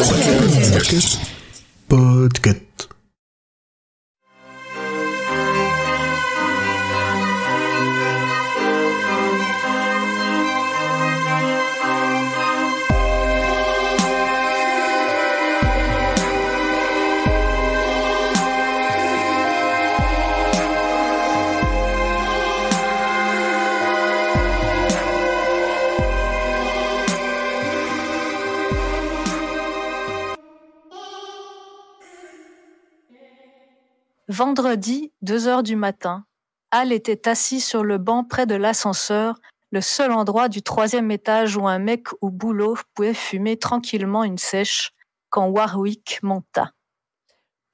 بودكت بودكت vendredi, 2 heures du matin, Al était assis sur le banc près de l'ascenseur, le seul endroit du troisième étage où un mec au boulot pouvait fumer tranquillement une sèche, quand Warwick monta.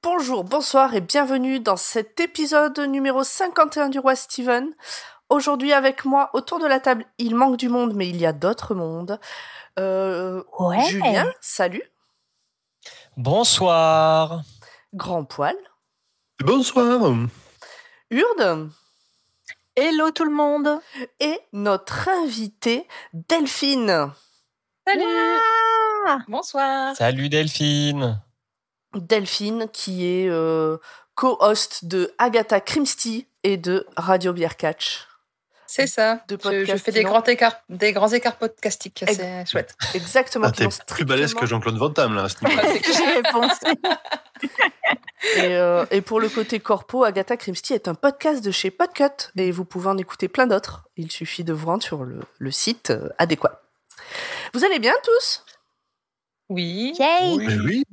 Bonjour, bonsoir et bienvenue dans cet épisode numéro 51 du Roi Steven. Aujourd'hui avec moi, autour de la table, il manque du monde, mais il y a d'autres mondes. Euh, Julien, salut. Bonsoir. Grand Poil. Bonsoir. Urde. Hello tout le monde. Et notre invitée Delphine. Salut. Bonsoir. Salut Delphine. Delphine qui est euh, co-host de Agatha Krimsty et de Radio Biercatch. C'est ça. je, fais des grands écarts, des grands écarts podcastiques. C'est chouette. Exactement. Ah, t'es plus balèze que Jean-Claude Van Damme là. pensé. Euh, et, pour le côté corpo, Agatha Christie est un podcast de chez Podcut et vous pouvez en écouter plein d'autres. Il suffit de vous rendre sur le, site euh, adéquat. Vous allez bien tous Oui. Oui.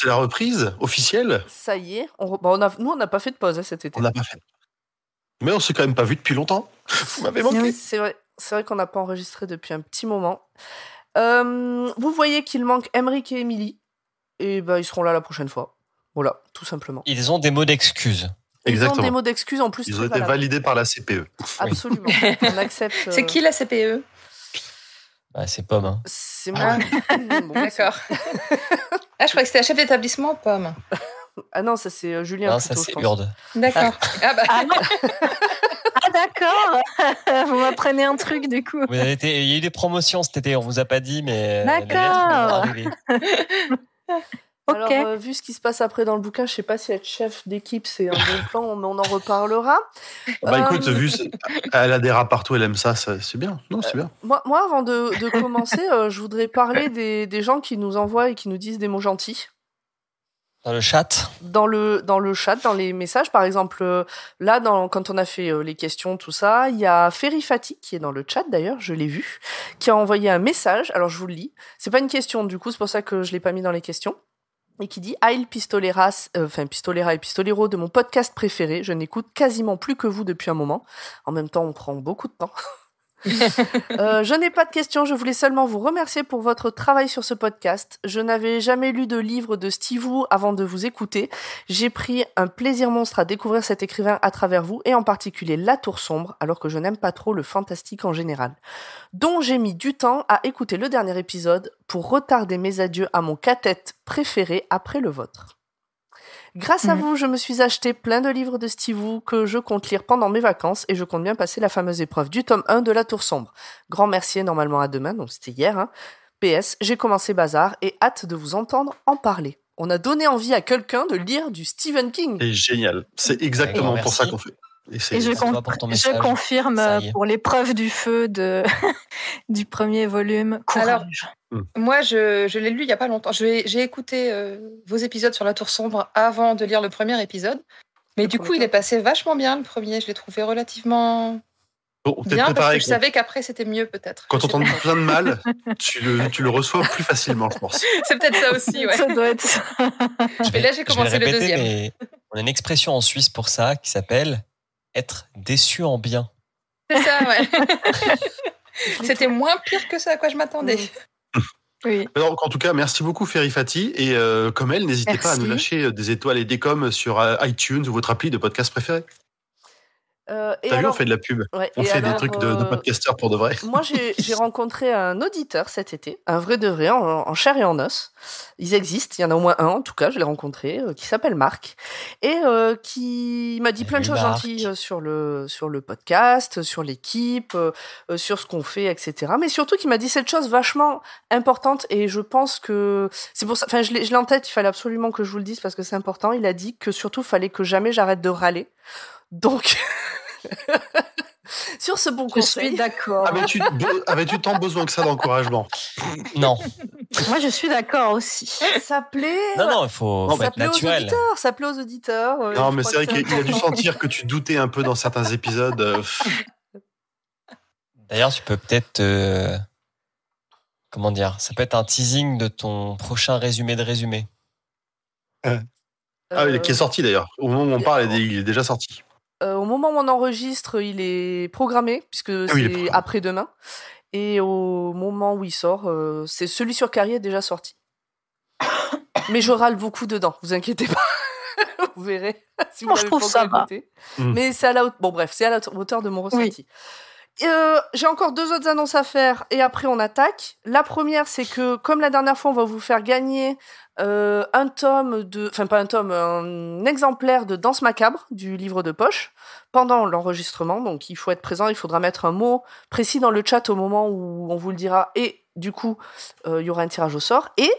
C'est la reprise officielle. Ça y est, bah, nous on n'a pas fait de pause hein, cet été. On n'a pas fait. Mais on s'est quand même pas vu depuis longtemps. Vous m'avez manqué. C'est vrai, vrai qu'on n'a pas enregistré depuis un petit moment. Euh, vous voyez qu'il manque Emmerich et Emily. Et ben ils seront là la prochaine fois. Voilà, tout simplement. Ils ont des mots d'excuses. Ils Exactement. ont des mots d'excuses en plus. Ils ont été validés par la CPE. Absolument. on accepte. C'est qui la CPE ah, C'est Pomme. Hein. C'est moi. Ah. D'accord. Ah, je crois que c'était la chef d'établissement, Pomme. Ah non, ça c'est euh, Julien. Non, ça c'est Urde. D'accord. Ah, bah. ah, ah, d'accord. vous m'apprenez un truc du coup. Il y a eu des promotions cet été, on vous a pas dit, mais. D'accord. Alors, euh, vu ce qui se passe après dans le bouquin, je sais pas si être chef d'équipe c'est un bon plan, mais on en reparlera. Bah euh, écoute, vu elle a des rats partout, elle aime ça, c'est bien. Non, c'est bien. moi, moi, avant de, commencer, je voudrais parler des, gens qui nous envoient et qui nous disent des mots gentils. Dans le chat dans le, dans le chat, dans les messages. Par exemple, euh, là, dans, quand on a fait euh, les questions, tout ça, il y a Ferry Fati, qui est dans le chat d'ailleurs, je l'ai vu, qui a envoyé un message. Alors, je vous le lis. C'est pas une question, du coup, c'est pour ça que je l'ai pas mis dans les questions et qui dit Aïl Pistoleras, euh, enfin Pistolera et Pistolero de mon podcast préféré. Je n'écoute quasiment plus que vous depuis un moment. En même temps, on prend beaucoup de temps. Euh, je n'ai pas de questions, je voulais seulement vous remercier pour votre travail sur ce podcast. Je n'avais jamais lu de livre de Steve Wu avant de vous écouter. J'ai pris un plaisir monstre à découvrir cet écrivain à travers vous et en particulier La Tour Sombre, alors que je n'aime pas trop le fantastique en général. Dont j'ai mis du temps à écouter le dernier épisode pour retarder mes adieux à mon cathète préféré après le vôtre. Grâce à vous, je me suis acheté plein de livres de Steve woo que je compte lire pendant mes vacances et je compte bien passer la fameuse épreuve du tome 1 de La Tour Sombre. Grand merci normalement à demain, donc c'était hier. Hein. PS, j'ai commencé Bazar et hâte de vous entendre en parler. On a donné envie à quelqu'un de lire du Stephen King. C'est génial. C'est exactement pour ça qu'on fait. Et, je, confirme euh, pour l'épreuve du feu de du premier volume. Alors, hmm. moi, je, je l'ai lu il n'y a pas longtemps. J'ai écouté euh, vos épisodes sur la Tour sombre avant de lire le premier épisode, mais du coup, il est passé vachement bien le premier. Je l'ai trouvé relativement bien, parce que je savais qu'après c'était mieux peut-être. Quand on entend plein de mal, tu le, tu le, reçois plus facilement, je pense. C'est peut-être ça aussi, ça doit être ça. mais là, j'ai commencé le deuxième. on a une expression en Suisse pour ça qui s'appelle être déçu en bien. C'est C'était moins pire que ça à quoi je m'attendais. Mm. Oui. en tout cas, merci beaucoup Ferry Fati. Et euh, comme elle, n'hésitez pas à nous lâcher euh, des étoiles et des coms sur euh, iTunes ou votre appli de podcast préféré. Euh, T'as vu, on fait de la pub. on fait des trucs de, de euh, pour de vrai. Moi, j'ai rencontré un auditeur cet été, un vrai de vrai, en, chair et en os. Ils existent, il y en a au moins un en tout cas, je l'ai rencontré, euh, qui s'appelle Marc, et qui m'a dit plein de choses gentilles sur le, sur le podcast, sur l'équipe, sur ce qu'on fait, etc. Mais surtout qui m'a dit cette chose vachement importante, et je pense que c'est pour ça, enfin, je l'ai en tête, il fallait absolument que je vous le dise parce que c'est important. Il a dit que surtout, Il fallait que jamais j'arrête de râler donc, sur ce bon conseil. Je suis d'accord. Avais-tu tant besoin que ça d'encouragement Non. Moi, je suis d'accord aussi. Ça plaît. Non, non, il faut, naturel. Aux auditeurs, ça plaît aux auditeurs. Euh, non, mais c'est vrai qu'il a dû sentir que tu doutais un peu dans certains épisodes. Euh, d'ailleurs, tu peux peut-être. Euh, comment dire Ça peut être un teasing de ton prochain résumé de résumé. Ah, qui est sorti d'ailleurs. Au moment où on parle, il est déjà sorti. Euh, au moment où on enregistre, il est programmé, puisque ah c'est après-demain. Et au moment où il sort, euh, c'est celui sur Carrier déjà sorti. Mais je râle beaucoup dedans, vous inquiétez pas. vous verrez Moi, je trouve ça hmm. Mais c'est à la hauteur. Bon bref, c'est à la hauteur de mon ressenti. Euh, j'ai encore deux autres annonces à faire et après on attaque. La première, c'est que comme la dernière fois, on va vous faire gagner euh, un tome de, enfin pas un tome, un exemplaire de Danse macabre du livre de poche pendant l'enregistrement. Donc il faut être présent, il faudra mettre un mot précis dans le chat au moment où on vous le dira et du coup euh, il y aura un tirage au sort. Et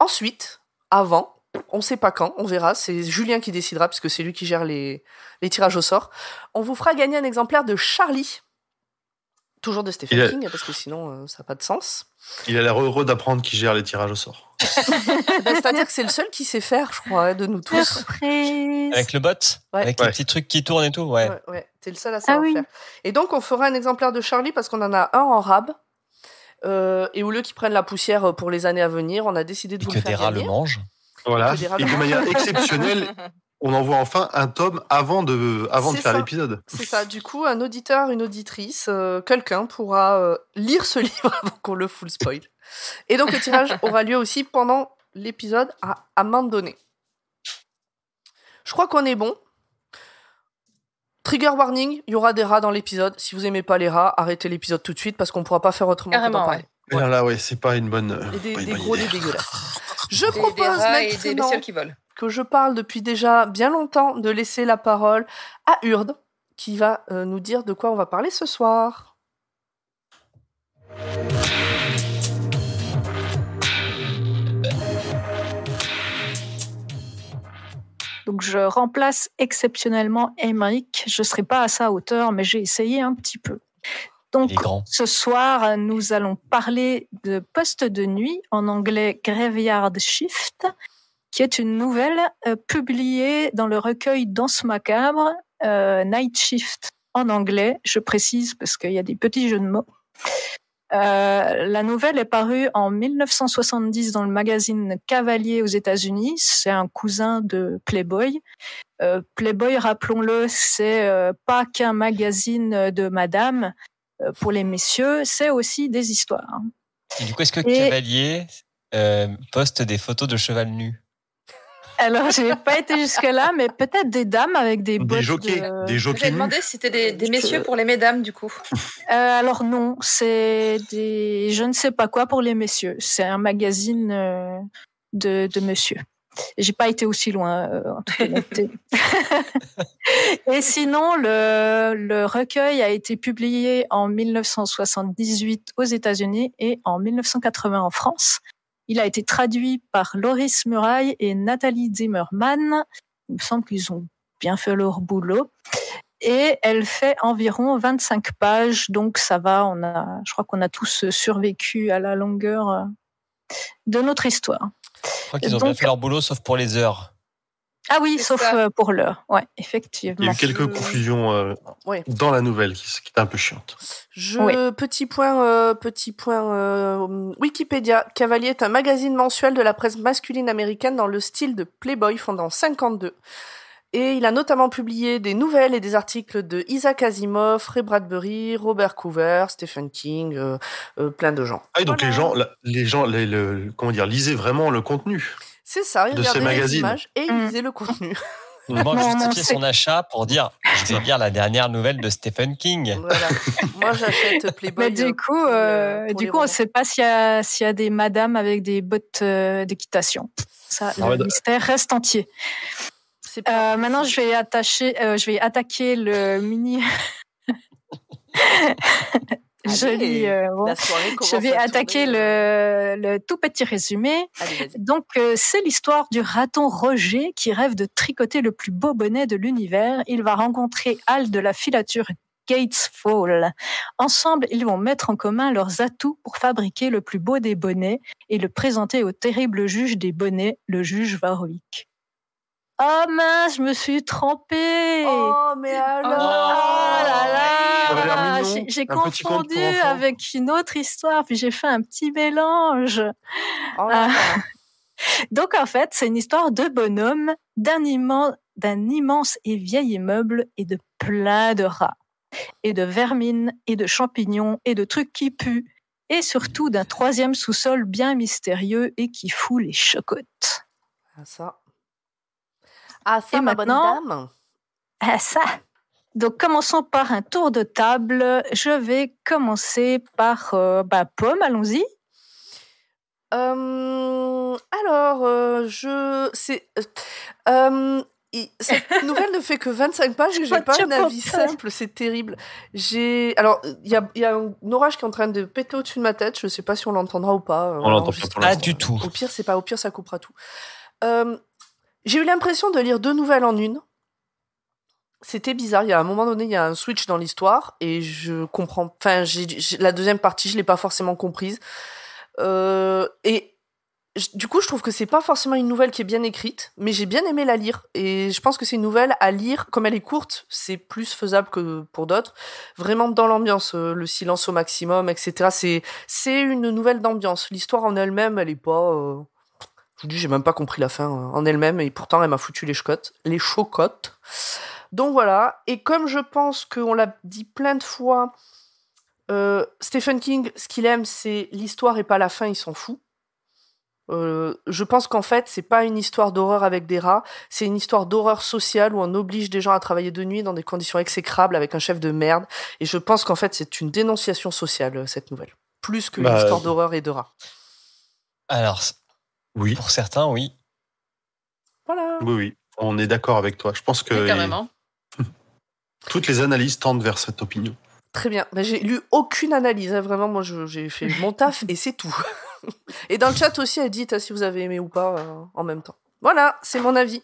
ensuite, avant, on ne sait pas quand, on verra. C'est Julien qui décidera, puisque c'est lui qui gère les, tirages au sort. On vous fera gagner un exemplaire de Charlie Toujours de Stephen King, parce que sinon, euh, ça n'a pas de sens. Il a l'air heureux d'apprendre qui gère les tirages au sort. Bah, c'est-à-dire que c'est le seul qui sait faire, je crois, de nous tous. Avec le bot Avec les petits trucs qui tournent et tout Ouais, t'es le seul à ah savoir faire. Et donc, on fera un exemplaire de Charlie parce qu'on en a un en rab. Euh, et au lieu qu'ils prennent la poussière euh, pour les années à venir, on a décidé de vous le faire des rats le mangent. Voilà. Et de manière exceptionnelle, on envoie enfin un tome avant de, avant de faire l'épisode. C'est ça. Du coup, un auditeur, une auditrice, euh, quelqu'un pourra euh, lire ce livre avant qu'on le full spoil. Et donc, le tirage aura lieu aussi pendant l'épisode à, à main donnée. Je crois qu'on est bon. Trigger warning, il y aura des rats dans l'épisode. Si vous aimez pas les rats, arrêtez l'épisode tout de suite parce qu'on pourra pas faire autrement que Là, ouais, c'est pas une bonne. des, gros, dégueulasses. Je propose des, des qui volent que je parle depuis déjà bien longtemps de laisser la parole à Urde, qui va euh, nous dire de quoi on va parler ce soir. Donc je remplace exceptionnellement Emmerich. Je ne serai pas à sa hauteur, mais j'ai essayé un petit peu. Donc ce soir, nous allons parler de poste de nuit, en anglais graveyard shift, qui est une nouvelle euh, publiée dans le recueil Danse macabre, euh, Night Shift en anglais, je précise parce qu'il y a des petits jeux de mots. Euh, la nouvelle est parue en 1970 dans le magazine Cavalier aux États-Unis. C'est un cousin de Playboy. Playboy, rappelons-le, c'est pas qu'un magazine de madame pour les messieurs, c'est aussi des histoires. Et du coup, est-ce que Cavalier poste des photos de cheval nu alors, n'ai pas été jusque-là, mais peut-être des dames avec des, des Jockeys, de... Des jockeys. demandé si c'était des, messieurs pour les mesdames, du coup. Euh, alors, non, c'est des je ne sais pas quoi pour les messieurs. C'est un magazine euh, de, de monsieur. J'ai pas été aussi loin, euh, en toute honnêteté. Et sinon, le, le recueil a été publié en 1978 aux États-Unis et en 1980 en France. Il a été traduit par Loris Muraille et Nathalie Zimmermann. Il me semble qu'ils ont bien fait leur boulot. Et elle fait environ 25 pages, donc ça va, on a, je crois qu'on a tous survécu à la longueur euh, de notre histoire. Je crois qu'ils ont bien fait leur boulot, sauf pour les heures. Ah oui, sauf euh, pour l'heure. Ouais, effectivement. Il y a eu quelques confusions euh, dans la nouvelle qui, qui, est un peu chiante. Je... Petit point, euh, petit point. Wikipédia. Cavalier est un magazine mensuel de la presse masculine américaine dans le style de Playboy, fondant 52. Et il a notamment publié des nouvelles et des articles de Isaac Asimov, Ray Bradbury, Robert Coover, Stephen King, plein de gens. et ah donc les gens, les gens, les, comment dire, lisez vraiment le contenu. C'est ça, il a les images et il mm. lisait le contenu. Moi, bon, justifier son achat pour dire je vais lire la dernière nouvelle de Stephen King. Voilà. Moi, j'achète Playboy. Mais bah, du euh, coup, euh, du coup on ne sait pas s'il y, a des madames avec des bottes euh, d'équitation. Ça, le mystère reste entier. maintenant, je vais, je vais attaquer le mini. Euh, je vais attaquer le, tout petit résumé. Donc, euh, c'est l'histoire du raton Roger qui rêve de tricoter le plus beau bonnet de l'univers. Il va rencontrer Al de la filature Gates Fall. Ensemble, ils vont mettre en commun leurs atouts pour fabriquer le plus beau des bonnets et le présenter au terrible juge des bonnets, le juge Warwick. Oh mince, je me suis trempée. Oh mais oh alors. Oh là là. J'ai confondu avec une autre histoire, puis j'ai fait un petit mélange. Oh, ah. Donc en fait, c'est une histoire de bonhomme, d'un immense, d'un immense et vieil immeuble et de plein de rats et de vermines et de champignons et de trucs qui puent et surtout d'un troisième sous-sol bien mystérieux et qui fout les chocottes. Ah, ça, ah ça, Et ma bonne dame. Ah, ça. Donc commençons par un tour de table. Je vais commencer par euh, bah, Pomme, allons-y. Euh, alors, euh, je. C'est. cette nouvelle ne fait que 25 pages et n'ai pas un avis simple, c'est terrible. J'ai alors il y a, un orage qui est en train de péter au-dessus de ma tête, je ne sais pas si on l'entendra ou pas. Hein, on l'entend pas du tout. Au pire c'est pas, au pire ça coupera tout. J'ai eu l'impression de lire deux nouvelles en une. C'était bizarre. Il y a un moment donné, il y a un switch dans l'histoire et je comprends. Enfin, j'ai la deuxième partie, je l'ai pas forcément comprise. Euh, et du coup, je trouve que c'est pas forcément une nouvelle qui est bien écrite, mais j'ai bien aimé la lire. Et je pense que c'est une nouvelle à lire, comme elle est courte, c'est plus faisable que pour d'autres. Vraiment dans l'ambiance, euh, le silence au maximum, etc. C'est, c'est une nouvelle d'ambiance. L'histoire en elle-même, elle est pas. Euh, vous dis, j'ai même pas compris la fin hein, en elle-même, et pourtant elle m'a foutu les chocottes. Les chocottes. Donc voilà, et comme je pense qu'on l'a dit plein de fois, euh, Stephen King, ce qu'il aime, c'est l'histoire et pas la fin, il s'en fout. Euh, je pense qu'en fait, c'est pas une histoire d'horreur avec des rats, c'est une histoire d'horreur sociale où on oblige des gens à travailler de nuit dans des conditions exécrables avec un chef de merde. Et je pense qu'en fait, c'est une dénonciation sociale, euh, cette nouvelle. Plus que l'histoire bah, histoire d'horreur et de rats. Alors, oui. Pour certains, oui. Voilà. Oui, oui. On est d'accord avec toi. Je pense que. Toutes les analyses tendent vers cette opinion. Très bien. j'ai lu aucune analyse. Hein. Vraiment, moi, j'ai fait mon taf et c'est tout. et dans le chat aussi, elle dit si vous avez aimé ou pas euh, en même temps. Voilà, c'est mon avis.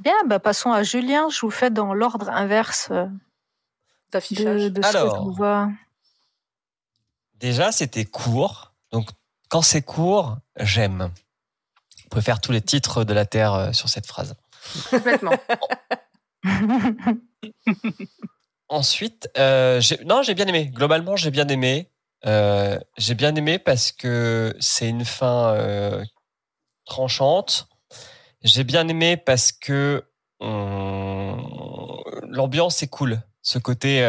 Bien, bah, passons à Julien. Je vous fais dans l'ordre inverse euh, d'affichage. De, Alors, déjà, c'était court. Donc, quand c'est court, j'aime. On peut faire tous les titres de la Terre euh, sur cette phrase. Complètement. Ensuite, euh, non, j'ai bien aimé. Globalement, j'ai bien aimé. Euh, j'ai bien aimé parce que c'est une fin tranchante. J'ai bien aimé parce que l'ambiance est cool. Ce côté,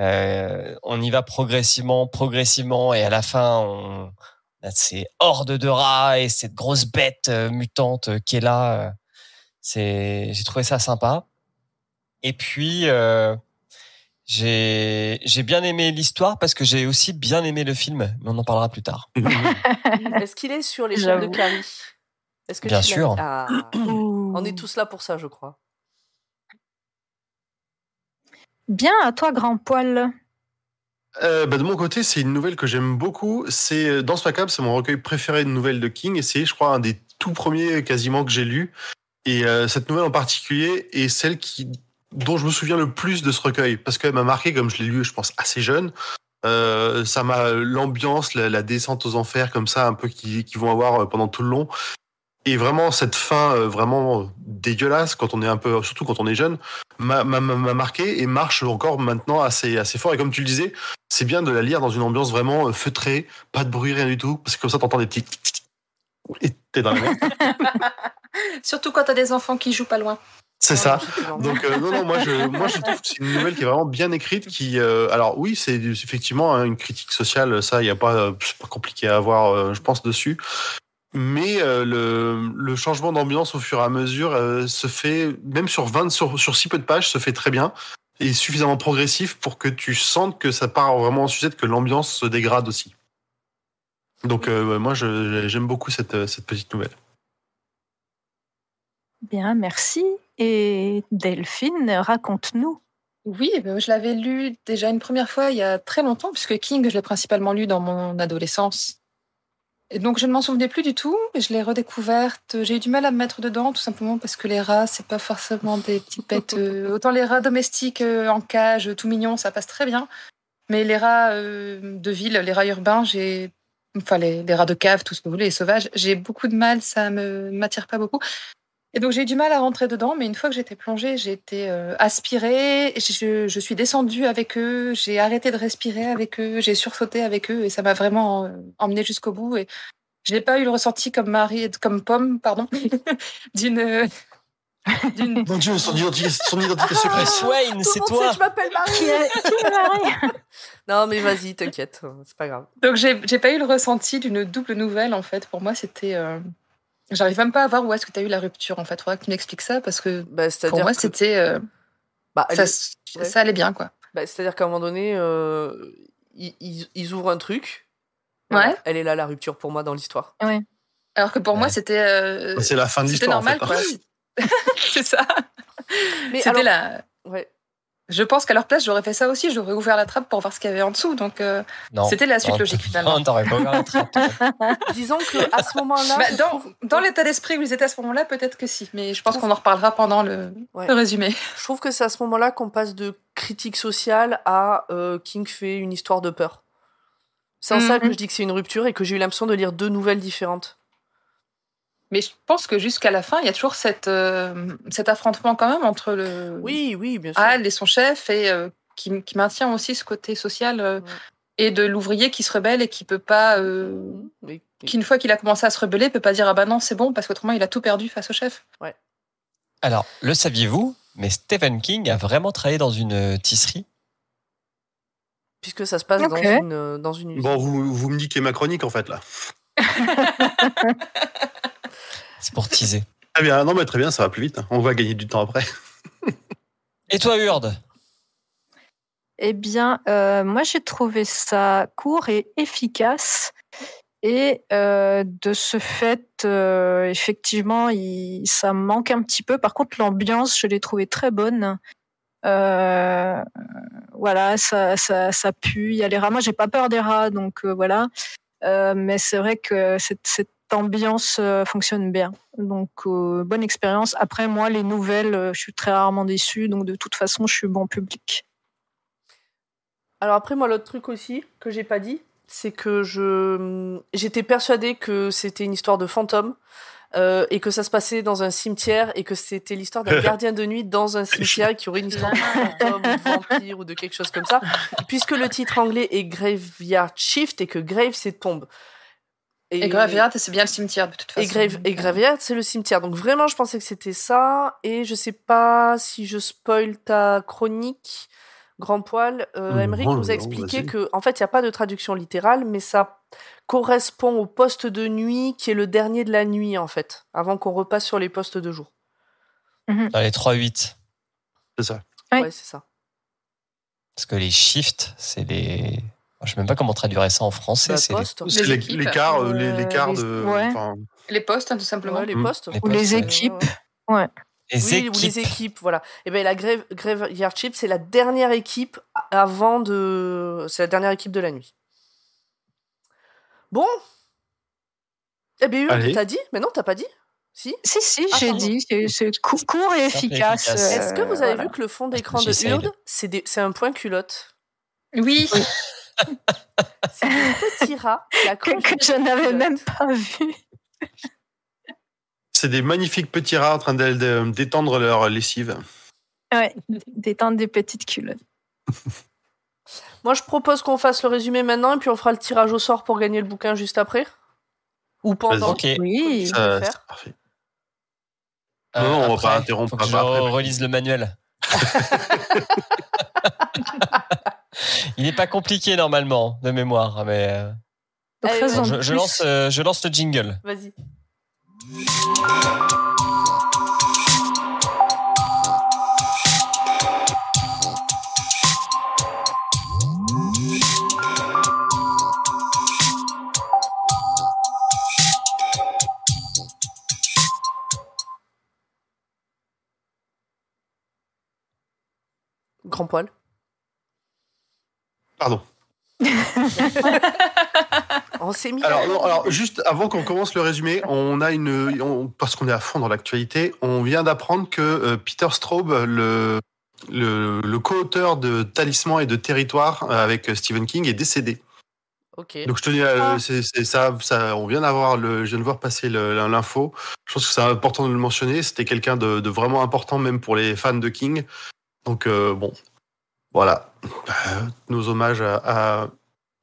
euh, on y va progressivement, progressivement, et à la fin, on, a ces hordes de rats et cette grosse bête euh, mutante euh, qui est là. C'est, j'ai trouvé ça sympa. Et puis, j'ai, j'ai bien aimé l'histoire parce que j'ai aussi bien aimé le film, mais on en parlera plus tard. Est-ce qu'il est sur les chaînes de Carrie que Bien sûr. Ah. on est tous là pour ça, je crois. Bien à toi, grand poil. Euh, bah, de mon côté, c'est une nouvelle que j'aime beaucoup. C'est euh, dans ce Macabre, c'est mon recueil préféré de nouvelles de King et c'est, je crois, un des tout premiers euh, quasiment que j'ai lu. Et cette nouvelle en particulier est celle dont je me souviens le plus de ce recueil parce qu'elle m'a marqué, comme je l'ai lu, je pense, assez jeune. ça m'a l'ambiance, la, descente aux enfers comme ça, un peu qui, qui vont avoir pendant tout le long. Et vraiment, cette fin euh, vraiment dégueulasse, quand on est un peu, surtout quand on est jeune, m'a marqué et marche encore maintenant assez, assez fort. Et comme tu le disais, c'est bien de la lire dans une ambiance vraiment euh, feutrée, pas de bruit, rien du tout, parce que comme ça, t'entends des petits. Et t'es dans la Surtout quand t'as des enfants qui jouent pas loin. C'est ça. Donc euh, non, non, moi je, moi trouve que c'est une nouvelle qui est vraiment bien écrite. Qui, alors oui, c'est effectivement hein, une critique sociale. Ça, il n'y a pas, pas compliqué à avoir, je pense dessus mais euh, le, changement d'ambiance au fur et à mesure euh, se fait, même sur 20, sur, sur, si peu de pages, se fait très bien et suffisamment progressif pour que tu sentes que ça part vraiment en sucette, que l'ambiance se dégrade aussi. Donc euh, moi, j'aime beaucoup cette, cette, petite nouvelle. Bien, merci. Et Delphine, raconte-nous. Oui, eh ben, je l'avais lu déjà une première fois il y a très longtemps, puisque King, je l'ai principalement lu dans mon adolescence. Et donc je ne m'en souvenais plus du tout. Je l'ai redécouverte. J'ai eu du mal à me mettre dedans, tout simplement parce que les rats, c'est pas forcément des petites bêtes. Euh, autant les rats domestiques euh, en cage, tout mignon, ça passe très bien. Mais les rats euh, de ville, les rats urbains, j'ai enfin les, rats de cave, tout ce que vous voulez, les sauvages, j'ai beaucoup de mal, ça me m'attire pas beaucoup. Et donc j'ai eu du mal à rentrer dedans, mais une fois que j'étais plongée, j'ai été euh, aspirée, je, suis descendue avec eux, j'ai arrêté de respirer avec eux, j'ai sursauté avec eux, et ça m'a vraiment euh, emmenée jusqu'au bout. Et je n'ai pas eu le ressenti comme Marie, comme pomme, pardon, euh, d'une Mon Dieu, son identité, son identité ah, Wayne, c'est toi. je m'appelle Marie. Marie non, mais vas-y, t'inquiète, c'est pas grave. Donc, j'ai pas eu le ressenti d'une double nouvelle, en fait. Pour moi, c'était. J'arrive même pas à voir où est-ce que tu as eu la rupture, en fait. Faudra que tu m'expliques ça, parce que bah, pour moi, c'était. Euh, bah, ça, allait bien, quoi. Bah, c'est-à-dire qu'à un moment donné, euh, ils, ils, ouvrent un truc. Ouais. Elle est là, la rupture, pour moi, dans l'histoire. Alors que pour moi, c'était. Euh, C'est la fin de l'histoire. C'était normal, quoi. C'est ça. C'était la. Je pense qu'à leur place, j'aurais fait ça aussi. J'aurais ouvert la trappe pour voir ce qu'il y avait en dessous. Donc, euh, c'était la suite logique finalement. Non, t'aurais pas ouvert la trappe. Disons qu'à ce moment-là. Bah, dans, l'état d'esprit où ils étaient à ce moment-là, peut-être que si. Mais je pense qu'on en reparlera pendant le, résumé. Je trouve que c'est à ce moment-là qu'on passe de critique sociale à euh, King fait une histoire de peur. C'est en mm. ça que mm. je dis que c'est une rupture et que j'ai eu l'impression de lire deux nouvelles différentes. Mais je pense que jusqu'à la fin, il y a toujours cette, euh, cet affrontement quand même entre le oui, oui, bien sûr. Al et son chef, et euh, qui, maintient aussi ce côté social euh, et de l'ouvrier qui se rebelle et qui peut pas, mmh, qu'une fois qu'il a commencé à se rebeller, peut pas dire ah bah non c'est bon parce qu'autrement il a tout perdu face au chef. Ouais. Alors le saviez-vous Mais Stephen King a vraiment travaillé dans une tisserie. Puisque ça se passe dans, une, dans une usine. Bon, vous, vous me niquez ma chronique en fait là. C'est pour teaser. Ah bien, non, mais très bien, ça va plus vite. On va gagner du temps après. Et toi, Hurde Eh bien, euh, moi, j'ai trouvé ça court et efficace. Et euh, de ce fait, euh, effectivement, ça manque un petit peu. Par contre, l'ambiance, je l'ai trouvée très bonne. voilà, ça, pue. Il y a les rats. Moi, j'ai pas peur des rats, donc voilà. mais c'est vrai que cette ambiance euh, fonctionne bien. Donc, euh, bonne expérience. Après, moi, les nouvelles, euh, je suis très rarement déçue. Donc, de toute façon, je suis bon public. Alors, après, moi, l'autre truc aussi que j'ai pas dit, c'est que je hum, j'étais persuadée que c'était une histoire de fantôme. et que ça se passait dans un cimetière et que c'était l'histoire d'un gardien de nuit dans un cimetière qui aurait une histoire ou de vampire ou de quelque chose comme ça, puisque le titre anglais est Graveyard Shift et que grave c'est tombe. Et, et c'est bien le cimetière de toute façon. Et, Grave, c'est le cimetière. Donc vraiment, je pensais que c'était ça. Et je sais pas si je spoil ta chronique, Grand Poil. Euh, mmh, nous a expliqué qu'en que, en fait, il n'y a pas de traduction littérale, mais ça correspond au poste de nuit qui est le dernier de la nuit, en fait, avant qu'on repasse sur les postes de jour. Dans mmh. ah, les 3-8. C'est ça. Oui, c'est ça. Parce que les shifts, c'est les je ne sais même pas comment traduire ça en français. Bah, c'est l'écart, euh, l'écart de. Les postes, hein, tout simplement. Mm. les postes. ou les équipes. Ouais. Les oui, équipes. Ou les équipes, voilà. Et eh bien, la grève Graveyard Chip, c'est la dernière équipe avant de. C'est la dernière équipe de la nuit. Bon. Eh bien, t'as dit Mais non, t'as pas dit si, si, si ah, j'ai dit, c'est court et efficace. Est-ce que vous avez vu que le fond d'écran de Hurd, c'est un point culotte oui. C'est un petit rat que, je n'avais même pas vu. C'est des magnifiques petits rats en train d'étendre leur lessive. Ouais, d'étendre des petites culottes. Moi, je propose qu'on fasse le résumé maintenant et puis on fera le tirage au sort pour gagner le bouquin juste après. Ou pendant. Oui, c'est parfait. Euh, non, on ne va pas interrompre. Faut que relise le manuel. Il n'est pas compliqué normalement de mémoire, mais. Euh. je, lance, euh, je lance le jingle. Vas-y. Grand poil. Pardon. on s'est mis. Alors, juste avant qu'on commence le résumé, on a une, parce qu'on est à fond dans l'actualité, on vient d'apprendre que euh, Peter Straub, le, le, co-auteur de Talisman et de Territoire euh, avec euh, Stephen King, est décédé. Ok. Donc je tenais, ah. c'est, ça, ça, on vient d'avoir le, je viens de voir passer l'info. Je pense que c'est important de le mentionner. C'était quelqu'un de, vraiment important, même pour les fans de King. Donc bon, voilà. Euh, nos hommages à,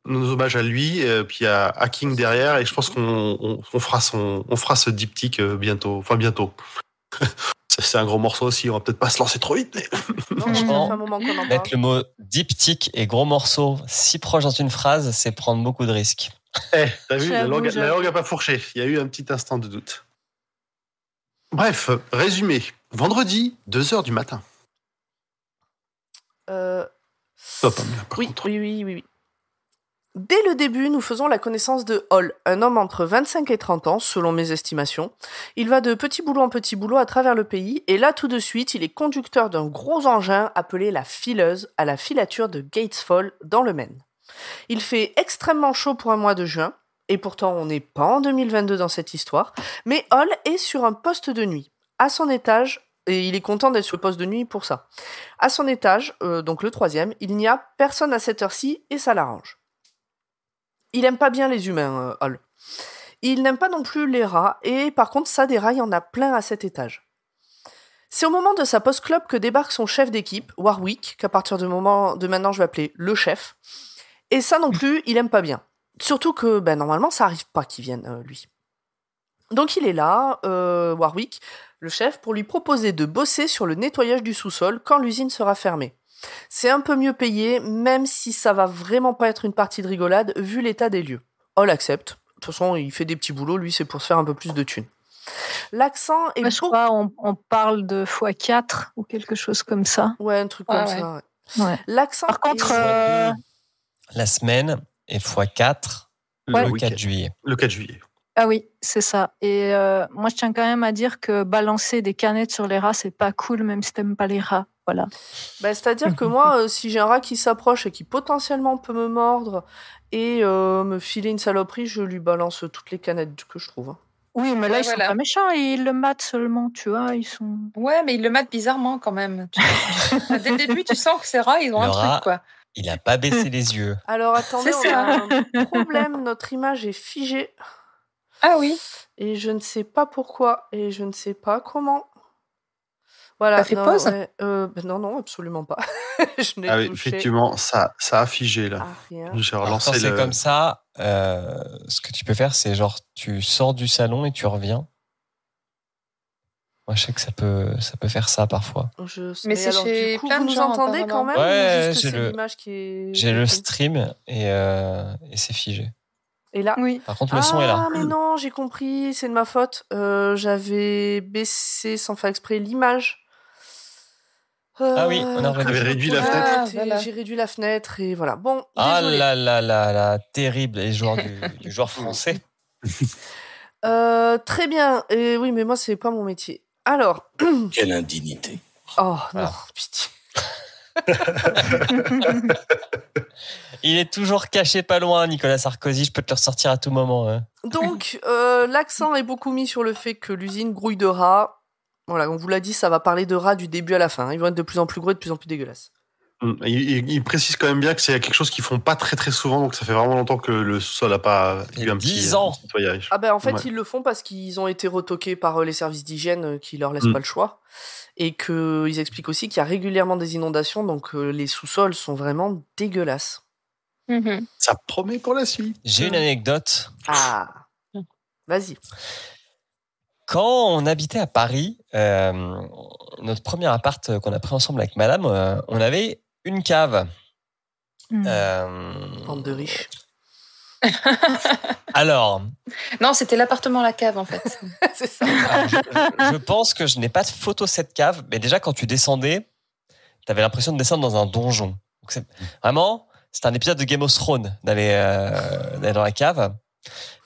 nos à lui, euh, puis à, Hacking King derrière, et je pense qu'on fera fera ce diptyque euh, bientôt, enfin bientôt. C'est un gros morceau aussi, on va peut-être pas se lancer trop vite. Mais... Oh. mettre le mot diptyque et gros morceau si proche dans une phrase, c'est prendre beaucoup de risques. Eh, t'as vu, la langue, n'a pas fourché. Il y a eu un petit instant de doute. Bref, résumé. Vendredi, 2h du matin. Euh, hein, oui, oui, oui, oui, Dès le début, nous faisons la connaissance de Hall, un homme entre 25 et 30 ans, selon mes estimations. Il va de petit boulot en petit boulot à travers le pays, et là tout de suite, il est conducteur d'un gros engin appelé la fileuse à la filature de Gatesfall, dans le Maine. Il fait extrêmement chaud pour un mois de juin, et pourtant on n'est pas en 2022 dans cette histoire, mais Hall est sur un poste de nuit. À son étage, et il est content d'être sur le poste de nuit pour ça. À son étage, euh, donc le troisième, il n'y a personne à cette heure-ci et ça l'arrange. Il n'aime pas bien les humains, euh, Hall. Il n'aime pas non plus les rats et par contre ça déraille en a plein à cet étage. C'est au moment de sa post club que débarque son chef d'équipe, Warwick, qu'à partir du moment de maintenant je vais appeler le chef. Et ça non mm. plus, il n'aime pas bien. Surtout que ben, normalement ça arrive pas qu'il vienne, euh, lui. Donc il est là, euh, Warwick, le chef, pour lui proposer de bosser sur le nettoyage du sous-sol quand l'usine sera fermée. C'est un peu mieux payé, même si ça va vraiment pas être une partie de rigolade vu l'état des lieux. Hall oh, accepte. De toute façon, il fait des petits boulots, lui, c'est pour se faire un peu plus de thunes. L'accent est. je crois, on, parle de x4 ou quelque chose comme ça. Ouais, un truc comme ça. L'accent. Par contre. Euh, La semaine est x4 le 4 juillet. Le 4 juillet. Ah oui, c'est ça. Et euh, moi, je tiens quand même à dire que balancer des canettes sur les rats, c'est pas cool, même si t'aimes pas les rats. Voilà. Bah, c'est-à-dire que moi, euh, si j'ai un rat qui s'approche et qui potentiellement peut me mordre et euh, me filer une saloperie, je lui balance toutes les canettes que je trouve. Hein. Oui, mais là, ils sont pas méchants, ils le matent seulement, tu vois, ils sont... Ouais, mais ils le matent bizarrement, quand même. Dès le début, tu sens que ces rats, ils ont un truc, quoi. Il n'a pas baissé les yeux. Alors, attendez, on a un problème, notre image est figée. Ah oui. Et je ne sais pas pourquoi et je ne sais pas comment. Voilà. T'as fait non, pause hein. euh, bah Non, non, absolument pas. Ah effectivement, ça, ça a figé là. J'ai c'est comme ça, euh, ce que tu peux faire, c'est genre, tu sors du salon et tu reviens. Moi, je sais que ça peut, ça peut faire ça parfois. Mais c'est chez plein vous nous entendez quand même j'ai le, stream et, euh, et c'est figé. Et là, oui. par contre, le son est là. Ah, mais non, j'ai compris, c'est de ma faute. Euh, j'avais baissé sans faire exprès l'image. Euh, ah oui, on a réduit la fenêtre. J'ai réduit la fenêtre et voilà. Bon. Ah là là là terrible les joueurs du, joueur français. Euh, très bien. Et oui, mais moi c'est pas mon métier. Alors. Quelle indignité. Oh non, pitié. Il est toujours caché pas loin, Nicolas Sarkozy. Je peux te le ressortir à tout moment. Hein. Donc, euh, l'accent est beaucoup mis sur le fait que l'usine grouille de rats. Voilà, on vous l'a dit, ça va parler de rats du début à la fin. Ils vont être de plus en plus gros et de plus en plus dégueulasses. Hum, il, il, précise quand même bien que c'est quelque chose qu'ils font pas très très souvent, donc ça fait vraiment longtemps que le sol a pas eu un 10 ans. Ah ben en fait ils le font parce qu'ils ont été retoqués par euh, les services d'hygiène euh, qui leur laissent hum. pas le choix et qu'ils expliquent aussi qu'il y a régulièrement des inondations, donc euh, les sous-sols sont vraiment dégueulasses. Mm-hmm. Ça promet pour la suite. J'ai une mm. anecdote. Ah, vas-y. Quand on habitait à Paris, euh, notre premier appart qu'on a pris ensemble avec madame, euh, on avait une cave. Mmh. Bande de riches. Alors. Non, c'était l'appartement, la cave, en fait. c'est ça. je, pense que je n'ai pas de photo cette cave, mais déjà, quand tu descendais, tu avais l'impression de descendre dans un donjon. vraiment, c'est un épisode de Game of Thrones d'aller euh, dans la cave.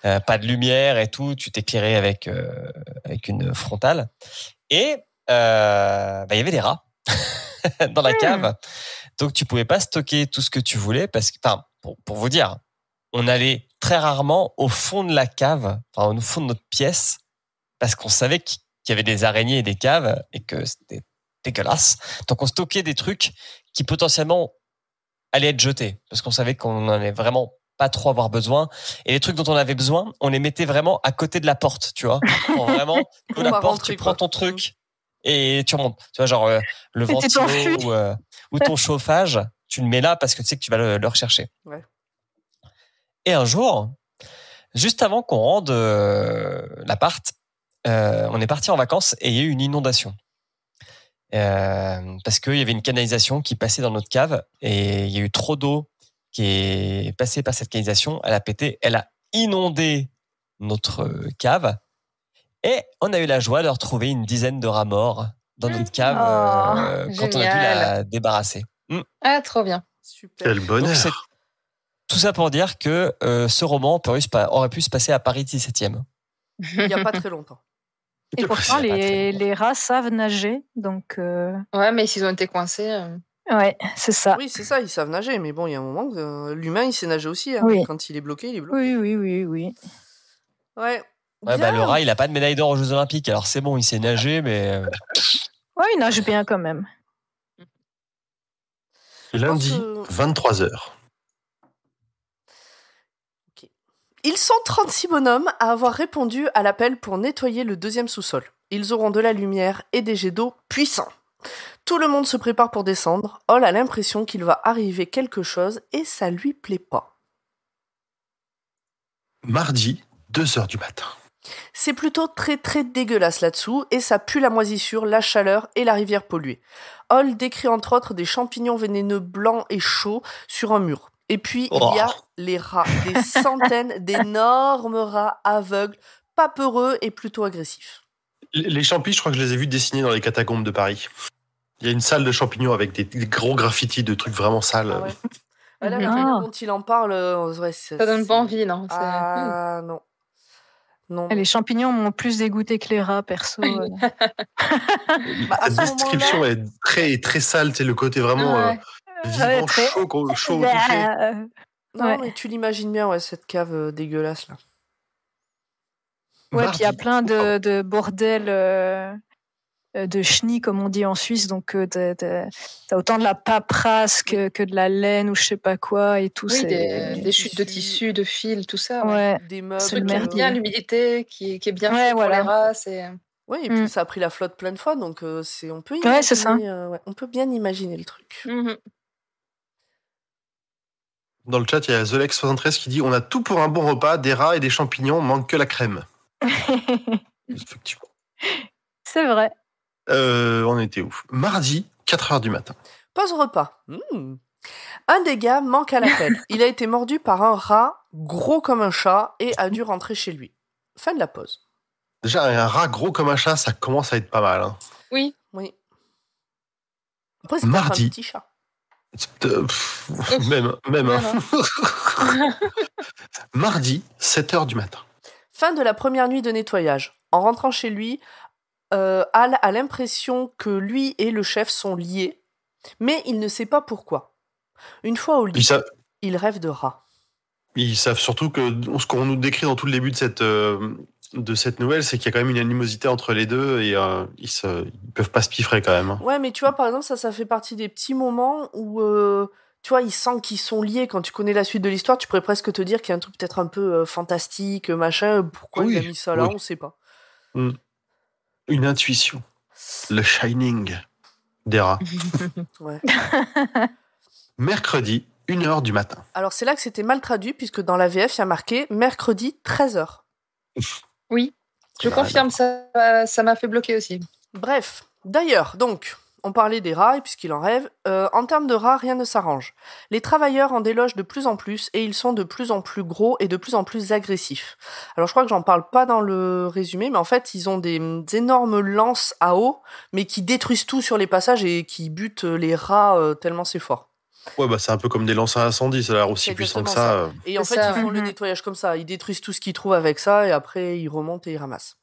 Euh, pas de lumière et tout, tu t'éclairais avec, euh, avec une frontale. Et bah, il y avait des rats dans la hmm. cave. Donc, tu pouvais pas stocker tout ce que tu voulais parce que, pour vous dire, on allait très rarement au fond de la cave, enfin au fond de notre pièce, parce qu'on savait qu'il y avait des araignées et des caves et que c'était dégueulasse. Donc on stockait des trucs qui potentiellement allaient être jetés, parce qu'on savait qu'on n'en avait vraiment pas trop avoir besoin. Et les trucs dont on avait besoin, on les mettait vraiment à côté de la porte, tu vois. vraiment, tu prends ton truc et tu remontes. Tu vois, genre euh, le ventilo euh, ou, ton chauffage, tu le mets là parce que tu sais que tu vas le, le rechercher. Ouais. Et un jour, juste avant qu'on rende euh, l'appart, euh, on est parti en vacances et il y a eu une inondation. Euh, parce qu'il y avait une canalisation qui passait dans notre cave et il y a eu trop d'eau qui est passée par cette canalisation. Elle a pété, elle a inondé notre cave et on a eu la joie de retrouver une dizaine de rats morts dans notre ah. cave oh, quand on a pu la débarrasser. Hmm. Ah, trop bien. Super. Quel bonheur. Tout ça pour dire que euh, ce roman aurait pu se passer à Paris 17e. Il n'y a pas très longtemps. Et pourtant, les, rats savent nager, donc. Euh, ouais, mais s'ils ont été coincés. Euh. Ouais, c'est ça. Oui, c'est ça, ils savent nager, mais bon, il y a un moment, que l'humain, il sait nager aussi. Hein. Quand il est bloqué, il est bloqué. Oui, oui, oui, oui. Ouais. bah, le rat, il n'a pas de médaille d'or aux Jeux Olympiques, alors c'est bon, il sait nager, mais. Ouais, il nage bien quand même. Lundi, 23h. Ils sont 36 bonhommes à avoir répondu à l'appel pour nettoyer le deuxième sous-sol. Ils auront de la lumière et des jets d'eau puissants. Tout le monde se prépare pour descendre. Hall a l'impression qu'il va arriver quelque chose et ça lui plaît pas. Mardi, 2h du matin. C'est plutôt très très dégueulasse là-dessous et ça pue la moisissure, la chaleur et la rivière polluée. Hall décrit entre autres des champignons vénéneux blancs et chauds sur un mur. Et puis, il y a oh. les rats, des centaines d'énormes rats aveugles, pas peureux et plutôt agressifs. Les champignons, je crois que je les ai vus dessiner dans les catacombes de Paris. Il y a une salle de champignons avec des, gros graffitis de trucs vraiment sales. Ah là, quand il en parle, euh, ça donne pas envie, non Ah non. Ah, les champignons m'ont plus dégoûté que les rats, perso. Euh. Bah, la description est très, très sale, c'est le côté vraiment euh, vivant chaud, chaud, au toucher. Non, tu l'imagines bien, ouais, cette cave euh, dégueulasse là. Ouais, il y a plein de, de bordels euh, euh, de chenilles, comme on dit en Suisse. Donc, t'as autant de la paperasse que, de la laine ou je sais pas quoi et tout. Oui, des, chutes de tissus, de fils, tout ça. des meubles. qui bien l'humidité, qui, est bien ouais, voilà. la les Oui, et mm. puis ça a pris la flotte plein de fois, donc c'est on peut ouais, on peut bien imaginer le truc. Mm-hmm. Dans le chat, il y a thelex 73 qui dit On a tout pour un bon repas, des rats et des champignons, manque que la crème. C'est vrai. Euh, on était ouf. Mardi, 4 h du matin. Pause repas. Hmm. Un des gars manque à la l'appel. Il a été mordu par un rat gros comme un chat et a dû rentrer chez lui. Fin de la pause. Déjà, un rat gros comme un chat, ça commence à être pas mal. Hein. Oui. Oui. Mardi. un petit chat même, même. Hein. Hein. Mardi, 7h du matin. Fin de la première nuit de nettoyage. En rentrant chez lui, euh, Al a l'impression que lui et le chef sont liés, mais il ne sait pas pourquoi. Une fois au lit, il rêve de rat. Ils savent surtout que ce qu'on nous décrit dans tout le début de cette, euh, de cette nouvelle, c'est qu'il y a quand même une animosité entre les deux et euh, ils, se, peuvent pas se piffrer quand même. Hein. Ouais, mais tu vois, par exemple, ça, ça fait partie des petits moments où, euh, tu vois, ils sentent qu'ils sont liés. Quand tu connais la suite de l'histoire, tu pourrais presque te dire qu'il y a un truc peut-être un peu euh, fantastique, machin. Pourquoi il a mis ça là, on sait pas. Mm. Une intuition. Le Shining d'Era. ouais. Mercredi, 1h du matin. Alors c'est là que c'était mal traduit, puisque dans la VF, il y a marqué mercredi 13h. Oui, je confirme, ça, ça m'a fait bloquer aussi. Bref, d'ailleurs, donc, on parlait des rats, puisqu'il en rêve. Euh, en termes de rats, rien ne s'arrange. Les travailleurs en délogent de plus en plus et ils sont de plus en plus gros et de plus en plus agressifs. Alors je crois que j'en parle pas dans le résumé, mais en fait ils ont des, énormes lances à eau, mais qui détruisent tout sur les passages et qui butent les rats euh, tellement c'est fort. Ouais, bah, c'est un peu comme des lanceurs à incendie, ça a l'air aussi puissant que ça. Euh. Et en fait, ils font le nettoyage comme ça. Ils détruisent tout ce qu'ils trouvent avec ça et après, ils remontent et ils ramassent.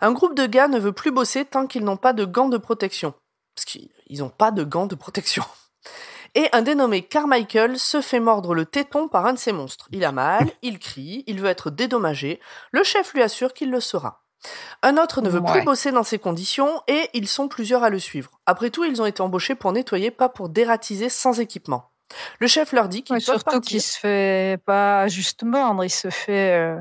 Un groupe de gars ne veut plus bosser tant qu'ils n'ont pas de gants de protection. Parce qu'ils n'ont pas de gants de protection. Et un dénommé Carmichael se fait mordre le téton par un de ces monstres. Il a mal, il crie, il veut être dédommagé. Le chef lui assure qu'il le sera. Un autre ne veut plus bosser dans ces conditions et ils sont plusieurs à le suivre. Après tout, ils ont été embauchés pour nettoyer, pas pour dératiser sans équipement. Le chef leur dit qu'ils ouais, peuvent Surtout qu'il se fait pas juste mordre, il se fait euh,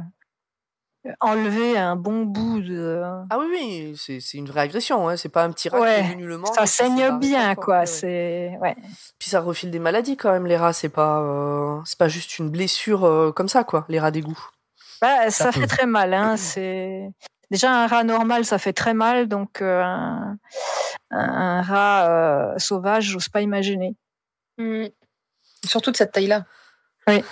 enlever un bon bout de. Ah oui, oui, c'est une vraie agression. Hein. C'est pas un petit rat qui Ça saigne bien, quoi. C'est ouais. Puis ça refile des maladies quand même. Les rats, c'est pas euh, c'est pas juste une blessure euh, comme ça, quoi. Les rats d'égout. Bah, ça, fait très mal. Hein. C'est Déjà, un rat normal, ça fait très mal, donc euh, un, rat euh, sauvage, j'ose pas imaginer. Mm. Surtout de cette taille-là. Oui.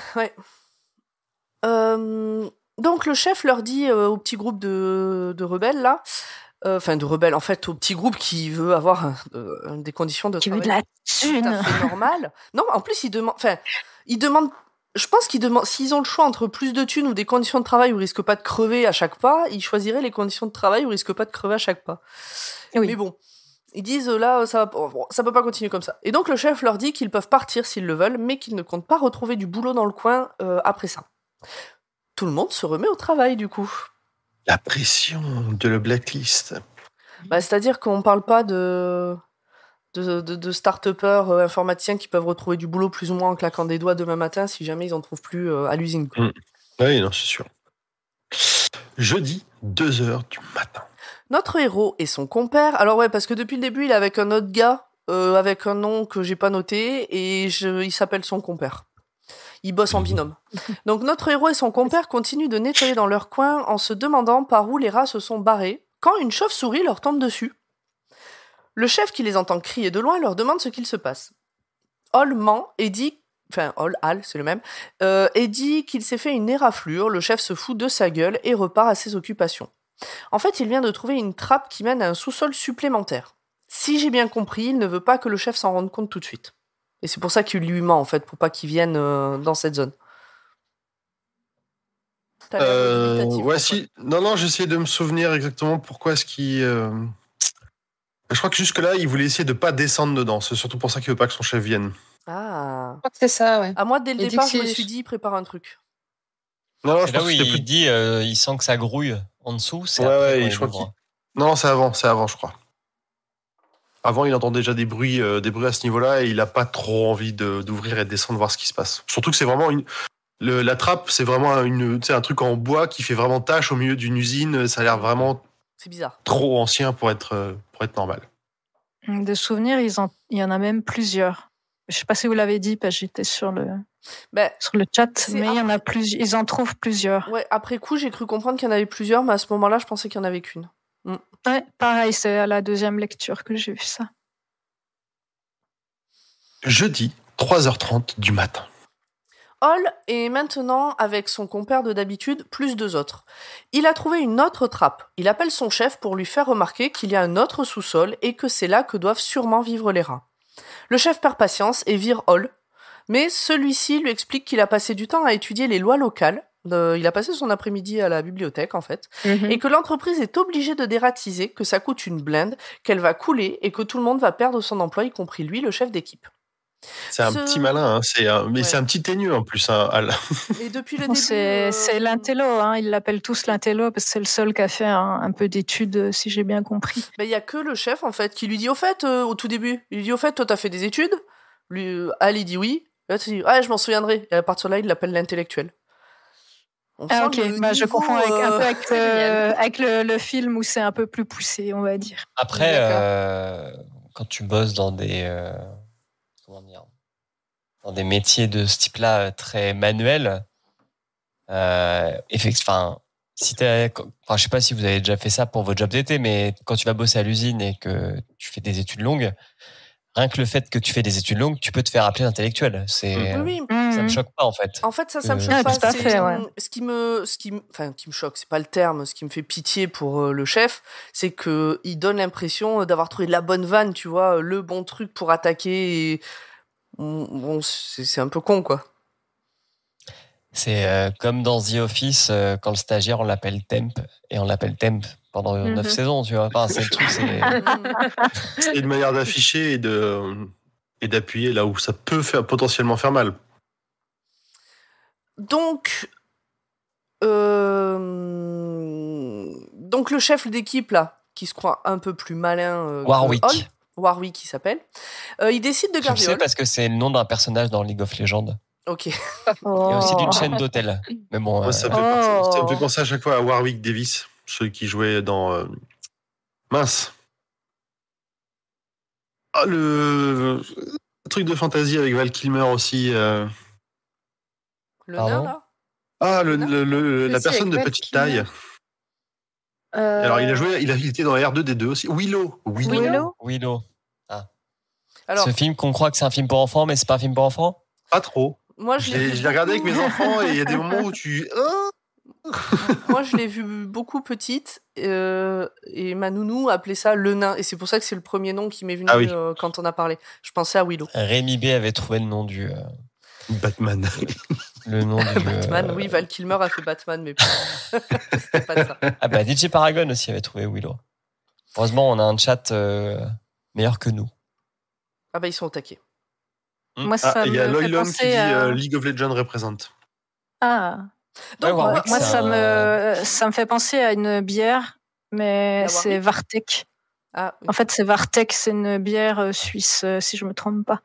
Euh, donc le chef leur dit euh, au petit groupe de, rebelles, là, enfin de rebelles, en fait, au petit groupe qui veut avoir des conditions de qui veut de la thune. normal. Non, en plus, il demandent. enfin, il demande je pense qu'ils demandent, s'ils ont le choix entre plus de thunes ou des conditions de travail où ils risquent pas de crever à chaque pas, ils choisiraient les conditions de travail où ils risquent pas de crever à chaque pas. Mais bon, ils disent euh, là, euh, ça, va, ça peut pas continuer comme ça. Et donc le chef leur dit qu'ils peuvent partir s'ils le veulent, mais qu'ils ne comptent pas retrouver du boulot dans le coin euh, après ça. Tout le monde se remet au travail du coup. La pression de le blacklist. Bah, c'est-à-dire qu'on parle pas de de, start-upers euh, informaticiens qui peuvent retrouver du boulot plus ou moins en claquant des doigts demain matin si jamais ils n'en trouvent plus euh, à l'usine. Mmh. Oui, non, c'est sûr. Jeudi, 2h du matin. Notre héros et son compère. Alors, ouais, parce que depuis le début, il est avec un autre gars, euh, avec un nom que j'ai pas noté, et il s'appelle son compère. il bosse en mmh. binôme. Donc notre héros et son compère continuent de nettoyer dans leur coin en se demandant par où les rats se sont barrés, quand une chauve-souris leur tombe dessus. Le chef qui les entend crier de loin leur demande ce qu'il se passe. Hall ment et dit enfin Hall, c'est le même, euh, et dit qu'il s'est fait une éraflure, le chef se fout de sa gueule et repart à ses occupations. En fait, il vient de trouver une trappe qui mène à un sous-sol supplémentaire. Si j'ai bien compris, il ne veut pas que le chef s'en rende compte tout de suite. Et c'est pour ça qu'il lui ment, en fait, pour pas qu'il vienne euh, dans cette zone. Euh, Non, non, j'essayais de me souvenir exactement pourquoi ce qui. Euh, je crois que jusque-là, il voulait essayer de pas descendre dedans. C'est surtout pour ça qu'il veut pas que son chef vienne. Ah. Je crois c'est ça, ouais. À ah, moi, dès le départ, je me suis dit, prépare un truc. Non, je pense là il dit, euh, il sent que ça grouille en dessous. C'est ouais, je crois Non, non c'est avant, c'est avant, je crois. Avant, il entend déjà des bruits, euh, des bruits à ce niveau-là et il n'a pas trop envie d'ouvrir et de descendre voir ce qui se passe. Surtout que c'est vraiment une. la trappe, c'est vraiment une, un truc en bois qui fait vraiment tache au milieu d'une usine. Ça a l'air vraiment c'est bizarre. Trop ancien pour être, euh, pour être normal. De souvenirs, ils en, il y en a même plusieurs. Je sais pas si vous l'avez dit, parce que j'étais sur le, bah, sur le chat, mais il y en a plus, ils en trouvent plusieurs. Ouais, après coup, j'ai cru comprendre qu'il y en avait plusieurs, mais à ce moment-là, je pensais qu'il n'y en avait qu'une. Mm. Ouais, pareil, c'est à la deuxième lecture que j'ai vu ça. Jeudi, 3h30 du matin. Hall est maintenant avec son compère de d'habitude plus deux autres. Il a trouvé une autre trappe. Il appelle son chef pour lui faire remarquer qu'il y a un autre sous-sol et que c'est là que doivent sûrement vivre les rats. Le chef perd patience et vire Hall, mais celui-ci lui explique qu'il a passé du temps à étudier les lois locales. il a passé son après-midi à la bibliothèque, en fait, mhm. et que l'entreprise est obligée de dératiser, que ça coûte une blinde, qu'elle va couler et que tout le monde va perdre son emploi, y compris lui, le chef d'équipe. C'est un petit malin, hein, c'est mais c'est un petit ténu en plus. Hein, Al. depuis euh, c'est, l'intello, hein, ils l'appellent tous l'intello parce que c'est le seul qui a fait un, peu d'études, euh, si j'ai bien compris. Bah, il y n'y a que le chef en fait qui lui dit au fait, euh, au tout début, il lui dit au fait, toi t'as fait des études lui, Ali dit oui, là tu dis ah je m'en souviendrai. Et à partir de là, il l'appelle l'intellectuel. Ah, ok, bah, je confonds avec, un peu avec, le, film où c'est un peu plus poussé, on va dire. Après, quand tu bosses dans des dans des métiers de ce type-là euh, très manuels, euh, ne si je sais pas si vous avez déjà fait ça pour votre job d'été, mais quand tu vas bosser à l'usine et que tu fais des études longues, rien que le fait que tu fais des études longues, tu peux te faire appeler intellectuel. C'est oui. ça me choque pas en fait. En fait, ça, ça me euh, choque ah, pas. Ce qui me, ce qui, enfin, qui me choque, c'est pas le terme. Ce qui me fait pitié pour euh, le chef, c'est que il donne l'impression d'avoir trouvé la bonne vanne, tu vois, le bon truc pour attaquer. Et bon, c'est un peu con, quoi. C'est euh, comme dans The Office, euh, quand le stagiaire, on l'appelle Temp, et on l'appelle Temp pendant 9 mhm. saisons, tu vois. c'est une manière d'afficher et et d'appuyer là où ça peut faire, potentiellement faire mal. Donc, euh, donc le chef d'équipe là, qui se croit un peu plus malin. Warwick. Warwick qui s'appelle. Euh, il décide de garder. Je sais parce que c'est le nom d'un personnage dans League of Legends. Ok. Oh. Et aussi d'une chaîne d'hôtel. Mais bon. Euh, ça, me fait, oh. penser à chaque fois à Warwick Davis, celui qui jouait dans euh, mince. Ah, le... truc de fantasy avec Val Kilmer aussi. Ah ah, le là. Ah le, le, la personne de petite taille. Euh, Alors, il a joué, il a dans la R2D2 aussi. Willow. Willow. Willow. Ah. Alors, Ce film qu'on croit que c'est un film pour enfants, mais c'est pas un film pour enfants Pas trop. Moi, je l'ai regardé avec mes enfants et il y a des moments où tu. Hein. Moi, je l'ai vu beaucoup petite euh, et ma nounou appelait ça le nain. Et c'est pour ça que c'est le premier nom qui m'est venu ah euh, quand on a parlé. Je pensais à Willow. Rémi B avait trouvé le nom du, Batman. Le nom du Batman, euh, oui, Val Kilmer a fait Batman, mais c'était pas ça. Ah bah DJ Paragon aussi avait trouvé Willow. Heureusement, on a un chat euh, meilleur que nous. Ah bah ils sont au taquet. Hmm. Moi, ah, il y a Loylon qui dit euh, League of Legends représente. Ah. Donc, moi, ça, me, ça me fait penser à une bière, mais c'est Vartek. Ah, en fait, c'est Vartek, c'est une bière suisse, si je me trompe pas.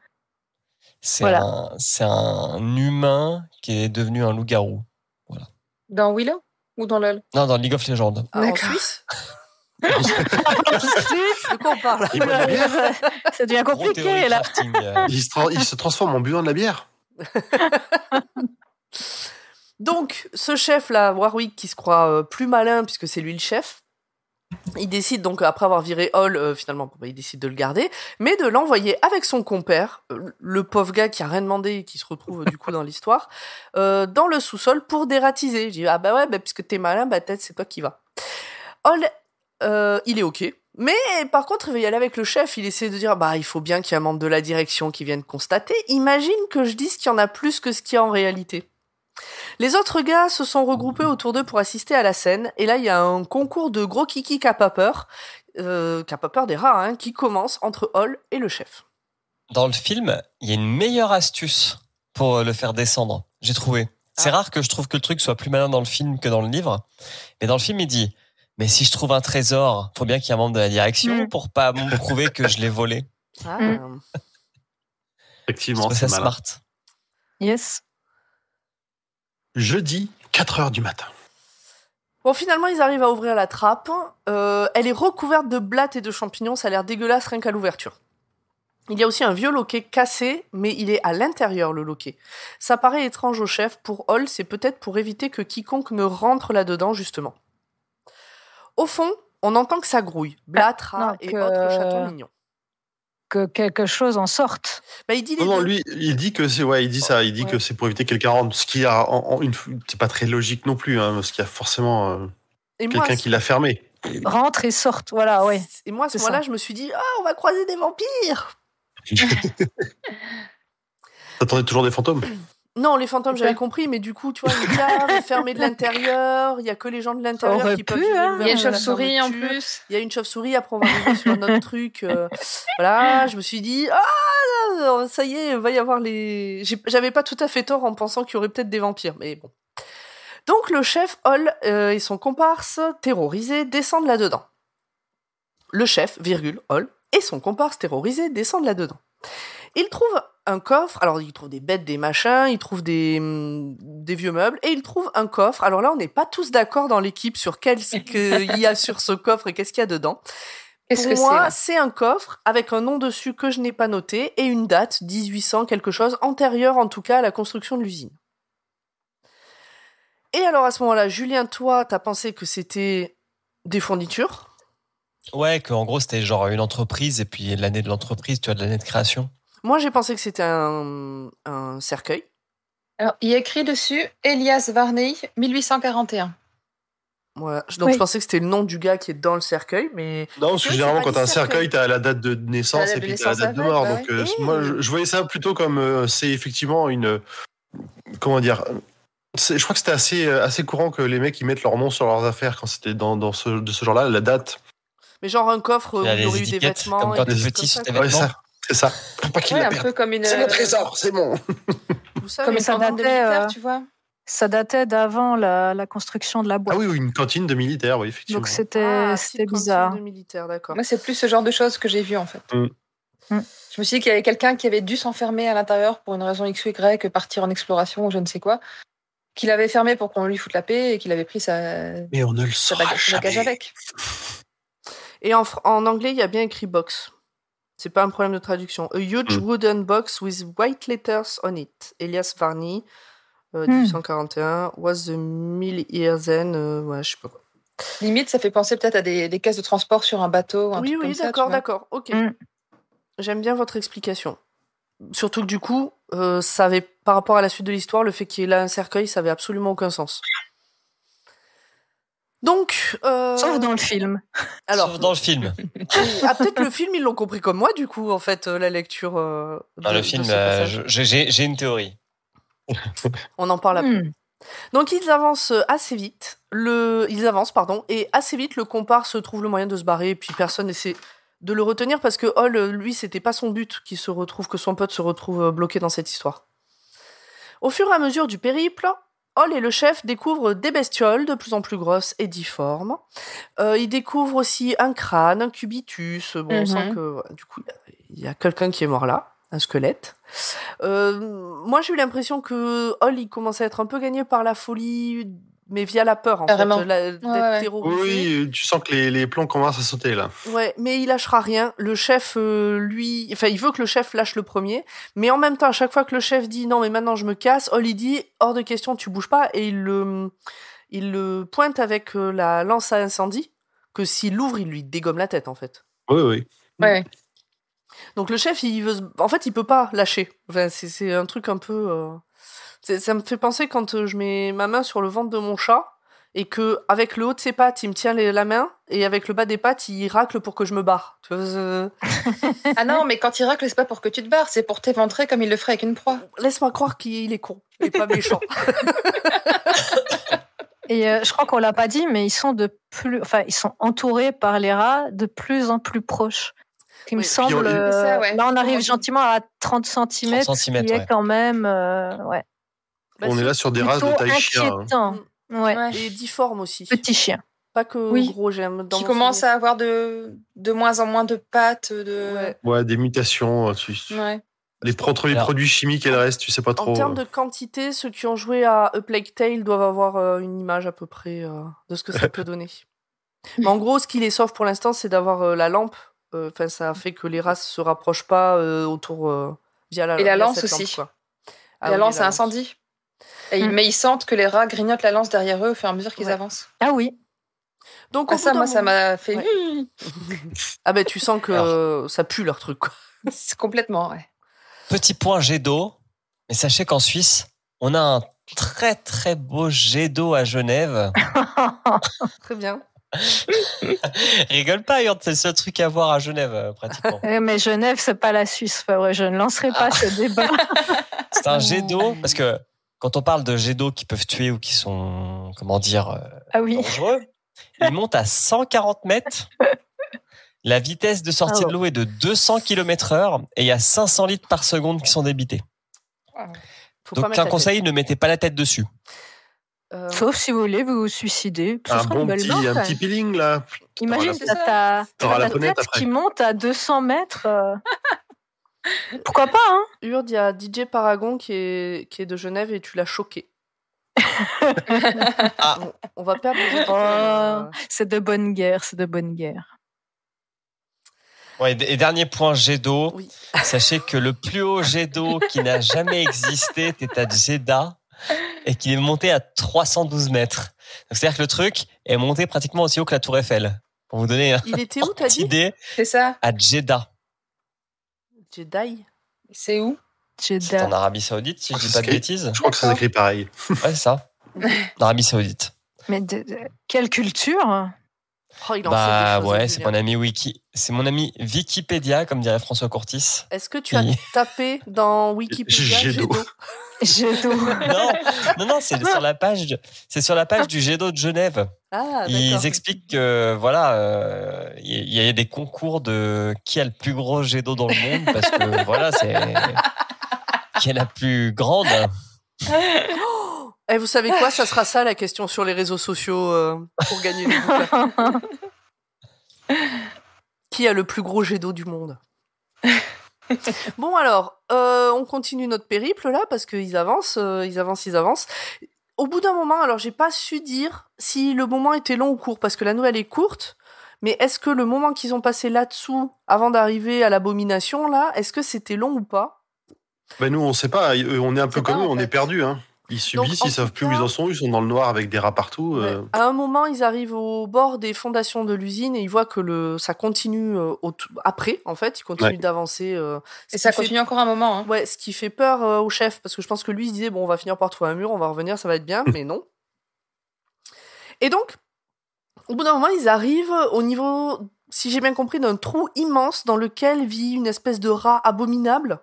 C'est un, un, humain qui est devenu un loup-garou. Voilà. Dans Willow ou dans LOL Non, dans League of Legends. Ah, Suisse en Suisse De quoi on parle Ça devient compliqué là. Euh. Il se, transforme en buvant de la bière. Donc, ce chef-là, Warwick, qui se croit euh, plus malin puisque c'est lui le chef, il décide donc, après avoir viré Hall, euh, finalement, bah, il décide de le garder, mais de l'envoyer avec son compère, euh, le pauvre gars qui a rien demandé et qui se retrouve du coup dans l'histoire, euh, dans le sous-sol pour dératiser. J'ai dit, ah bah ouais, bah, puisque t'es malin, bah peut-être c'est toi qui vas. Hall, il est OK. Mais par contre, il va y aller avec le chef, il essaie de dire, bah il faut bien qu'il y ait un membre de la direction qui vienne constater. Imagine que je dise qu'il y en a plus que ce qu'il y a en réalité. Les autres gars se sont regroupés autour d'eux pour assister à la scène, et là il y a un concours de gros kiki n'a pas peur, qui euh, a pas peur des rats, hein, qui commence entre Hall et le chef. Dans le film, il y a une meilleure astuce pour euh, le faire descendre, j'ai trouvé. C'est ah. rare que je trouve que le truc soit plus malin dans le film que dans le livre, mais dans le film il dit mais si je trouve un trésor, faut bien qu'il y ait un membre de la direction mm. pour pas me prouver que je l'ai volé. Ah. Mm. Effectivement, c'est smart. Yes jeudi, 4 h du matin. Bon, finalement, ils arrivent à ouvrir la trappe. Euh, elle est recouverte de blattes et de champignons, ça a l'air dégueulasse rien qu'à l'ouverture. Il y a aussi un vieux loquet cassé, mais il est à l'intérieur le loquet. Ça paraît étrange au chef, pour Hall, c'est peut-être pour éviter que quiconque ne rentre là-dedans, justement. Au fond, on entend que ça grouille, blatra ah, et autres euh, chatons mignons que quelque chose en sorte. Bah, il dit non, lui, il dit que c'est ouais, il dit ça, il dit que c'est pour éviter que quelqu'un rentre, ce qui a une, c'est pas très logique non plus, parce hein, qu'il y a forcément euh, quelqu'un qui l'a fermé. Rentre et sorte, voilà, ouais. Et moi, à ce moment-là, je me suis dit, ah, on va croiser des vampires. T'attendais toujours des fantômes Non, les fantômes, j'avais compris, mais du coup, tu vois, une cave fermé de l'intérieur, il y a que les gens de l'intérieur qui peuvent. Hein. Il y a une chauve-souris en plus. Il y a une chauve-souris, après on va revenir sur notre truc. Euh, voilà, je me suis dit, ah, ça y est, va y avoir les. J'avais pas tout à fait tort en pensant qu'il y aurait peut-être des vampires, mais bon. Donc le chef Hall euh, et son comparse, terrorisé descendent là-dedans. Le chef, virgule, Hall, et son comparse terrorisé descendent là-dedans. Il trouve un coffre. Alors, il trouve des bêtes, des machins, il trouve mm, des, vieux meubles et il trouve un coffre. Alors là, on n'est pas tous d'accord dans l'équipe sur quel ce qu'il y a sur ce coffre et qu'est-ce qu'il y a dedans. Pour moi, c'est un coffre avec un nom dessus que je n'ai pas noté et une date, 1800 quelque chose, antérieure en tout cas à la construction de l'usine. Et alors à ce moment-là, Julien, toi, tu as pensé que c'était des fournitures Ouais, qu'en gros, c'était genre une entreprise et puis l'année de l'entreprise, tu as de l'année de création. Moi, j'ai pensé que c'était un, un, cercueil. Alors, il y a écrit dessus Elias Varney, 1841. Donc, je pensais que c'était le nom du gars qui est dans le cercueil, mais. Non, parce que généralement, quand t'as un cercueil, t'as la date de naissance et puis t'as la date de mort. donc, euh, moi, je, voyais ça plutôt comme euh, c'est effectivement une. Comment dire je crois que c'était assez, euh, assez courant que les mecs ils mettent leur nom sur leurs affaires quand c'était dans, dans ce, de ce genre-là, la date. Mais genre un coffre où il y aurait eu des vêtements. Comme et des, petits Vêtements. C'est ça. pas qu'il ouais, la C'est mon euh, trésor, c'est bon comme ça datait, tu vois. Ça datait d'avant la, construction de la boîte. Ah oui, une cantine de militaires, oui, effectivement. Donc c'était ah, bizarre. De d'accord. Moi, c'est plus ce genre de choses que j'ai vu en fait. Mm. Mm. Je me suis dit qu'il y avait quelqu'un qui avait dû s'enfermer à l'intérieur pour une raison X ou Y, partir en exploration ou je ne sais quoi, qu'il avait fermé pour qu'on lui foute la paix et qu'il avait pris sa. Mais on ne le avec. Et en, en anglais, il y a bien écrit box. C'est pas un problème de traduction. A huge mm. wooden box with white letters on it. Elias Varney, euh, 1841, hmm. was the mill euh, je sais pas quoi. Limite, ça fait penser peut-être à des, caisses de transport sur un bateau. Un oui, oui, d'accord, d'accord. Ok. Hmm. J'aime bien votre explication. Surtout que du coup, euh, ça avait, par rapport à la suite de l'histoire, le fait qu'il ait là un cercueil, ça avait absolument aucun sens. Donc, euh, sauf dans le film. Alors, sauf dans le film. Ah, peut-être le film, ils l'ont compris comme moi, du coup, en fait, euh, la lecture. Euh, ah, le film, j'ai une théorie. On en parle après. Hmm. Donc, ils avancent assez vite. Le, ils avancent, pardon, et assez vite, le se trouve le moyen de se barrer, et puis personne n'essaie de le retenir parce que Hall, lui, c'était pas son but qu'il se retrouve, que son pote se retrouve bloqué dans cette histoire. Au fur et à mesure du périple, Ol et le chef découvrent des bestioles de plus en plus grosses et difformes. Euh, ils découvrent aussi un crâne, un cubitus. Bon, on mhm. que du coup, il y a, quelqu'un qui est mort là, un squelette. Euh, moi, j'ai eu l'impression que Ol, il commençait à être un peu gagné par la folie mais via la peur en fait, Oui, tu sens que les, les, commencent à sauter là. Ouais, mais il lâchera rien. Le chef, euh, lui, enfin, il veut que le chef lâche le premier, mais en même temps, à chaque fois que le chef dit non, mais maintenant je me casse, Holly dit hors de question, tu bouges pas, et il le, il le pointe avec euh, la lance à incendie que s'il l'ouvre, il lui dégomme la tête en fait. Oui, oui. Ouais. Mm. Donc le chef, il veut, en fait, il peut pas lâcher. Enfin, c'est un truc un peu. Euh, ça me fait penser quand euh, je mets ma main sur le ventre de mon chat et que avec le haut de ses pattes, il me tient la main et avec le bas des pattes, il racle pour que je me barre. ah non, mais quand il racle, c'est pas pour que tu te barres, c'est pour t'éventrer comme il le ferait avec une proie. Laisse-moi croire qu'il est con et pas méchant. Et euh, je crois qu'on l'a pas dit, mais ils sont de plus, enfin, ils sont entourés par les rats de plus en plus proches. Il me semble. On... Euh, là, on arrive gentiment à 30 cm, qui est quand même, ouais, bah, on est, là sur des races de taille chien. Hein. Mm, ouais. Et difforme aussi. Petit chien. Pas que gros, j'aime. Qui commence à avoir de, de moins en moins de pattes. De... des mutations. Hein, les, produits chimiques et le reste, tu sais pas trop. En termes euh. de quantité, ceux qui ont joué à A doivent avoir euh, une image à peu près euh, de ce que ça peut donner. Mais en gros, ce qui les sauve pour l'instant, c'est d'avoir la lampe. Enfin, ça fait que les races se rapprochent pas autour via la. Et la, lance aussi. la ah lance incendie. Et mm. Mais ils sentent que les rats grignotent la lance derrière eux au fur et à mesure qu'ils avancent. Ah oui. Donc ah ça, moi, ça m'a fait. Hum. ah ben, tu sens que euh, ça pue leur truc. c'est Complètement. Ouais. Petit point jet d'eau. Mais sachez qu'en Suisse, on a un très très beau jet d'eau à Genève. très bien. Rigole pas, c'est le seul truc à voir à Genève, euh, pratiquement. Eh, mais Genève, c'est pas la Suisse, je ne lancerai pas ah. ce débat. c'est un jet d'eau, parce que quand on parle de jets d'eau qui peuvent tuer ou qui sont, comment dire, euh, ah oui. dangereux, ils montent à 140 mètres. La vitesse de sortie ah de l'eau est de 200 km h et il y a 500 litres par seconde qui sont débités. Donc, un conseil, ne mettez pas la tête dessus. Euh, Sauf si vous voulez vous suicider. Ce un bon petit, peeling, là. Imagine, ta, la tête qui monte à 200 mètres. Euh. Pourquoi pas, hein Urde, il y a DJ Paragon qui est, de Genève et tu l'as choqué. Ah. on va perdre. Oh, euh. c'est de bonne guerre, c'est de bonne guerre. Ouais, et dernier point, jet d'eau. Sachez que le plus haut jet d'eau qui n'a jamais existé était à Jeddah et qu'il est monté à 312 mètres. C'est-à-dire que le truc est monté pratiquement aussi haut que la Tour Eiffel. Pour vous donner une idée, c'est ça, à Jeddah. Jedi C'est où C'est en Arabie Saoudite, si ah, je dis pas de bêtises. Je crois que ça s'écrit pareil. ouais, c'est ça. En Arabie Saoudite. Mais de, quelle culture Oh, bah ouais, c'est mon ami Wiki, c'est mon ami Wikipédia, comme dirait François Courtis. Est-ce que tu as tapé dans Wikipédia Gédo Gédo. non, non, non c'est sur la page, c'est sur la page du Gédo de Genève. Ah, Ils expliquent que voilà, euh, il y, a des concours de qui a le plus gros Gédo dans le monde parce que voilà, c'est qui est la plus grande. Oh, eh, vous savez quoi Ça sera ça la question sur les réseaux sociaux euh, pour gagner Qui a le plus gros jet d'eau du monde Bon alors, euh, on continue notre périple là parce qu'ils avancent, euh, ils avancent, ils avancent. Au bout d'un moment, alors j'ai pas su dire si le moment était long ou court parce que la nouvelle est courte. Mais est-ce que le moment qu'ils ont passé là-dessous, avant d'arriver à l'abomination, là, est-ce que c'était long ou pas ben nous, on sait pas. On est un peu comme eux, on est perdu. Hein. Ils subissent, Donc, ils savent plus où ils en sont, ils sont dans le noir avec des rats partout. Euh. À un moment, ils arrivent au bord des fondations de l'usine et ils voient que le, ça continue euh, après, en fait, ils continuent d'avancer. Euh, et ça continue encore un moment. Hein. Ouais, ce qui fait peur au chef, parce que je pense que lui, il se disait, bon, on va finir par trouver un mur, on va revenir, ça va être bien, mais non. Et donc, au bout d'un moment, ils arrivent au niveau, si j'ai bien compris, d'un trou immense dans lequel vit une espèce de rat abominable.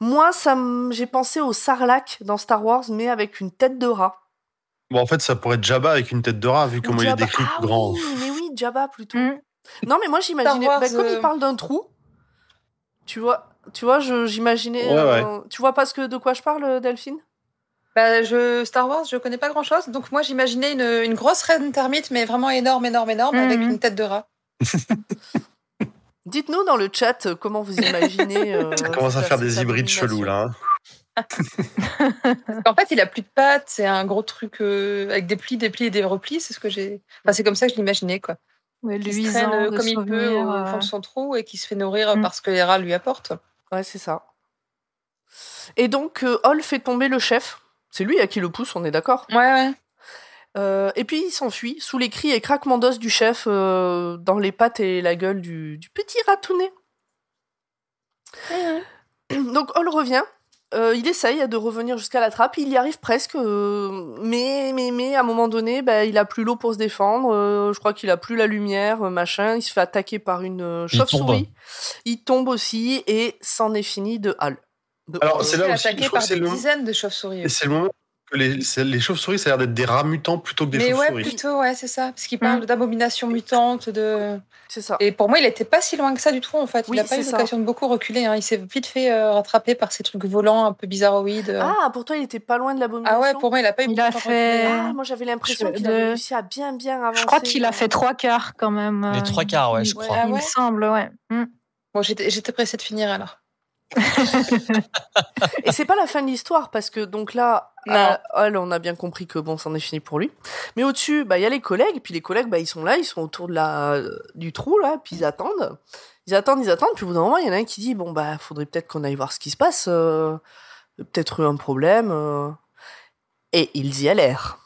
Moi, ça j'ai pensé au Sarlacc dans Star Wars, mais avec une tête de rat. Bon, en fait, ça pourrait être Jabba avec une tête de rat, vu comment il est décrit ah, grand. Oui, mais oui, Jabba plutôt. Mm. Non, mais moi, j'imaginais. Bah, comme il euh. parle d'un trou, tu vois, tu vois j'imaginais. Euh, tu vois pas que, de quoi je parle, euh, Delphine bah, je, Star Wars, je connais pas grand chose, donc moi j'imaginais une, grosse reine thermite, mais vraiment énorme, énorme, énorme, avec mm. une tête de rat. Dites-nous dans le chat euh, comment vous imaginez. ça euh, commence à faire des hybrides chelous là. Hein. en fait, il a plus de pattes, c'est un gros truc euh, avec des plis, des plis et des replis. C'est ce que j'ai. Enfin, c'est comme ça que je l'imaginais quoi. lui il traîne comme il peut au fond de son trou et qui se fait nourrir mm. parce que les rats lui apportent. Ouais, c'est ça. Et donc, Hall fait tomber le chef. C'est lui à qui le pousse, on est d'accord Ouais, ouais. Euh, et puis il s'enfuit sous les cris et craquements d'os du chef euh, dans les pattes et la gueule du, petit ratounet. Donc Hall revient. Euh, il essaye de revenir jusqu'à la trappe, il y arrive presque, mais, mais, mais à un moment donné, bah, il a plus l'eau pour se défendre, je crois qu'il a plus la lumière, machin, il se fait attaquer par une chauve-souris, il, tombe aussi, et c'en est fini de Hall. Alors c'est là aussi, je c'est de chauves-souris. C'est le moment les, chauves-souris, ça a l'air d'être des rats mutants plutôt que des chauves-souris. Mais ouais, plutôt, ouais, c'est ça. Parce qu'il hum. parle d'abominations d'abomination mutante, de. C'est ça. Et pour moi, il n'était pas si loin que ça du tout, en fait. Il n'a pas eu l'occasion de beaucoup reculer. Hein. Il s'est vite fait euh, rattraper par ces trucs volants un peu bizarroïdes. Euh. Ah, pour il n'était pas loin de l'abomination. Ah ouais, pour moi, il n'a pas eu beaucoup de. Ah, moi, j'avais l'impression qu'il a réussi à bien, bien avancer. Je crois qu'il a fait trois quarts quand même. Les euh, trois quarts, ouais, je crois. Ah il me semble, ouais. Hum. Bon, j'étais pressé de finir alors. et c'est pas la fin de l'histoire parce que donc là, euh, on a bien compris que bon, c'en est fini pour lui. Mais au-dessus, bah il y a les collègues, puis les collègues, bah ils sont là, ils sont autour de la euh, du trou là, puis ils attendent, ils attendent, ils attendent. Puis au bout d'un moment, il y en a un qui dit bon bah faudrait peut-être qu'on aille voir ce qui se passe, euh, peut-être eu un problème. Et ils y allèrent.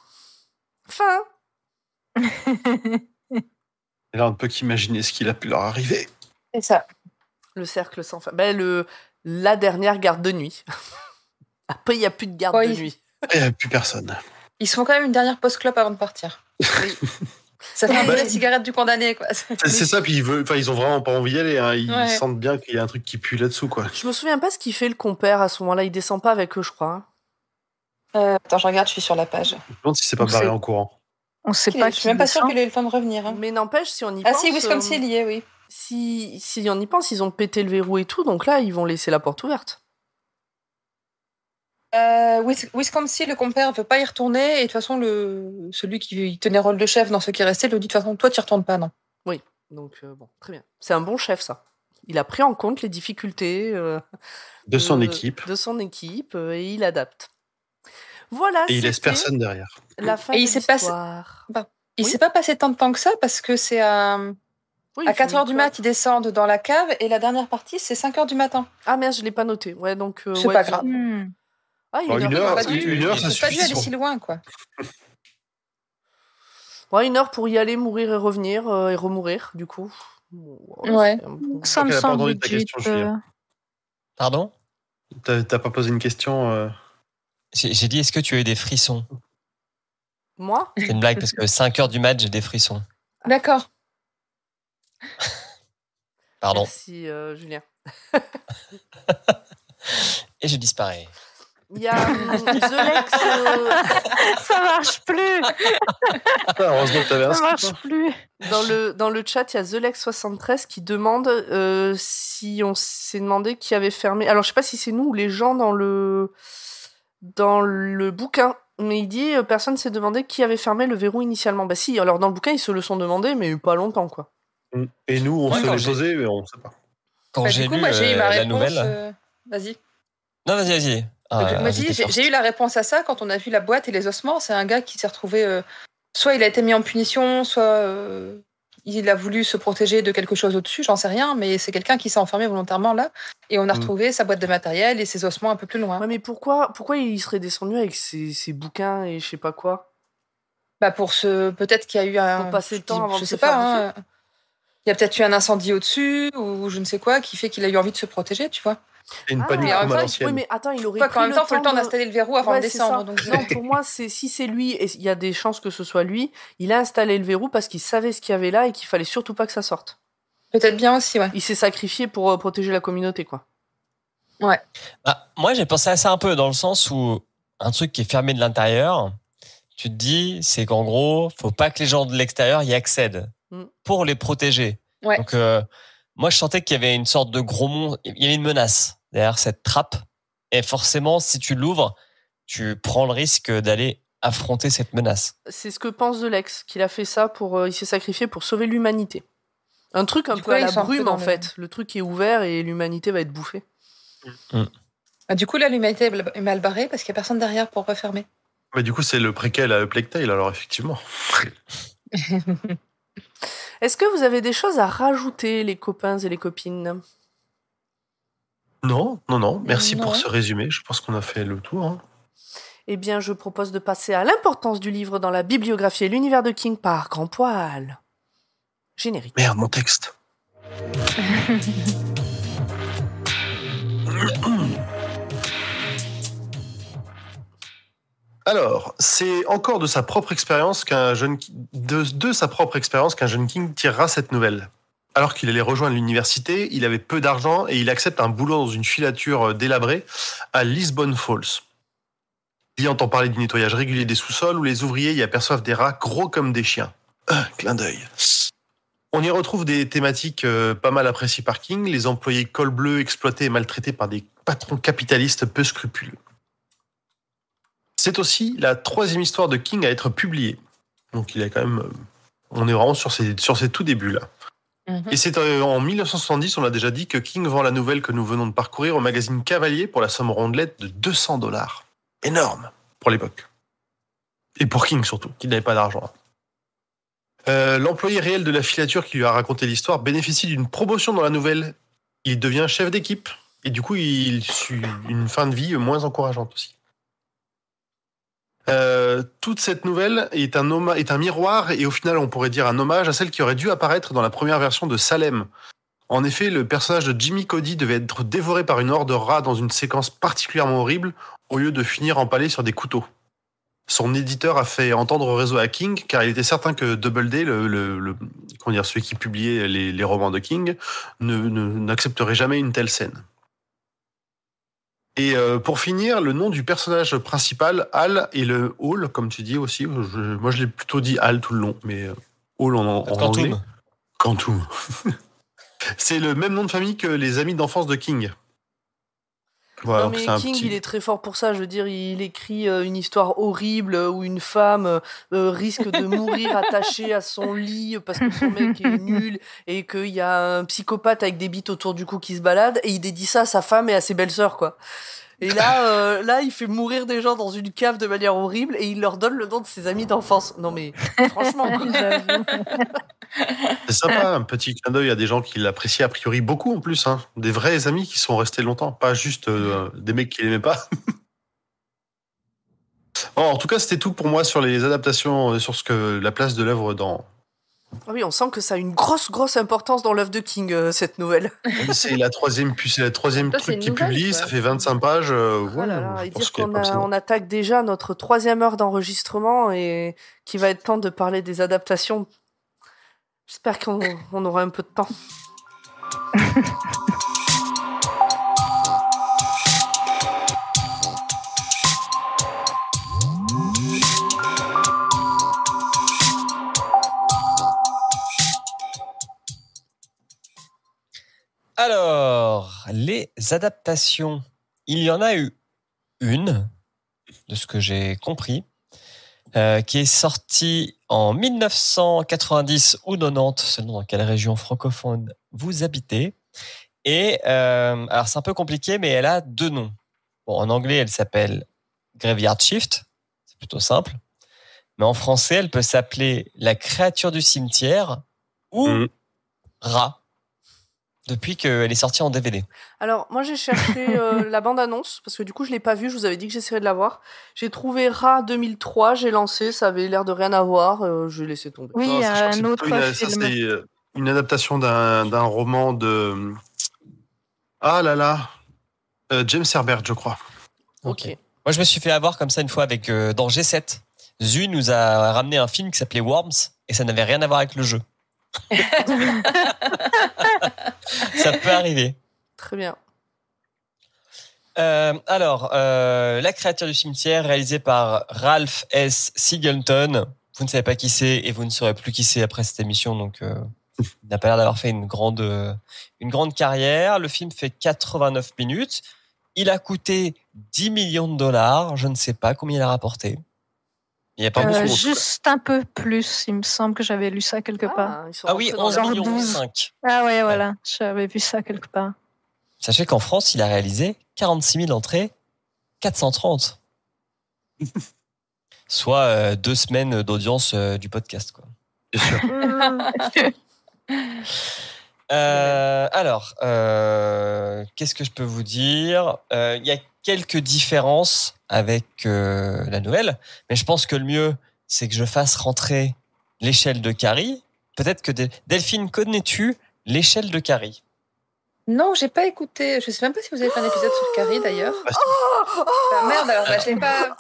Fin. et là, on ne peut qu'imaginer ce qu'il a pu leur arriver. C'est ça. Le cercle sans fin. bah le, la dernière garde de nuit. Après, il n'y a plus de garde de nuit. Il n'y a plus personne. Ils se font quand même une dernière post-clope avant de partir. Ça fait bah, cigarette du condamné, C'est ça, puis ils, veulent, ils ont vraiment pas envie d'y aller. Hein. Ils sentent bien qu'il y a un truc qui pue là-dessous, quoi. Je me souviens pas ce qu'il fait le compère à ce moment-là. Il descend pas avec eux, je crois. Hein. Euh, attends, je regarde, je suis sur la page. Je me demande si c'est pas barré en courant. On sait pas. je suis même pas sûr qu'il ait le temps de revenir. Hein. Mais n'empêche, si on y ah pense. Ah si, Wisconsin, euh... y est, oui. Si, si y pensent, ils ont pété le verrou et tout, donc là, ils vont laisser la porte ouverte. Euh, Wisconsin, le compère, ne veut pas y retourner. Et de toute façon, le, celui qui tenait rôle de chef dans ce qui restait le dit de toute façon, toi, tu n'y retournes pas, non Oui, donc euh, bon, très bien. C'est un bon chef, ça. Il a pris en compte les difficultés euh, de, son euh, équipe. De son équipe et il adapte. Voilà. Et il laisse personne derrière. La fin il s'est s'est pas passé tant de temps que ça parce que c'est un à 4 heures du mat, ils descendent dans la cave et la dernière partie, c'est 5 heures du matin. Ah merde, je l'ai pas noté. Ouais, donc. c'est pas grave. une, heure, ça suffit. Pas dû aller si loin, quoi. une heure pour y aller, mourir et revenir euh, et remourir, du coup. Ouais. Ça me semble euh. Pardon Pardon T'as pas posé une question. Euh j'ai dit, est-ce que tu as des frissons Moi C'est une blague parce que 5 heures du mat', j'ai des frissons. D'accord. Pardon. Merci, euh, Julien. Et je disparais. Il y a euh, euh, Ça marche plus. Ah, Ça marche hein. plus. Dans le, dans le chat, il y a thelex 73 qui demande si on s'est demandé qui avait fermé. Alors, je sais pas si c'est nous ou les gens dans le, dans le bouquin. Mais il dit personne s'est demandé qui avait fermé le verrou initialement. Bah si, alors dans le bouquin, ils se le sont demandé, mais pas longtemps, quoi. Mm. Et nous, on se l'est posé, mais on ne sait pas. Bah, quand j'ai eu euh, ma réponse, la euh, Vas-y. Non, vas-y, vas-y. Ah, j'ai eu la réponse à ça quand on a vu la boîte et les ossements. C'est un gars qui s'est retrouvé. Euh, soit il a été mis en punition, soit il a voulu se protéger de quelque chose au-dessus, j'en sais rien, mais c'est quelqu'un qui s'est enfermé volontairement là. Et on a mm. retrouvé sa boîte de matériel et ses ossements un peu plus loin. mais pourquoi, pourquoi il serait descendu avec ses, bouquins et je sais pas quoi bah pour ce peut-être qu'il y a eu un pour passer le temps avant je de sais pas hein, il y a peut-être eu un incendie au-dessus ou je ne sais quoi qui fait qu'il a eu envie de se protéger, tu vois. une ah, panique mais oui, mais attends, il aurait quoi, en même temps, il faut le temps d'installer le verrou avant de descendre. Non, pour moi, c'est si c'est lui, et il y a des chances que ce soit lui, il a installé le verrou parce qu'il savait ce qu'il y avait là et qu'il fallait surtout pas que ça sorte. Peut-être bien aussi, ouais. Il s'est sacrifié pour euh, protéger la communauté, quoi. Ouais. Bah, moi, j'ai pensé à ça un peu dans le sens où un truc qui est fermé de l'intérieur, tu te dis, c'est qu'en gros, faut pas que les gens de l'extérieur y accèdent. Mm. pour les protéger. Donc, euh, moi, je sentais qu'il y avait une sorte de gros monde, il y avait une menace derrière cette trappe. Et forcément, si tu l'ouvres, tu prends le risque d'aller affronter cette menace. C'est ce que pense de l'ex, qu'il a fait ça pour, euh, il s'est sacrifié pour sauver l'humanité. Un truc un peu à la brume en fait. Le... truc est ouvert et l'humanité va être bouffée. Mm. Mm. Ah, du coup, là, l'humanité est mal barrée parce qu'il n'y a personne derrière pour refermer. Mais du coup, c'est le préquel à Plague alors effectivement. Est-ce que vous avez des choses à rajouter, les copains et les copines Non, non, non. Merci pour ce résumé. Je pense qu'on a fait le tour. Hein. Eh bien, je propose de passer à l'importance du livre dans la bibliographie et l'univers de King par Grand Poil. Générique. Merde, mon texte. Alors, c'est encore de sa propre expérience qu'un jeune de, de sa propre expérience qu'un jeune King tirera cette nouvelle. Alors qu'il allait rejoindre l'université, il avait peu d'argent et il accepte un boulot dans une filature euh, délabrée à Lisbon Falls. Il entend parler du nettoyage régulier des sous-sols où les ouvriers y aperçoivent des rats gros comme des chiens. Euh, clin d'œil. On y retrouve des thématiques euh, pas mal appréciées par King, les employés col bleu exploités et maltraités par des patrons capitalistes peu scrupuleux. C'est aussi la troisième histoire de King à être publiée. Donc il a quand même. On est vraiment sur ses, sur tout débuts là. Mhm. Et c'est euh, en 1970, on l'a déjà dit, que King vend la nouvelle que nous venons de parcourir au magazine Cavalier pour la somme rondelette de 200 dollars. Énorme pour l'époque. Et pour King surtout, qui n'avait pas d'argent. Euh, l'employé réel de la filature qui lui a raconté l'histoire bénéficie d'une promotion dans la nouvelle. Il devient chef d'équipe et du coup, il suit une fin de vie moins encourageante aussi. Euh, toute cette nouvelle est un, miroir et au final on pourrait dire un hommage à celle qui aurait dû apparaître dans la première version de Salem. En effet, le personnage de Jimmy Cody devait être dévoré par une horde de rats dans une séquence particulièrement horrible au lieu de finir empalé sur des couteaux. Son éditeur a fait entendre réseau à King car il était certain que Double le, celui qui publiait les, romans de King, n'accepterait jamais une telle scène. Et euh, pour finir, le nom du personnage principal, Al, et le Hall, comme tu dis aussi. moi, je l'ai plutôt dit Al tout le long, mais euh, Hall en, en C'est le même nom de famille que les amis d'enfance de King. King, il est très fort pour ça. Je veux dire, il écrit euh, une histoire horrible euh, où une femme euh, risque de mourir attachée à son lit parce que son mec est nul et qu'il y a un psychopathe avec des bites autour du cou qui se balade. Et il dédie ça à sa femme et à ses belles-sœurs, quoi. Et là, euh, là, il fait mourir des gens dans une cave de manière horrible et il leur donne le nom de ses amis d'enfance. Non mais franchement, c'est sympa, un petit clin d'œil à des gens qui l'appréciaient a priori beaucoup en plus. Hein. Des vrais amis qui sont restés longtemps, pas juste euh, des mecs qui l'aimaient pas. bon, en tout cas, c'était tout pour moi sur les adaptations, euh, sur ce que la place de l'œuvre dans ah oui, on sent que ça a une grosse, grosse importance dans l'œuvre de King, euh, cette nouvelle. Ah c'est la troisième, c'est la troisième truc qu'il publie, ça fait 25 pages. Euh, ah voilà, on attaque déjà notre troisième heure d'enregistrement et qu'il va être temps de parler des adaptations. J'espère qu'on aura un peu de temps. Alors, les adaptations. Il y en a eu une, de ce que j'ai compris, euh, qui est sortie en 1990 ou 90, selon dans quelle région francophone vous habitez. Et euh, alors, c'est un peu compliqué, mais elle a deux noms. en anglais, elle s'appelle Graveyard Shift, c'est plutôt simple. Mais en français, elle peut s'appeler La créature du cimetière ou mm. Rat depuis qu'elle est sortie en DVD. Alors, moi, j'ai cherché euh, la bande-annonce, parce que du coup, je ne l'ai pas vue, je vous avais dit que j'essaierais de la voir. J'ai trouvé Ra 2003, j'ai lancé, ça avait l'air de rien avoir, euh, je l'ai laissé tomber. Oui, un autre une, film. Ça, c'est euh, une adaptation d'un, roman de... Ah là là James Herbert, je crois. ok. Moi, je me suis fait avoir comme ça une fois avec dans G7. Zu nous a ramené un film qui s'appelait Worms, et ça n'avait rien à voir avec le jeu. ça peut arriver. Très bien. Euh, alors, euh, La créature du cimetière, réalisé par Ralph S. Singleton. Vous ne savez pas qui c'est et vous ne saurez plus qui c'est après cette émission, donc euh, il n'a pas l'air d'avoir fait une grande, une grande carrière. Le film fait 89 minutes. Il a coûté 10 millions de dollars. Je ne sais pas combien il a rapporté. Il y a pas euh, Juste un peu plus, il me semble que j'avais lu ça quelque ah, part. Ah oui, 11 millions 5. Ah ouais, voilà, j'avais vu ça quelque part. Sachez qu'en France, il a réalisé 46 000 entrées, 430. Soit euh, deux semaines d'audience euh, du podcast, quoi. alors, qu'est-ce que je peux vous dire Il y a quelques différences avec euh, la nouvelle, mais je pense que le mieux, c'est que je fasse rentrer l'échelle de Carrie. Peut-être que Delphine, connais-tu l'échelle de Carrie non, j'ai pas écouté. Je sais même pas si vous avez fait un épisode sur Carrie d'ailleurs. Ah, oh oh ah, merde, alors bah, oh, je l'ai pas.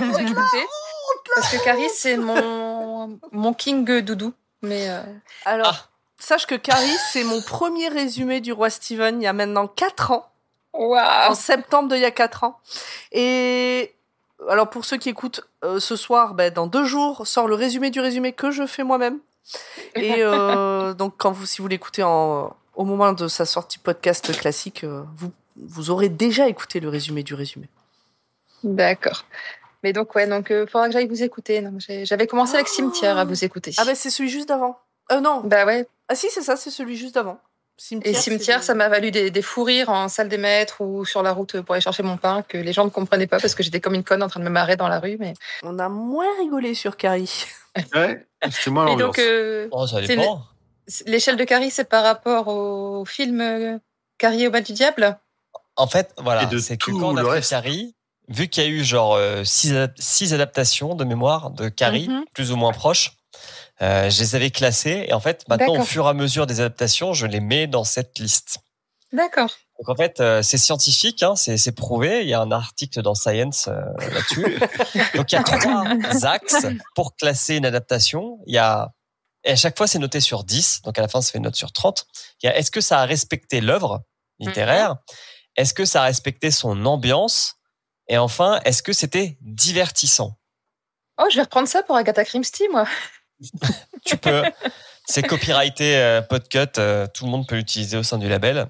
je l'ai pas écouté. Parce que Carrie, c'est mon, mon king doudou. Mais euh. Alors, ah. sache que Carrie, c'est mon premier résumé du roi Steven il y a maintenant 4 ans en septembre d'il y a 4 ans. Et alors pour ceux qui écoutent euh, ce soir, ben, dans deux jours sort le résumé du résumé que je fais moi-même. Et euh, donc quand vous, si vous l'écoutez en, au moment de sa sortie podcast classique, euh, vous, vous aurez déjà écouté le résumé du résumé. D'accord. Mais donc ouais, donc faudra que j'aille vous écouter. J'avais commencé avec Cimetière à oh vous écouter. Ah ben c'est celui juste d'avant. Euh, non. Bah ouais. Ah si, c'est ça, c'est celui juste d'avant et cimetière, ça m'a valu des, des fous rires en salle des maîtres ou sur la route pour aller chercher mon pain que les gens ne comprenaient pas parce que j'étais comme une conne en train de me marrer dans la rue. Mais on a moins rigolé sur Carrie. Ouais, c'est moins Donc, euh, oh, ça L'échelle de Carrie, c'est par rapport au film euh, Carrie au bas du diable. En fait, voilà, c'est que quand on a Carrie, vu qu'il y a eu genre euh, six adaptations de mémoire de Carrie, mhm. plus ou moins proches, euh, je les avais classés et en fait, maintenant, au fur et à mesure des adaptations, je les mets dans cette liste. D'accord. Donc en fait, euh, c'est scientifique, hein, c'est prouvé. Il y a un article dans Science euh, là-dessus. Donc il y a trois axes pour classer une adaptation. Il y a et à chaque fois, c'est noté sur 10. Donc à la fin, ça fait une note sur 30. Il y a est-ce que ça a respecté l'œuvre littéraire mhm. Est-ce que ça a respecté son ambiance Et enfin, est-ce que c'était divertissant Oh, je vais reprendre ça pour Agatha Christie, moi tu peux. C'est copyrighté euh, Podcut, euh, tout le monde peut l'utiliser au sein du label.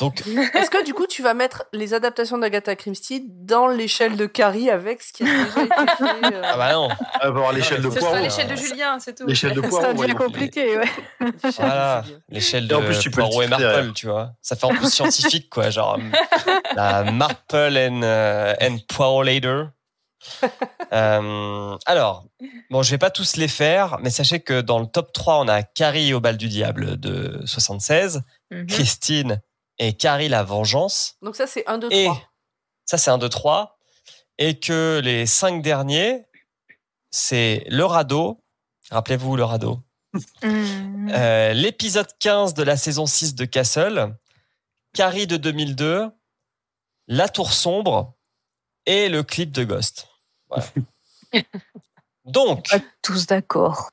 Donc, est-ce que du coup tu vas mettre les adaptations d'Agatha Christie dans l'échelle de Carrie avec ce qui a déjà été fait euh Ah bah non, ah, on va l'échelle de c'est l'échelle de Julien, c'est tout. L'échelle de Poirot C'est ouais, compliqué, ouais. Voilà, l'échelle de Poirot et Marple, tu vois. Ça fait en plus scientifique quoi, genre la Marple and, and Poirot later. Euh, alors, bon, je vais pas tous les faire, mais sachez que dans le top 3, on a Carrie au bal du diable de 76, mhm. Christine et Carrie la vengeance. Donc ça, c'est 1, 2, 3. Et ça, c'est 1, 2, 3. Et que les 5 derniers, c'est le radeau. Rappelez-vous le radeau. Mhm. Euh, l'épisode 15 de la saison 6 de Castle, Carrie de 2002, La Tour Sombre et le clip de Ghost. Donc. tous d'accord.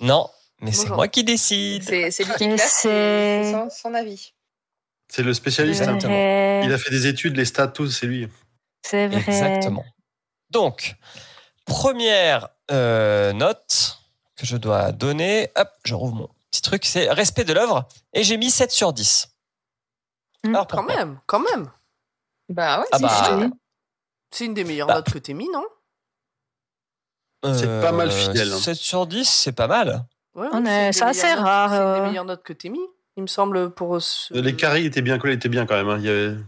Non, mais c'est moi qui décide. C'est lui qui son, son avis. C'est le spécialiste. Hein. Il a fait des études, les stats, tout, c'est lui. C'est vrai. Exactement. Donc, première euh, note que je dois donner. Hop, je rouvre mon petit truc. C'est respect de l'œuvre. Et j'ai mis 7 sur 10. Hmm. Alors, quand même, quand même. Bah ouais, ah bah, c'est une des meilleures bah. notes que t'aies mis, non C'est pas mal euh, fidèle. 7 hein. sur 10, c'est pas mal. c'est assez rare. C'est une des euh. meilleures notes que t'aies mis, il me semble, pour euh, Les carrés étaient bien collés, étaient bien quand même. Hein.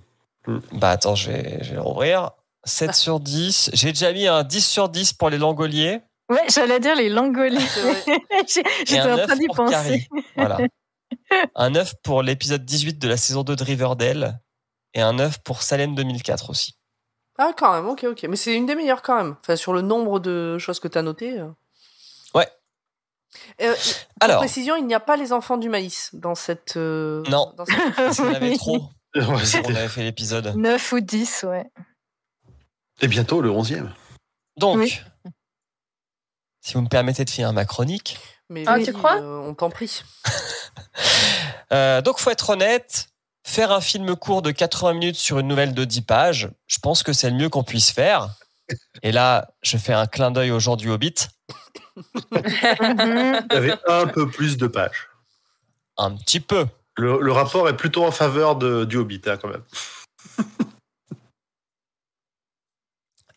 Hmm. Bah attends, je vais, je rouvrir. 7 bah. sur 10. J'ai déjà mis un 10 sur 10 pour les langoliers. Ouais, j'allais dire les langoliers. J'étais en train d'y penser. Voilà. Un 9 pour l'épisode 18 de la saison 2 de Riverdale et un 9 pour Salem 2004 aussi. Ah, quand même, ok, ok. Mais c'est une des meilleures quand même. Enfin, sur le nombre de choses que tu as notées. Euh. Ouais. Euh, pour Alors, précision, il n'y a pas les enfants du maïs dans cette. Euh, non, dans cette... avait trop. on avait fait l'épisode 9 ou 10, ouais. Et bientôt le 11e. Donc, si vous me permettez de finir ma chronique. Mais ah, tu crois On t'en prie. donc, faut être honnête, faire un film court de 80 minutes sur une nouvelle de 10 pages, je pense que c'est le mieux qu'on puisse faire. Et là, je fais un clin d'œil gens du Hobbit. Il y avait un peu plus de pages. Un petit peu. Le, rapport est plutôt en faveur du Hobbit, hein, quand même.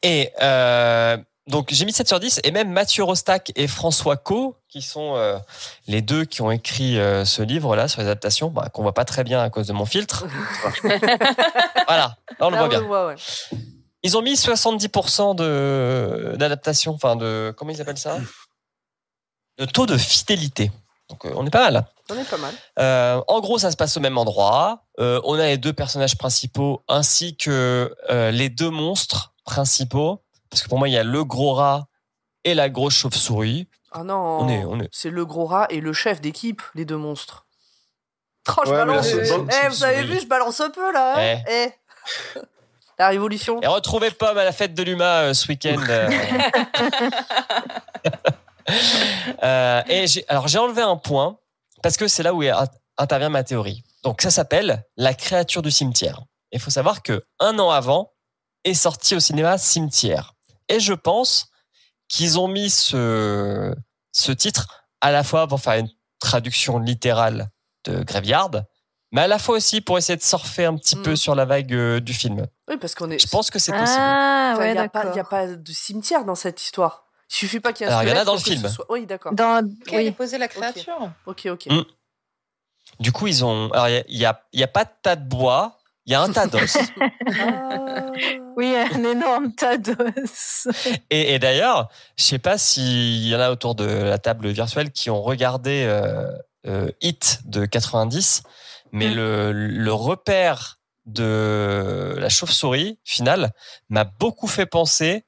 Et euh, donc j'ai mis 7 sur 10 et même Mathieu Rostac et François Co qui sont euh, les deux qui ont écrit euh, ce livre là sur les adaptations bah, qu'on voit pas très bien à cause de mon filtre. voilà, on le voit bien. Ils ont mis 70% d'adaptation, enfin de comment ils appellent ça le taux de fidélité. Donc euh, on est pas mal. On est pas mal. en gros, ça se passe au même endroit. on a les deux personnages principaux ainsi que les deux monstres principaux parce que pour moi, il y a le gros rat et la grosse chauve-souris. Ah non, c'est le gros rat et le chef d'équipe, les deux monstres. Oh, je balance. Eh, vous avez vu, je balance un peu là. Hein. Eh. Eh. La révolution. Et retrouvez Pomme à la fête de l'UMA euh, ce week-end. Euh. Euh, alors j'ai enlevé un point parce que c'est là où intervient ma théorie. Donc ça s'appelle La créature du cimetière. Il faut savoir que un an avant est sorti au cinéma Cimetière. Et je pense qu'ils ont mis ce, ce titre à la fois pour faire une traduction littérale de Graveyard, mais à la fois aussi pour essayer de surfer un petit mm. peu sur la vague euh, du film. Oui, parce qu'on est. Je pense que c'est ah, possible. il n'y a, pas de cimetière dans cette histoire. Il suffit pas qu'il y ait Alors, il y en a dans le film. Oui, d'accord. Dans... Okay, a poser la créature. Ok, ok. Mm. Du coup, ils ont. il n'y a, y a, pas de tas de bois. Il y a un tas d'os. Ah. Oui, un énorme tas d'os. Et, d'ailleurs, je sais pas s'il y en a autour de la table virtuelle qui ont regardé euh, euh, Hit de 90, mais mm. le, repère de la chauve-souris finale m'a beaucoup fait penser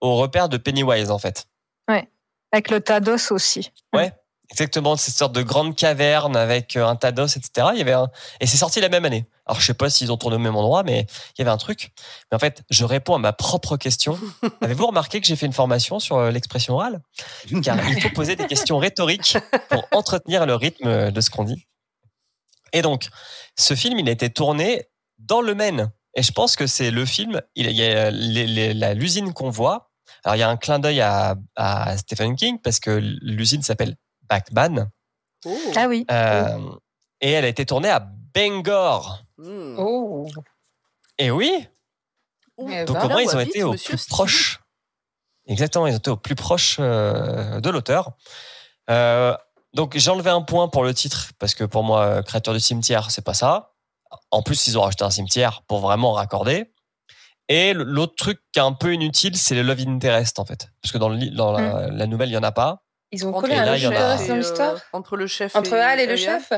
au repère de Pennywise en fait. Ouais, avec le tas d'os aussi. Ouais, Exactement, cette sorte de grande caverne avec euh, un tas d'os, etc. Il y avait un... Et c'est sorti la même année. Alors, je sais pas s'ils ont tourné au même endroit, mais il y avait un truc. Mais en fait, je réponds à ma propre question. Avez-vous remarqué que j'ai fait une formation sur euh, l'expression orale Car il faut poser des questions rhétoriques pour entretenir le rythme euh, de ce qu'on dit. Et donc, ce film, il a été tourné dans le Maine. Et je pense que c'est le film, il y a l'usine qu'on voit. Alors, il y a un clin d'œil à Stephen King parce que l'usine s'appelle pac oh. Ah oui. Euh, et elle a été tournée à Bangor. Hmm. Oh. Et oui. Oh. Donc au moins ils ont été au plus proche. Exactement, ils ont été au plus proche euh, de l'auteur. Euh, donc j'ai enlevé un point pour le titre parce que pour moi, créateur du cimetière, c'est pas ça. En plus, ils ont rajouté un cimetière pour vraiment raccorder. Et l'autre truc qui est un peu inutile, c'est le love interest en fait, parce que dans, la, hmm. la, nouvelle, il n'y en a pas. Ils ont collé un chef dans l'histoire euh, Entre le chef Entre et Al et le chef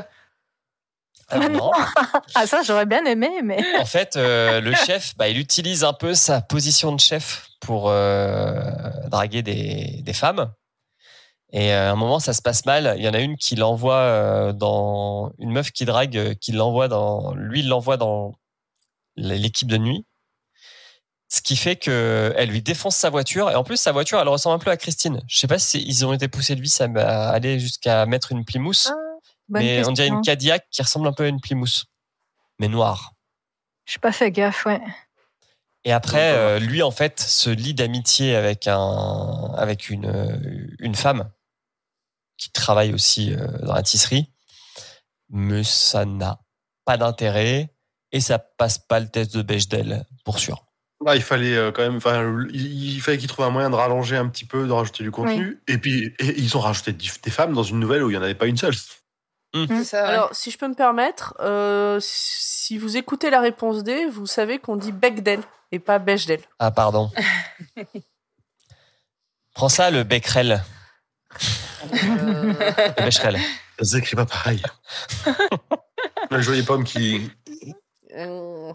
ah, ah non. ah ça j'aurais bien aimé mais en fait euh, le chef bah, il utilise un peu sa position de chef pour euh, draguer des, femmes et à un moment ça se passe mal il y en a une qui l'envoie dans une meuf qui drague qui l'envoie dans lui l'envoie dans l'équipe de nuit ce qui fait que elle lui défonce sa voiture et en plus sa voiture elle ressemble un peu à Christine. Je sais pas si ils ont été poussés de vis à aller jusqu'à mettre une Plymouth, ah, mais on dirait une Cadillac qui ressemble un peu à une Plymouth, mais noire. Je pas fait gaffe, ouais. Et après, euh, lui en fait se lit d'amitié avec un avec une une femme qui travaille aussi euh, dans la tisserie, mais ça n'a pas d'intérêt et ça passe pas le test de Bechdel pour sûr. Bah, il fallait euh, quand même, enfin, il fallait qu'ils trouvent un moyen de rallonger un petit peu, de rajouter du contenu. Et puis, ils ont rajouté des femmes dans une nouvelle où il n'y en avait pas une seule. Mmh. Alors, si je peux me permettre, euh, si vous écoutez la réponse D, vous savez qu'on dit Bechdel et pas Bechdel. Ah, pardon. Prends ça, le Becquerel. Euh... Le Becquerel. Ça s'écrit pas pareil. la joyeux pomme qui. Euh.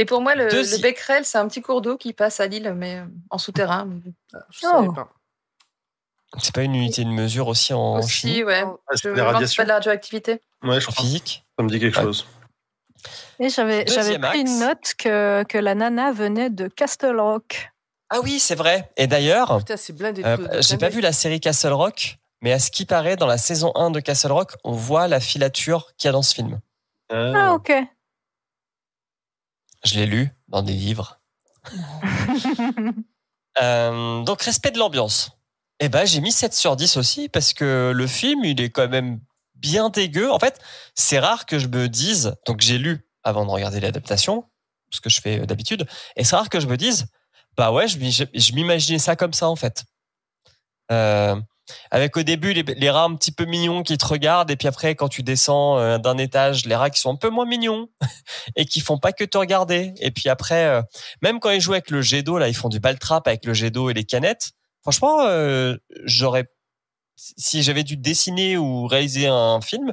Et pour moi, le, le Becquerel, c'est un petit cours d'eau qui passe à Lille, mais euh, en souterrain. Ah, oh. C'est pas une unité de mesure aussi en chimie ouais. Ah, je ne pas de la radioactivité. Ouais, je en physique. Ça me dit quelque chose. Et j'avais pris une note que, que, la nana venait de Castle Rock. Ah oui, c'est vrai. Et d'ailleurs, je euh, j'ai pas vu la série Castle Rock, mais à ce qui paraît, dans la saison 1 de Castle Rock, on voit la filature qu'il y a dans ce film. Ah, ah ok. Je l'ai lu dans des livres. Euh, donc, respect de l'ambiance. Eh ben, j'ai mis 7 sur 10 aussi parce que le film, il est quand même bien dégueu. En fait, c'est rare que je me dise, donc j'ai lu avant de regarder l'adaptation, ce que je fais d'habitude, et c'est rare que je me dise, bah ouais, je, je m'imaginais ça comme ça en fait. Euh, avec au début les, rats un petit peu mignons qui te regardent et puis après quand tu descends euh, d'un étage les rats qui sont un peu moins mignons et qui font pas que te regarder et puis après euh, même quand ils jouent avec le jet d'eau là ils font du trap avec le jet d'eau et les canettes franchement euh, j'aurais si j'avais dû dessiner ou réaliser un film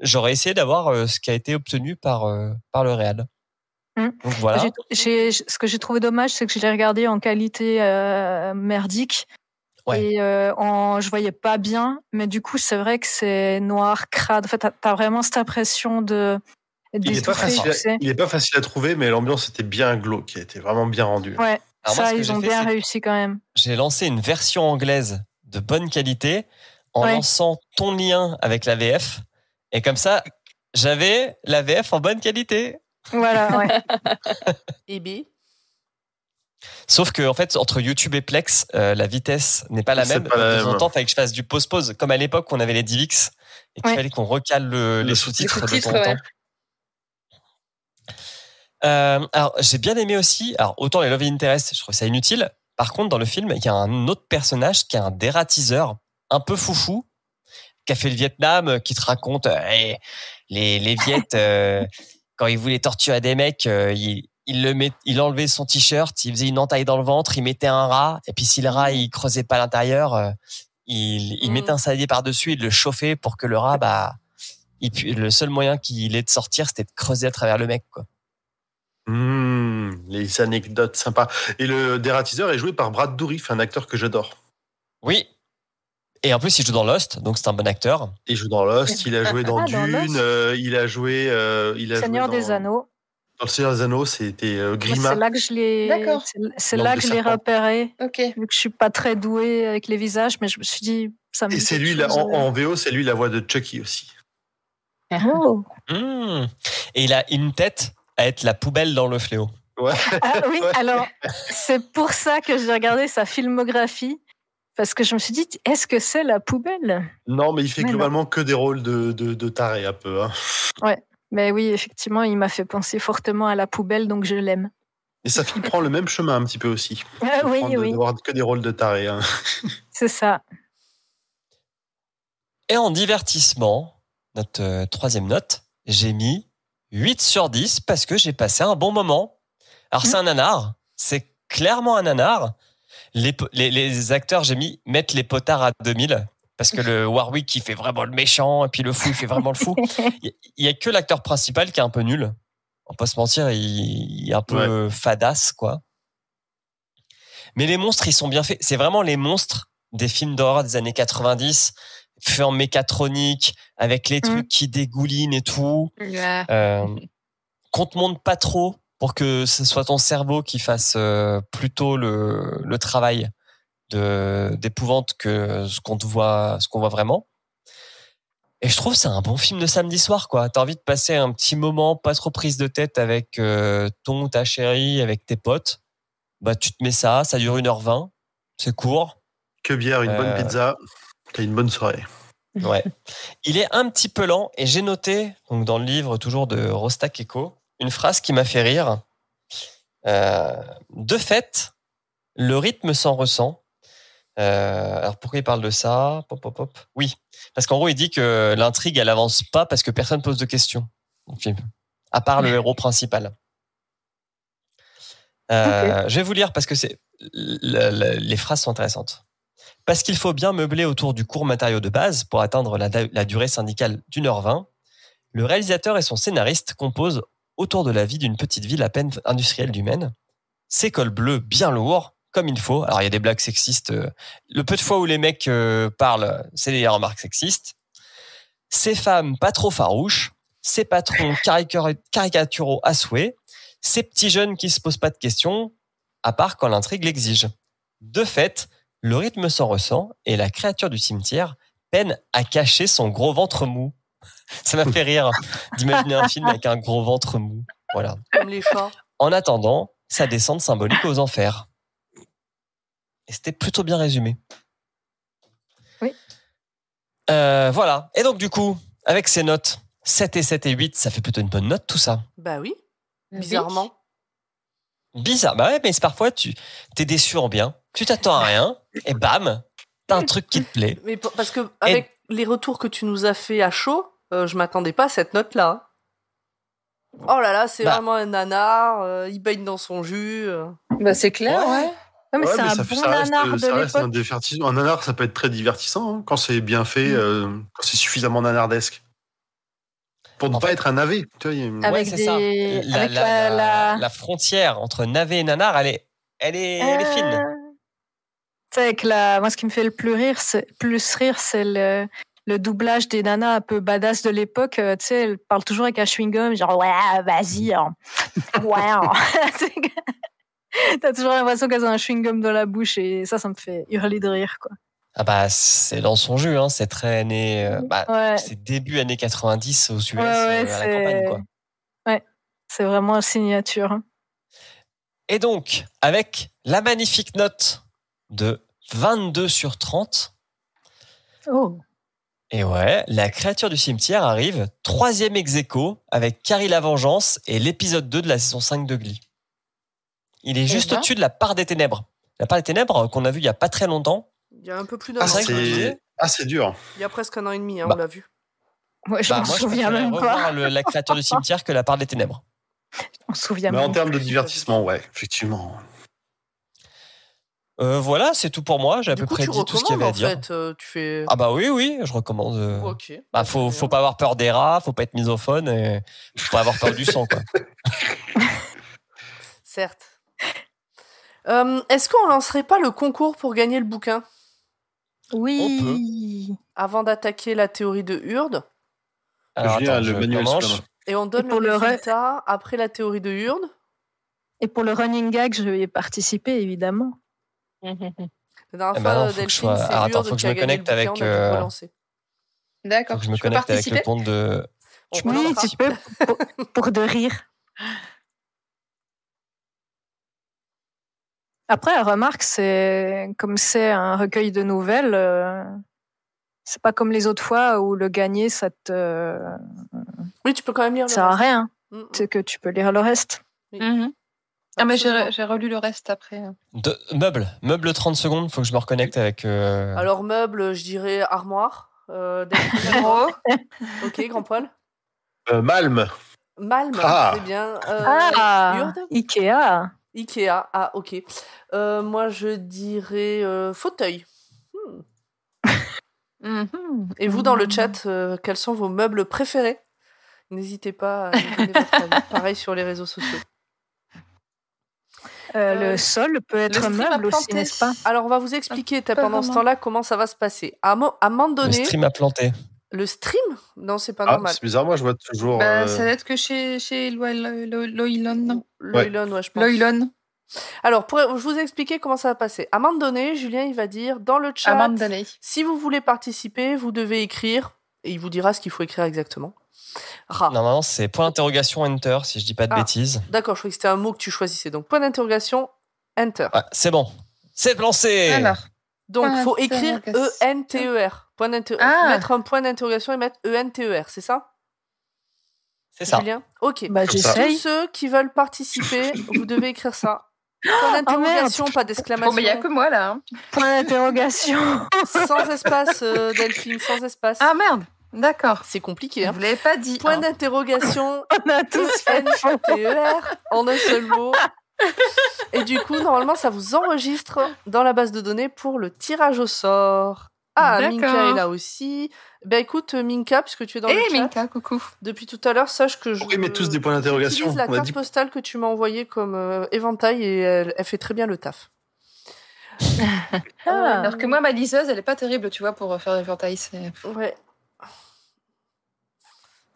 j'aurais essayé d'avoir ce qui a été obtenu par par le réel mmh. donc Voilà. ce que j'ai trouvé dommage, c'est que je l'ai regardé en qualité merdique. Et euh, en, je voyais pas bien, mais du coup, c'est vrai que c'est noir, crade. En fait, tu as vraiment cette impression de. Il n'est pas, facile, est pas facile à trouver, mais l'ambiance était bien glauque, qui était vraiment bien rendue. Ouais, ça, ils ont bien réussi quand même. J'ai lancé une version anglaise de bonne qualité en lançant ton lien avec la VF. Et comme ça, j'avais la VF en bonne qualité. Voilà, ouais. Et Sauf que, en fait, entre YouTube et Plex, euh, la vitesse n'est pas la même. de temps en temps, il fallait que je fasse du pause-pause, comme à l'époque on avait les DivX et qu'il fallait qu'on recale les sous-titres de temps en temps. Euh, alors, j'ai bien aimé aussi, alors autant les Love Interest, je trouve ça inutile. Par contre, dans le film, il y a un autre personnage qui est un dératiseur, un peu foufou, qui a fait le Vietnam, euh, qui te raconte eh, les, les Viettes, quand ils voulaient torturer des mecs, ils il le met, il enlevait son t-shirt, il faisait une entaille dans le ventre, il mettait un rat, et puis si le rat mm. il creusait pas l'intérieur, euh, il, mettait mm. un salier par dessus, il le chauffait pour que le rat, bah, le seul moyen qu'il ait de sortir, c'était de creuser à travers le mec, quoi. Mmh, les anecdotes sympas. Et le dératiseur est joué par Brad Dourif, un acteur que j'adore. Oui. Et en plus, il joue dans Lost, donc c'est un bon acteur. Il joue dans Lost, il a joué dans ah, Dune, euh, il a joué, euh, il a Seigneur joué dans... des Anneaux. Alors le Seigneur c'était euh, Grima. C'est là que je l'ai. C'est là que je l'ai repéré. Ok. Vu que je suis pas très doué avec les visages, mais je me suis dit, ça me. Et c'est lui, en, euh. VO, c'est lui la voix de Chucky aussi. Ah. Mmh. Et il a une tête à être la poubelle dans le fléau. Ah oui, alors c'est pour ça que j'ai regardé sa filmographie. Parce que je me suis dit, est-ce que c'est la poubelle Non, mais il fait globalement que des rôles de, de, de taré un peu. Hein. Ouais. Mais ben oui, effectivement, il m'a fait penser fortement à la poubelle, donc je l'aime. Et sa fille prend le même chemin un petit peu aussi. Ah oui, oui, de, oui. que des rôles de taré. Hein. C'est ça. Et en divertissement, notre euh, troisième note, j'ai mis 8 sur 10 parce que j'ai passé un bon moment. Alors, c'est un nanar. C'est clairement un nanar. Les, les, les acteurs, j'ai mis mettre les potards à 2000 parce que le Warwick qui fait vraiment le méchant et puis le fou il fait vraiment le fou. Il y, a que l'acteur principal qui est un peu nul. On peut se mentir, il, est un peu fadasse quoi. Mais les monstres ils sont bien faits. C'est vraiment les monstres des films d'horreur des années 90 faits en mécatronique avec les trucs mm. qui dégoulinent et tout. Qu'on Euh, te montre pas trop pour que ce soit ton cerveau qui fasse euh, plutôt le, le travail d'épouvante que ce qu'on voit, ce qu'on voit vraiment. Et je trouve c'est un bon film de samedi soir, quoi. T'as envie de passer un petit moment, pas trop prise de tête avec euh, ton ta chérie, avec tes potes. Bah, tu te mets ça, ça dure 1h20, c'est court. Que bière, une bonne euh, pizza, t'as une bonne soirée. Ouais. Il est un petit peu lent et j'ai noté, donc dans le livre toujours de Rostak Eko une phrase qui m'a fait rire. Euh, de fait, le rythme s'en ressent, euh, alors pourquoi il parle de ça pop, pop, Oui, parce qu'en gros il dit que l'intrigue elle avance pas parce que personne pose de questions film, à part le héros principal. Euh, je vais vous lire parce que c'est les phrases sont intéressantes. Parce qu'il faut bien meubler autour du court matériau de base pour atteindre la, durée syndicale d'une heure vingt, le réalisateur et son scénariste composent autour de la vie d'une petite ville à peine industrielle du Maine. Ces cols bleus bien lourds comme il faut. Alors, il y a des blagues sexistes. Euh, le peu de fois où les mecs euh, parlent, c'est des remarques sexistes. Ces femmes pas trop farouches, ces patrons caricaturaux à souhait, ces petits jeunes qui se posent pas de questions, à part quand l'intrigue l'exige. De fait, le rythme s'en ressent et la créature du cimetière peine à cacher son gros ventre mou. Ça m'a fait rire d'imaginer un film avec un gros ventre mou. Voilà. Comme les En attendant, sa descente symbolique aux enfers. Et c'était plutôt bien résumé. Oui. Euh, voilà. Et donc, du coup, avec ces notes, 7 et 7 et 8, ça fait plutôt une bonne note, tout ça. Bah oui, bah bizarrement. Bizarre. Bah oui, mais parfois, tu t'es déçu en bien, tu t'attends à rien, et bam, t'as un truc qui te plaît. Mais parce que, avec les retours que tu nous as fait à chaud, euh, je m'attendais pas à cette note-là. Oh là là, c'est bah. vraiment un nanar, euh, il baigne dans son jus. Bah c'est clair, ouais. Ouais, mais c'est un ça, bon reste, nanar ça un Un nanar, ça peut être très divertissant hein, quand c'est bien fait, mm. euh, quand c'est suffisamment nanardesque. Pour ne pas être un navet. Avec, ouais, ça. la, avec la, la, frontière entre navet et nanar, elle est, elle est, elle fine. Euh, moi, ce qui me fait le plus rire, c'est, plus rire, c'est le, doublage des nanas un peu badass de l'époque, euh, tu sais, elles parlent toujours avec un chewing-gum, genre ouais, vas-y, hein. ouais. Hein. T'as toujours l'impression qu'elles ont un chewing-gum dans la bouche et ça, ça me fait hurler de rire, quoi. Ah bah c'est dans son jus, hein. c'est très année, euh, bah, c'est début années 90 aux US ouais, euh, à la campagne quoi. Ouais, c'est vraiment une signature. Hein. Et donc avec la magnifique note de 22 sur 30. Oh. Et ouais, la créature du cimetière arrive, troisième ex aequo, avec Carrie la Vengeance et l'épisode 2 de la saison 5 de Glee. Il est juste eh ben. au-dessus de la part des ténèbres. La part des ténèbres euh, qu'on a vu il n'y a pas très longtemps. Il y a un peu plus d'un ah, an. ah, c'est dur. Il y a presque un an et demi, hein, on bah. l'a vu. Bah, moi je me souviens même pas. Le, la créature du cimetière que la part des ténèbres. On se souvient. Mais en termes de divertissement, ouais, effectivement. Euh, voilà, c'est tout pour moi. J'ai à peu près dit tout ce qu'il y avait à dire. Euh, tu fais... Ah bah oui, oui, je recommande. Il Ok. Bah, faut, faut pas avoir peur des rats, faut pas être misophone et faut pas avoir peur du sang, Certes. Euh, est-ce qu'on lancerait pas le concours pour gagner le bouquin Oui. Avant d'attaquer la théorie de Hurd. Je viens, le manuel et on donne pour le, le résultat après la théorie de Hurd. Et pour le running gag, je vais participer évidemment. La dernière fois, Delphine, c'est Hurd qui a gagné le avec, euh, D'accord. Je me connecte avec le compte de. Oui, tu peux pour de rire. Après, remarque, c'est comme c'est un recueil de nouvelles, euh, c'est pas comme les autres fois où le gagné, ça te. oui, tu peux quand même lire. Ça le à rien. Mm, mm. C'est que tu peux lire le reste. Mhm. Ah, mais j'ai relu le reste après. Meubles. meuble, meuble 30 secondes, Il faut que je me reconnecte avec. Euh, Alors, meuble, je dirais armoire. Euh, ok, grand poil. malme. Malme, c'est ah. bien. Ah, Ikea. Ikea, ah ok. Euh, moi je dirais euh, fauteuil. Hmm. Mm-hmm. Et vous dans le mm-hmm. chat, euh, quels sont vos meubles préférés N'hésitez pas à donner votre Pareil sur les réseaux sociaux. le sol peut être un meuble aussi, n'est-ce pas Alors, on va vous expliquer pendant ce temps-là comment ça va se passer. À, un moment donné. Le stream Non, c'est pas ah, C'est bizarre, moi je vois toujours. Bah, euh, ça doit être que chez, chez Loylon. Loylon, je pense. Alors, pour, je vous expliquer comment ça va passer. À un moment donné, Julien, il va dire dans le chat si vous voulez participer, vous devez écrire, et il vous dira ce qu'il faut écrire exactement. non non, c'est point d'interrogation enter, si je dis pas de ah, bêtises. D'accord, je croyais que c'était un mot que tu choisissais. Donc, point d'interrogation enter. c'est bon. C'est lancé. Alors, donc, il faut écrire E-N-T-E-R. Point ah. Mettre un point d'interrogation et mettre E-N-T-E-R, c'est ça C'est ça. Julien Ok. Bah, Tous ceux qui veulent participer, vous devez écrire ça. Ah, point oh, d'interrogation, pas d'exclamation. Bon, mais il n'y a que moi là. Hein. Point d'interrogation. sans espace, euh, Delphine, sans espace. Ah merde D'accord. C'est compliqué. Hein. Vous ne l'avez pas dit. Point hein. d'interrogation. On a tous e fait en un seul mot. Et du coup, normalement, ça vous enregistre dans la base de données pour le tirage au sort. Ah, Minka est là aussi. Ben écoute, euh, Minka, puisque tu es dans eh, le chat. Minka, coucou. Depuis tout à l'heure, sache que je. Oui, mais tous des points d'interrogation. la carte postale que tu m'as envoyée comme euh, éventail et elle, fait très bien le taf. Ah, alors que moi, ma liseuse, elle est pas terrible, tu vois, pour faire l'éventail. Ouais.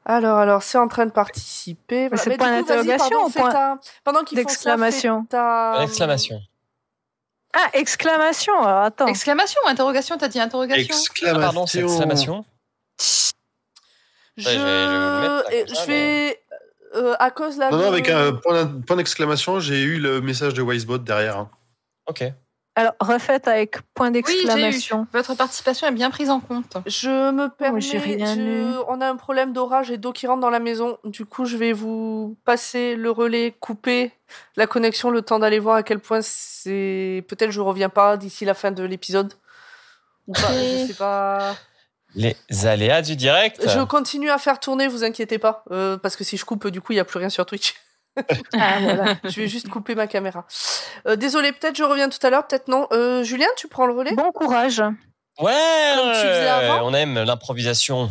Alors, alors, c'est en train de participer. C'est point d'interrogation Pendant qu'il font Exclamation. Ah, exclamation, alors attends. Exclamation ou interrogation T'as dit interrogation Exclamation. Ah, pardon, c'est exclamation. Je, je, vais. Je, vais... Euh, à cause de la. Non, non, avec un point d'exclamation, j'ai eu le message de Wisebot derrière. Hein. Ok. Alors, refaites avec point d'exclamation. Oui, Votre participation est bien prise en compte. Je me oh, permets. On a un problème d'orage et d'eau qui rentre dans la maison. Du coup, je vais vous passer le relais, couper la connexion, le temps d'aller voir à quel point c'est. Peut-être je reviens pas d'ici la fin de l'épisode. Ou pas, je sais pas. Les aléas du direct. Je continue à faire tourner, vous inquiétez pas, euh, parce que si je coupe, du coup, il n'y a plus rien sur Twitch. Ah, je vais juste couper ma caméra. Euh, désolé, peut-être je reviens tout à l'heure, peut-être non. Euh, Julien, tu prends le relais Bon courage. Ouais, on aime l'improvisation.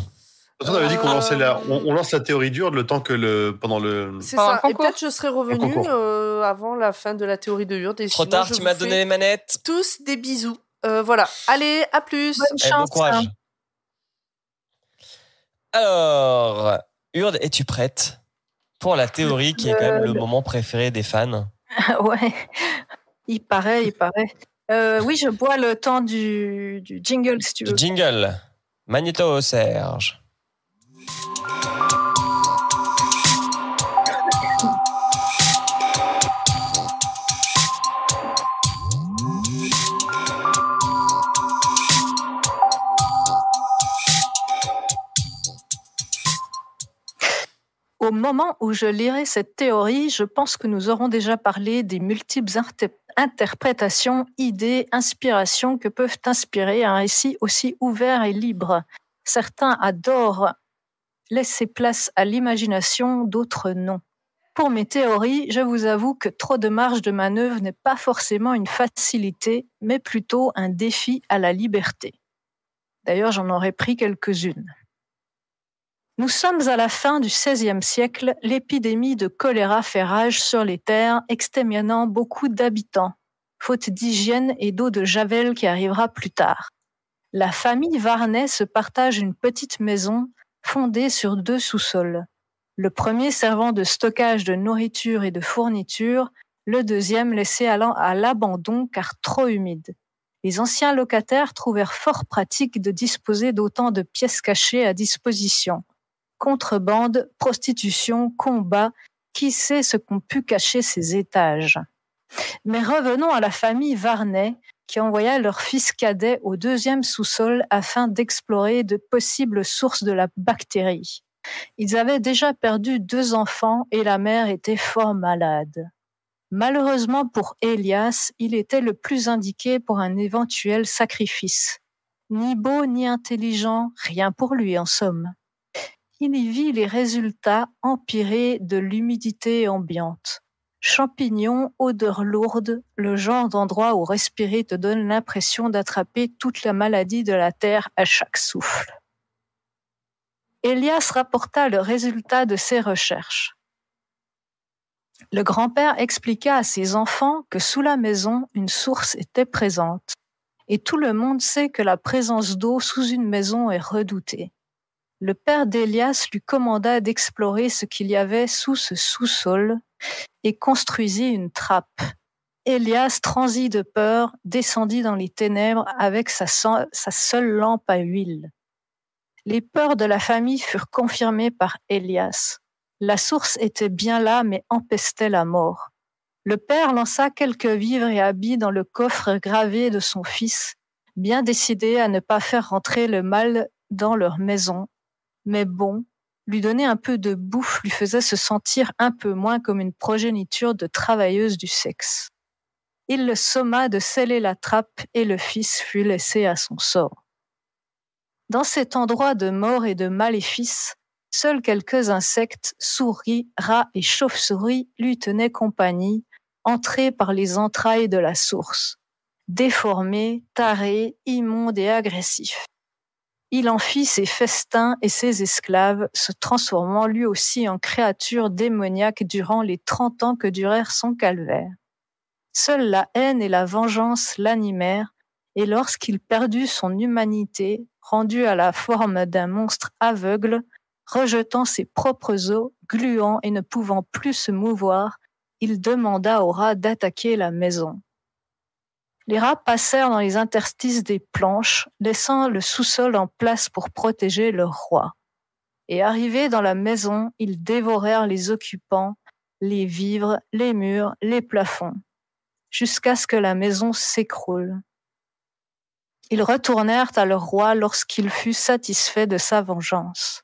On avait dit qu'on ah. lançait la, on, lance la théorie d'Urde le temps que le pendant le. C'est ça. Et peut-être je serai revenu euh, avant la fin de la théorie de Hurde. Trop tard, tu m'as donné les manettes. Tous des bisous. voilà. Allez, à plus. Eh, bon courage. Alors, Hurde, es-tu prête pour la théorie qui est quand même le euh, moment préféré des fans. ouais, il paraît, il paraît. Euh, oui, je bois le temps du, jingle, si tu veux. jingle. Magneto, Serge. Au moment où je lirai cette théorie, je pense que nous aurons déjà parlé des multiples interprétations, idées, inspirations que peuvent inspirer un récit aussi ouvert et libre. Certains adorent laisser place à l'imagination, d'autres non. Pour mes théories, je vous avoue que trop de marge de manœuvre n'est pas forcément une facilité, mais plutôt un défi à la liberté. D'ailleurs, j'en aurais pris quelques-unes. Nous sommes à la fin du XVIe siècle, l'épidémie de choléra fait rage sur les terres, exterminant beaucoup d'habitants, faute d'hygiène et d'eau de Javel qui arrivera plus tard. La famille Varnet se partage une petite maison fondée sur deux sous-sols. Le premier servant de stockage de nourriture et de fourniture, le deuxième laissé allant à l'abandon car trop humide. Les anciens locataires trouvèrent fort pratique de disposer d'autant de pièces cachées à disposition contrebande, prostitution, combat, qui sait ce qu'ont pu cacher ces étages. Mais revenons à la famille Varney, qui envoya leur fils cadet au deuxième sous-sol afin d'explorer de possibles sources de la bactérie. Ils avaient déjà perdu deux enfants et la mère était fort malade. Malheureusement pour Elias, il était le plus indiqué pour un éventuel sacrifice. Ni beau ni intelligent, rien pour lui en somme il y vit les résultats empirés de l'humidité ambiante. Champignons, odeurs lourdes, le genre d'endroit où respirer te donne l'impression d'attraper toute la maladie de la terre à chaque souffle. Elias rapporta le résultat de ses recherches. Le grand-père expliqua à ses enfants que sous la maison, une source était présente. Et tout le monde sait que la présence d'eau sous une maison est redoutée le père d'Élias lui commanda d'explorer ce qu'il y avait sous ce sous-sol et construisit une trappe. Elias, transi de peur, descendit dans les ténèbres avec sa, seule lampe à huile. Les peurs de la famille furent confirmées par Elias. La source était bien là, mais empestait la mort. Le père lança quelques vivres et habits dans le coffre gravé de son fils, bien décidé à ne pas faire rentrer le mal dans leur maison mais bon, lui donner un peu de bouffe lui faisait se sentir un peu moins comme une progéniture de travailleuse du sexe. Il le somma de sceller la trappe et le fils fut laissé à son sort. Dans cet endroit de mort et de maléfice, seuls quelques insectes, souris, rats et chauves-souris lui tenaient compagnie, entrés par les entrailles de la source, déformés, tarés, immondes et agressifs il en fit ses festins et ses esclaves, se transformant lui aussi en créature démoniaque durant les trente ans que durèrent son calvaire. Seule la haine et la vengeance l'animèrent, et lorsqu'il perdut son humanité, rendu à la forme d'un monstre aveugle, rejetant ses propres os, gluant et ne pouvant plus se mouvoir, il demanda au rat d'attaquer la maison. Les rats passèrent dans les interstices des planches, laissant le sous-sol en place pour protéger leur roi. Et arrivés dans la maison, ils dévorèrent les occupants, les vivres, les murs, les plafonds, jusqu'à ce que la maison s'écroule. Ils retournèrent à leur roi lorsqu'il fut satisfait de sa vengeance.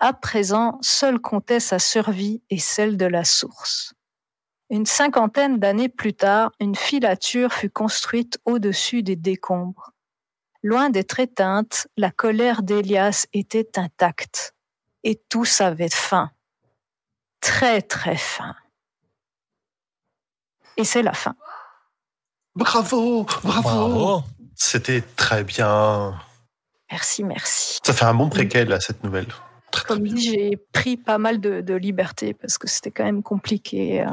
À présent, seul comptait sa survie et celle de la source. Une cinquantaine d'années plus tard, une filature fut construite au-dessus des décombres. Loin d'être éteinte, la colère d'Elias était intacte. Et tous avaient faim. Très très faim. Et c'est la fin. Bravo, bravo. C'était très bien. Merci, merci. Ça fait un bon préquel à cette nouvelle. j'ai pris pas mal de, liberté parce que c'était quand même compliqué. Euh,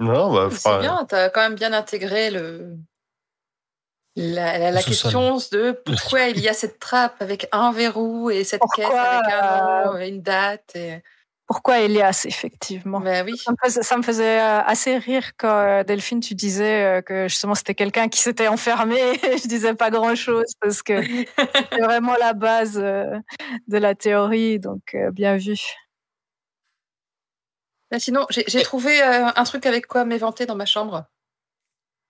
non, bah, c'est bien, tu as quand même bien intégré le... la, la, question de pourquoi il y a cette trappe avec un verrou et cette caisse avec un euh, une date. Et... Pourquoi Elias, effectivement ben oui. ça, me faisait, euh, assez rire quand euh, Delphine, tu disais que justement c'était quelqu'un qui s'était enfermé. je disais pas grand-chose parce que c'est vraiment la base de la théorie, donc bien vu. Bah, sinon, j'ai trouvé euh, un truc avec quoi m'éventer dans ma chambre.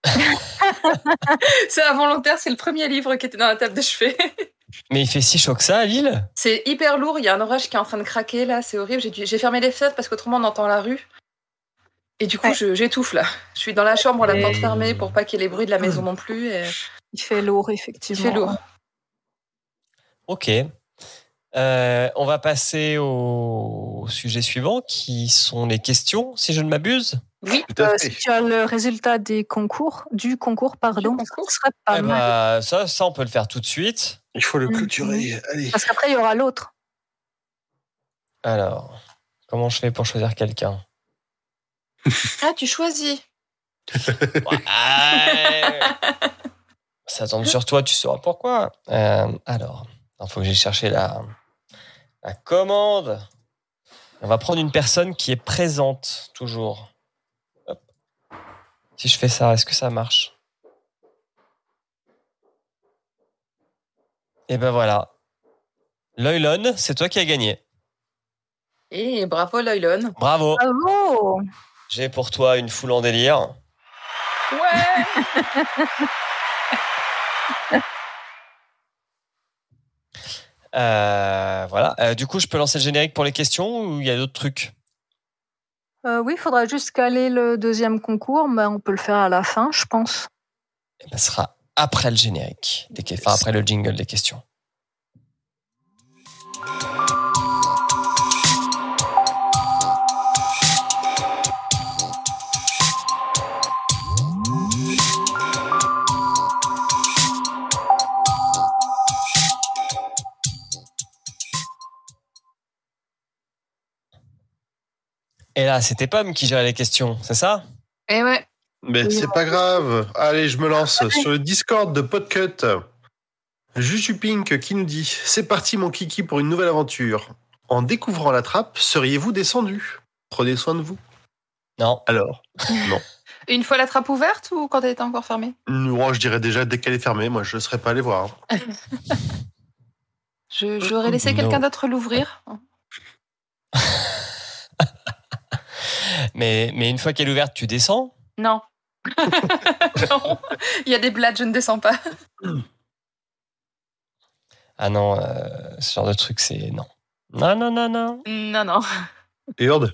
c'est involontaire, c'est le premier livre qui était dans la table de chevet. Mais il fait si chaud que ça à Lille C'est hyper lourd, il y a un orage qui est en train de craquer là, c'est horrible. J'ai fermé les fenêtres parce qu'autrement on entend la rue. Et du coup, j'étouffe là. Je suis dans la chambre, la porte fermée pour pas qu'il y ait les bruits de la maison non plus. Et... Il fait lourd, effectivement. Il fait lourd. Ok. Euh, on va passer au sujet suivant, qui sont les questions, si je ne m'abuse. Oui, euh, si tu as le résultat des concours, du concours, pardon, concours. ce serait pas eh mal. Ben, ça, ça, on peut le faire tout de suite. Il faut le mhm. clôturer. Parce qu'après, il y aura l'autre. Alors, comment je fais pour choisir quelqu'un Ah, tu choisis. Ça tombe sur toi, tu sauras pourquoi. Euh, alors. Il faut que j'aille chercher la, commande. On va prendre une personne qui est présente toujours. Si je fais ça, est-ce que ça marche Et eh ben voilà. Loylon, c'est toi qui as gagné. Et bravo Loylon. Bravo. Bravo. J'ai pour toi une foule en délire. Ouais Euh, voilà. Euh, du coup, je peux lancer le générique pour les questions ou il y a d'autres trucs euh, Oui, il faudra juste caler le deuxième concours, mais on peut le faire à la fin, je pense. Eh ben, ce sera après le générique, des... après le jingle des questions. Et là, c'était Pomme qui gérait les questions, c'est ça Eh ouais. Mais c'est pas grave. Allez, je me lance sur le Discord de Podcut. Pink qui nous dit C'est parti, mon kiki, pour une nouvelle aventure. En découvrant la trappe, seriez-vous descendu Prenez soin de vous. Non. Alors Non. Une fois la trappe ouverte ou quand elle était encore fermée non mmh, oh, je dirais déjà dès qu'elle est fermée, moi, je ne serais pas allé voir. J'aurais laissé quelqu'un d'autre l'ouvrir. Mais, mais une fois qu'elle est ouverte, tu descends Non. il y a des blagues, je ne descends pas. Ah non, euh, ce genre de truc, c'est non. Non, non, non, non. Non, non. Hurde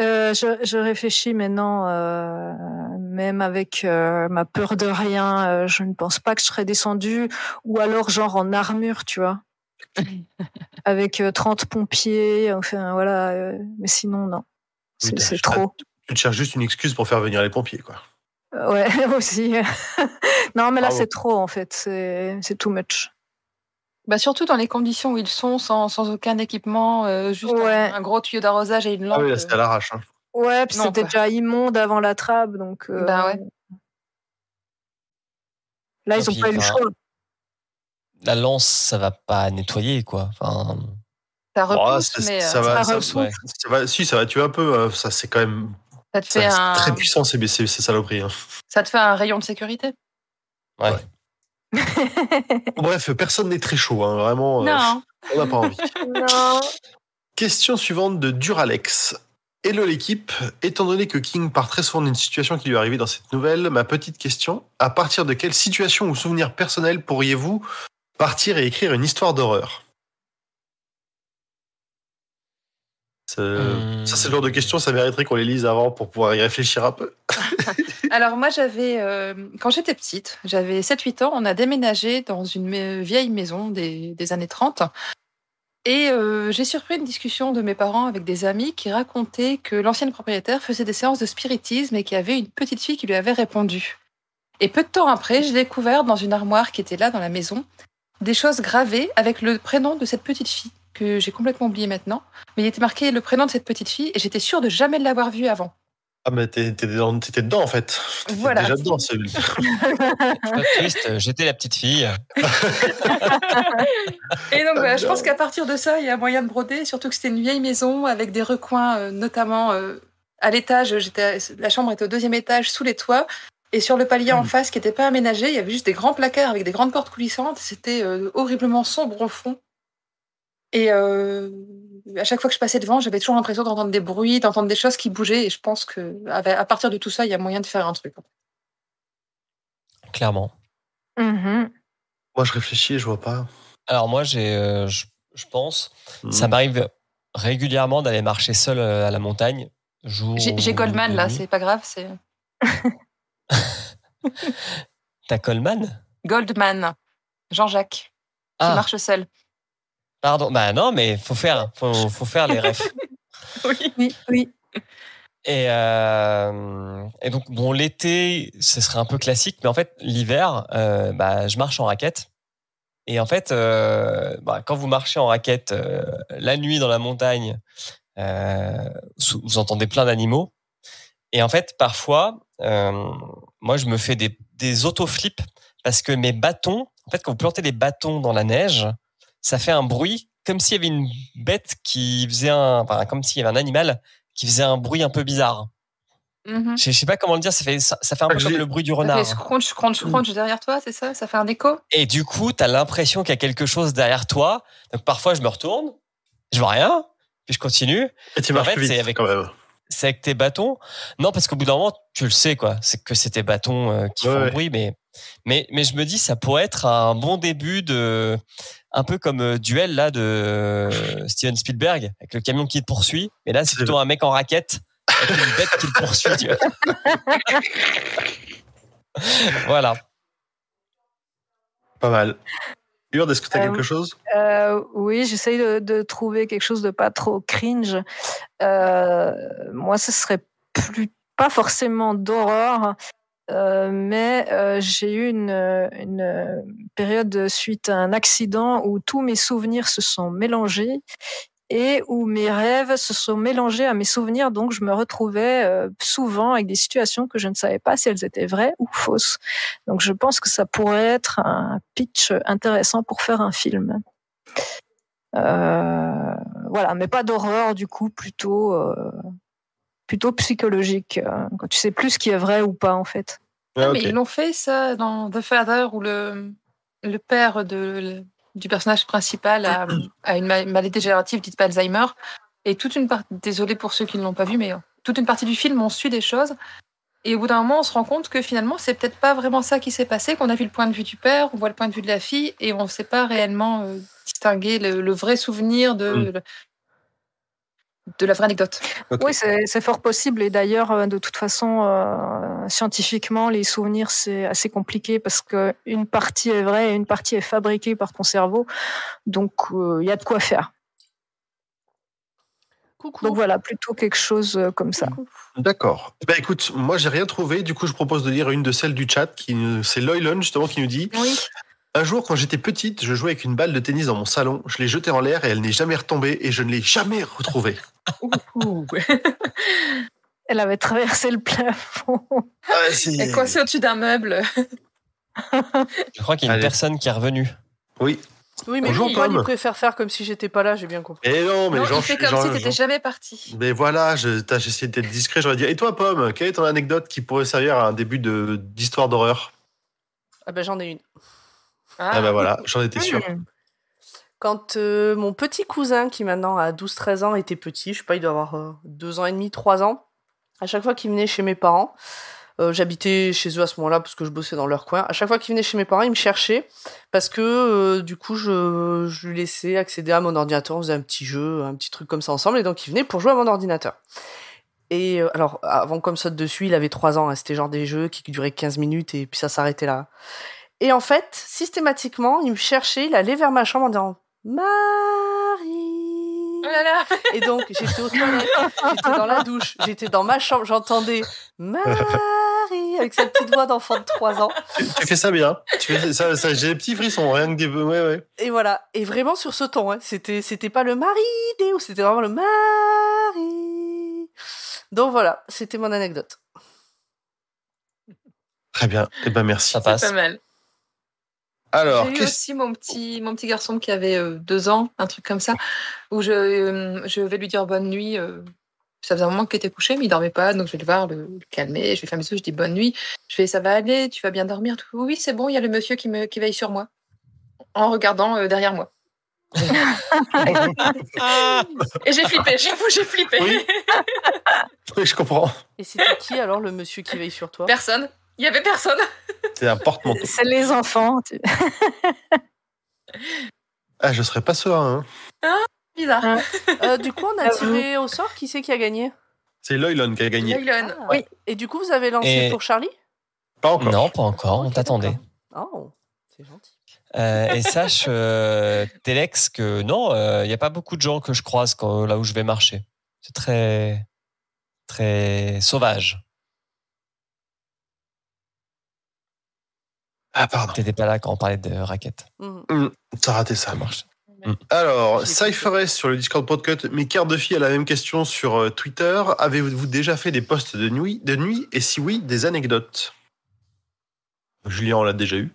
euh, je, réfléchis maintenant, euh, même avec euh, ma peur de rien, je ne pense pas que je serais descendue, ou alors genre en armure, tu vois, avec 30 pompiers, enfin voilà, mais sinon non. C'est trop. Tu te cherches juste une excuse pour faire venir les pompiers, quoi. Euh, ouais, aussi. non, mais là, c'est trop, en fait. C'est too much. Bah surtout dans les conditions où ils sont, sans, sans aucun équipement, euh, juste un, gros tuyau d'arrosage et une lampe. Ah oui, là, c'était à l'arrache. Hein. Ouais, puis c'était déjà immonde avant la trappe, donc. Euh, bah, ouais. Là, ils n'ont ah, pas eu le bah, choix. La lance, ça va pas nettoyer, quoi. Enfin... Bah, euh, ça repousse, mais ça, ça, va, Si, ça va tuer un peu. Euh, ça, c'est quand même très puissant, ces, saloperies. Hein. Ça te fait un rayon de sécurité. Ouais. Bref, personne n'est très chaud, hein, vraiment. Euh, on n'a pas envie. non. Question suivante de Duralex. Hello l'équipe, étant donné que King part très souvent d'une situation qui lui est arrivée dans cette nouvelle, ma petite question, à partir de quelle situation ou souvenir personnel pourriez-vous partir et écrire une histoire d'horreur Euh, ça, c'est le genre de questions, ça mériterait qu'on les lise avant pour pouvoir y réfléchir un peu. Alors, moi, j'avais, euh, quand j'étais petite, j'avais 7-8 ans, on a déménagé dans une vieille maison des, années 30. Et euh, j'ai surpris une discussion de mes parents avec des amis qui racontaient que l'ancienne propriétaire faisait des séances de spiritisme et qu'il y avait une petite fille qui lui avait répondu. Et peu de temps après, j'ai découvert dans une armoire qui était là dans la maison des choses gravées avec le prénom de cette petite fille que j'ai complètement oublié maintenant. Mais il était marqué le prénom de cette petite fille et j'étais sûre de jamais l'avoir vue avant. Ah, mais t'étais dedans, en fait. Voilà. déjà dedans, celui triste, j'étais la petite fille. et donc, je pense qu'à partir de ça, il y a moyen de broder, surtout que c'était une vieille maison avec des recoins, euh, notamment euh, à l'étage. la chambre était au deuxième étage, sous les toits. Et sur le palier en hmm. face, qui n'était pas aménagé, il y avait juste des grands placards avec des grandes portes coulissantes. C'était euh, horriblement sombre au fond. Et euh, à chaque fois que je passais devant, j'avais toujours l'impression d'entendre des bruits, d'entendre des choses qui bougeaient. Et je pense qu'à à partir de tout ça, il y a moyen de faire un truc. Clairement. Mm-hmm. Moi, je réfléchis, je vois pas. Alors moi, j'ai, euh, je, pense, mm. ça m'arrive régulièrement d'aller marcher seul euh, à la montagne. J'ai Goldman là, c'est pas grave, c'est. T'as Goldman Goldman, Jean-Jacques, qui ah. marche seul. Pardon, bah non, mais faut faire, faut, faire les refs. oui, oui, euh, Et, donc, bon, l'été, ce serait un peu classique, mais en fait, l'hiver, euh, bah, je marche en raquette. Et en fait, euh, bah, quand vous marchez en raquette la nuit dans la montagne, vous entendez plein d'animaux. Et en fait, parfois, moi, je me fais des, des auto-flips parce que mes bâtons, en fait, quand vous plantez des bâtons dans la neige, ça fait un bruit comme s'il y avait une bête qui faisait un, enfin, comme s'il y avait un animal qui faisait un bruit un peu bizarre. Mm-hmm. Je sais pas comment le dire, ça fait, ça, fait un ah, peu comme le bruit du renard. Ça fait scrunch, crunch, crunch mm. derrière toi, c'est ça Ça fait un écho Et du coup, tu as l'impression qu'il y a quelque chose derrière toi. Donc parfois, je me retourne, je vois rien, puis je continue. Et tu marches en fait, avec, quand même. C'est avec tes bâtons Non, parce qu'au bout d'un moment, tu le sais, quoi. C'est que c'est tes bâtons euh, qui font le bruit, mais, mais, mais je me dis, ça pourrait être un bon début de, un peu comme euh, duel là de euh, Steven Spielberg avec le camion qui te poursuit. Mais là, c'est plutôt un mec en raquette avec une bête qui le poursuit. voilà. Pas mal. dur est-ce que tu as quelque euh, chose Oui, j'essaye de, trouver quelque chose de pas trop cringe. moi, ce serait plus, pas forcément d'horreur, euh, mais euh, j'ai eu une, période suite à un accident où tous mes souvenirs se sont mélangés et où mes rêves se sont mélangés à mes souvenirs. Donc, je me retrouvais euh, souvent avec des situations que je ne savais pas si elles étaient vraies ou fausses. Donc, je pense que ça pourrait être un pitch intéressant pour faire un film. voilà, mais pas d'horreur du coup, plutôt plutôt psychologique, euh, quand tu sais plus ce qui est vrai ou pas en fait. Ah, mais ils l'ont fait ça dans The Father où le, le père de, du personnage principal a, une maladie dégénérative dite Alzheimer. Et toute une partie, désolé pour ceux qui ne l'ont pas vu, mais hein, toute une partie du film, on suit des choses. Et au bout d'un moment, on se rend compte que finalement, c'est peut-être pas vraiment ça qui s'est passé, qu'on a vu le point de vue du père, on voit le point de vue de la fille, et on ne sait pas réellement euh, distinguer le, vrai souvenir de, hmm de la vraie anecdote. Oui, c'est fort possible. Et d'ailleurs, euh, de toute façon, euh, scientifiquement, les souvenirs, c'est assez compliqué parce qu'une partie est vraie et une partie est fabriquée par ton cerveau. Donc, euh, il y a de quoi faire. Donc voilà, plutôt quelque chose comme ça. D'accord. Eh ben écoute, moi j'ai rien trouvé, du coup je propose de lire une de celles du chat qui c'est Loylon, justement qui nous dit oui. Un jour, quand j'étais petite, je jouais avec une balle de tennis dans mon salon. Je l'ai jetée en l'air et elle n'est jamais retombée et je ne l'ai jamais retrouvée. elle avait traversé le plafond. Ah, elle est coincée au-dessus d'un meuble. je crois qu'il y a une personne qui est revenue. Oui. Oui, mais Bonjour, il préfère faire comme si j'étais pas là, j'ai bien compris. Et eh non, mais genre, comme si t'étais jamais parti. Mais voilà, essayé d'être discret, j'aurais dit Et toi, Pomme, quelle est ton anecdote qui pourrait servir à un début d'histoire d'horreur Ah ben j'en ai une. Ah, ben voilà, j'en étais ah, sûr. Quand euh, mon petit cousin, qui maintenant a 12-13 ans, était petit, je sais pas, il doit avoir 2 euh, ans et demi, 3 ans, à chaque fois qu'il venait chez mes parents, euh, j'habitais chez eux à ce moment-là parce que je bossais dans leur coin. À chaque fois qu'il venait chez mes parents, il me cherchait parce que du coup, je, lui laissais accéder à mon ordinateur. On faisait un petit jeu, un petit truc comme ça ensemble. Et donc, il venait pour jouer à mon ordinateur. Et alors, avant comme ça dessus, il avait 3 ans. Hein, c'était genre des jeux qui duraient 15 minutes et puis ça s'arrêtait là. Et en fait, systématiquement, il me cherchait, il allait vers ma chambre en disant Marie. Oh Et donc, j'étais au j'étais dans la douche, j'étais dans ma chambre, j'entendais Marie avec sa petite voix d'enfant de 3 ans. Tu, fais ça bien. Tu ça, j'ai des petits frissons, rien que des. Et voilà. Et vraiment sur ce ton, hein. c'était, c'était pas le Marie ou c'était vraiment le Marie. Donc voilà, c'était mon anecdote. Très bien. Eh ben merci. Ça passe. pas mal. Alors, j'ai eu aussi mon petit, mon petit garçon qui avait euh, deux ans, un truc comme ça, où je, euh, vais lui dire bonne nuit. Euh, ça faisait un moment qu'il était couché, mais il dormait pas, donc je vais le voir, le, calmer. Je vais faire mes je dis bonne nuit. Je fais ça va aller, tu vas bien dormir. Oui, c'est bon, il y a le monsieur qui, me, qui veille sur moi, en regardant derrière moi. Et j'ai flippé, j'avoue, j'ai flippé. Oui. oui, je comprends. Et c'était qui alors le monsieur qui veille sur toi Personne. Il n'y avait personne. C'est un porte-manteau. C'est les enfants. Je ah, je serais pas serein. Hein. Ah, bizarre. Euh, du coup, on a tiré au sort. Qui c'est qui a gagné C'est Loylon qui a gagné. Ah, et du coup, vous avez lancé pour Charlie Pas encore. Non, pas encore. on t'attendait. Oh, c'est gentil. Euh, et sache, euh, Telex, que non, il euh, n'y a pas beaucoup de gens que je croise là où je vais marcher. C'est très, très sauvage. Ah, pardon. T'étais pas là quand on parlait de raquettes. Mhm. Mm, t'as raté ça. ça marche. Mm. Alors, Cypheress sur le Discord Podcut, mes cartes de filles a la même question sur euh, Twitter. Avez-vous déjà fait des posts de nuit, de nuit Et si oui, des anecdotes Julien, on l'a déjà eu.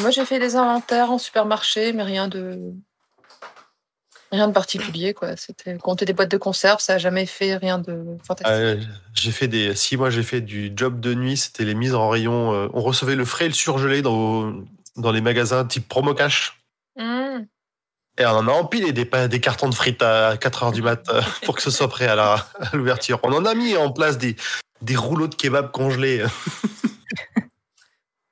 Moi, j'ai fait des inventaires en supermarché, mais rien de, Rien de particulier, quoi. C'était compter des boîtes de conserve, ça n'a jamais fait rien de ah, fantastique. j'ai fait des. Si, moi, j'ai fait du job de nuit, c'était les mises en rayon. Euh, on recevait le frais et le surgelé dans, les magasins type promo cash. Hmm. Et on en a empilé des, des cartons de frites à 4 h du mat euh, pour que ce soit prêt à l'ouverture. On en a mis en place des, des rouleaux de kebab congelés.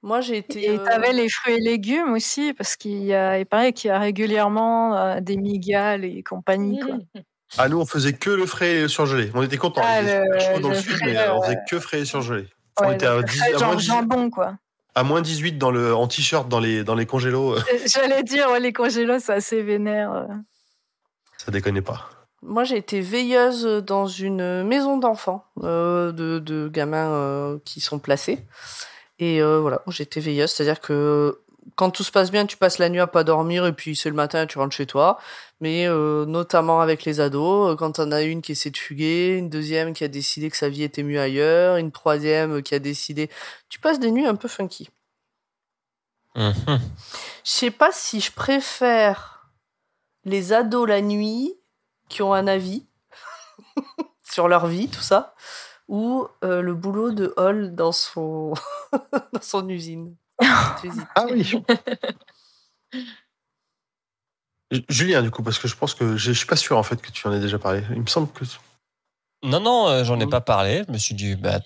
Moi, j'ai été. Et euh, t'avais les fruits et légumes aussi, parce qu'il y a, il pareil, qu'il y a régulièrement euh, des migales et compagnie. Ah, nous, on faisait que le frais et le surgelé. On était contents. Ah, dans le, sud, mais on faisait que frais et surgelé. on était à, 10, à jambon, quoi. À moins 18 dans le, en t-shirt dans les, dans les congélos. Euh. J'allais dire, les congélos, c'est assez vénère. Ça déconne pas. Moi, j'ai été veilleuse dans une maison d'enfants, de, de, gamins qui sont placés. Et euh, voilà, j'étais veilleuse, c'est-à-dire que quand tout se passe bien, tu passes la nuit à pas dormir et puis c'est le matin, tu rentres chez toi. Mais euh, notamment avec les ados, euh, quand on a une qui essaie de fuguer, une deuxième qui a décidé que sa vie était mieux ailleurs, une troisième qui a décidé, tu passes des nuits un peu funky. Je mm-hmm. Je sais pas si je préfère les ados la nuit qui ont un avis sur leur vie, tout ça, ou euh, le boulot de Hall dans son, dans son usine. ah oui. Julien, du coup, parce que je pense que je suis pas sûr en fait que tu en aies déjà parlé. Il me semble que. Non, non, euh, j'en ai mm. pas parlé. Je me suis dit, bah,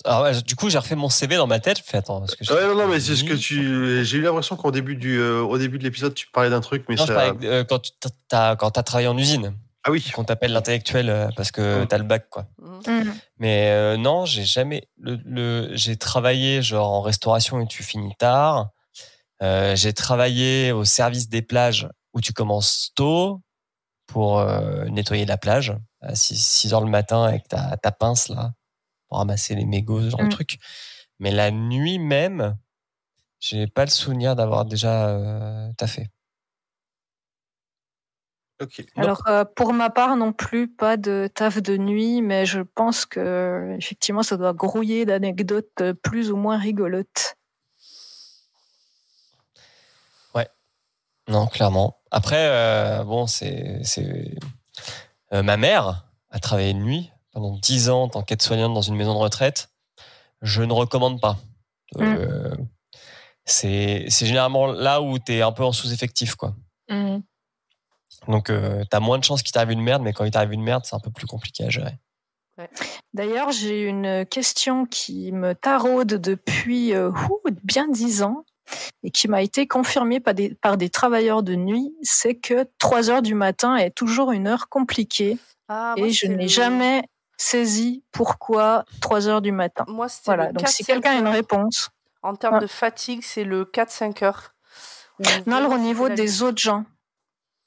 du coup, j'ai refait mon CV dans ma tête. attends, non, non, mais c'est ce que tu. J'ai eu l'impression qu'au début du, euh, au début de l'épisode, tu parlais d'un truc, mais ça... quand tu as, travaillé en usine. Ah qu'on t'appelle l'intellectuel euh, parce que mmh. t'as le bac, quoi. Mmh. Mais euh, non, j'ai jamais. Le, j'ai travaillé genre en restauration et tu finis tard. Euh, j'ai travaillé au service des plages où tu commences tôt pour nettoyer la plage à 6, h heures le matin avec ta, pince là pour ramasser les mégots, genre mmh. truc. Mais la nuit même, j'ai pas le souvenir d'avoir déjà taffé. Alors euh, pour ma part non plus, pas de taf de nuit, mais je pense que effectivement ça doit grouiller d'anecdotes euh, plus ou moins rigolotes. Ouais, non clairement. Après euh, bon c'est ma mère a travaillé de nuit pendant dix ans en tant soignante dans une maison de retraite. Je ne recommande pas. Mm. C'est généralement là où tu es un peu en sous-effectif quoi. Mm. Donc, euh, tu as moins de chances qu'il t'arrive une merde, mais quand il t'arrive une merde, c'est un peu plus compliqué à gérer. D'ailleurs, j'ai une question qui me taraude depuis euh, bien dix ans et qui m'a été confirmée par des, par des travailleurs de nuit, c'est que 3 heures du matin est toujours une heure compliquée ah, et je n'ai jamais saisi pourquoi 3 heures du matin. voilà, donc si quelqu'un a une réponse. En termes de fatigue, c'est le 4-5 heures. non, alors au niveau des autres gens,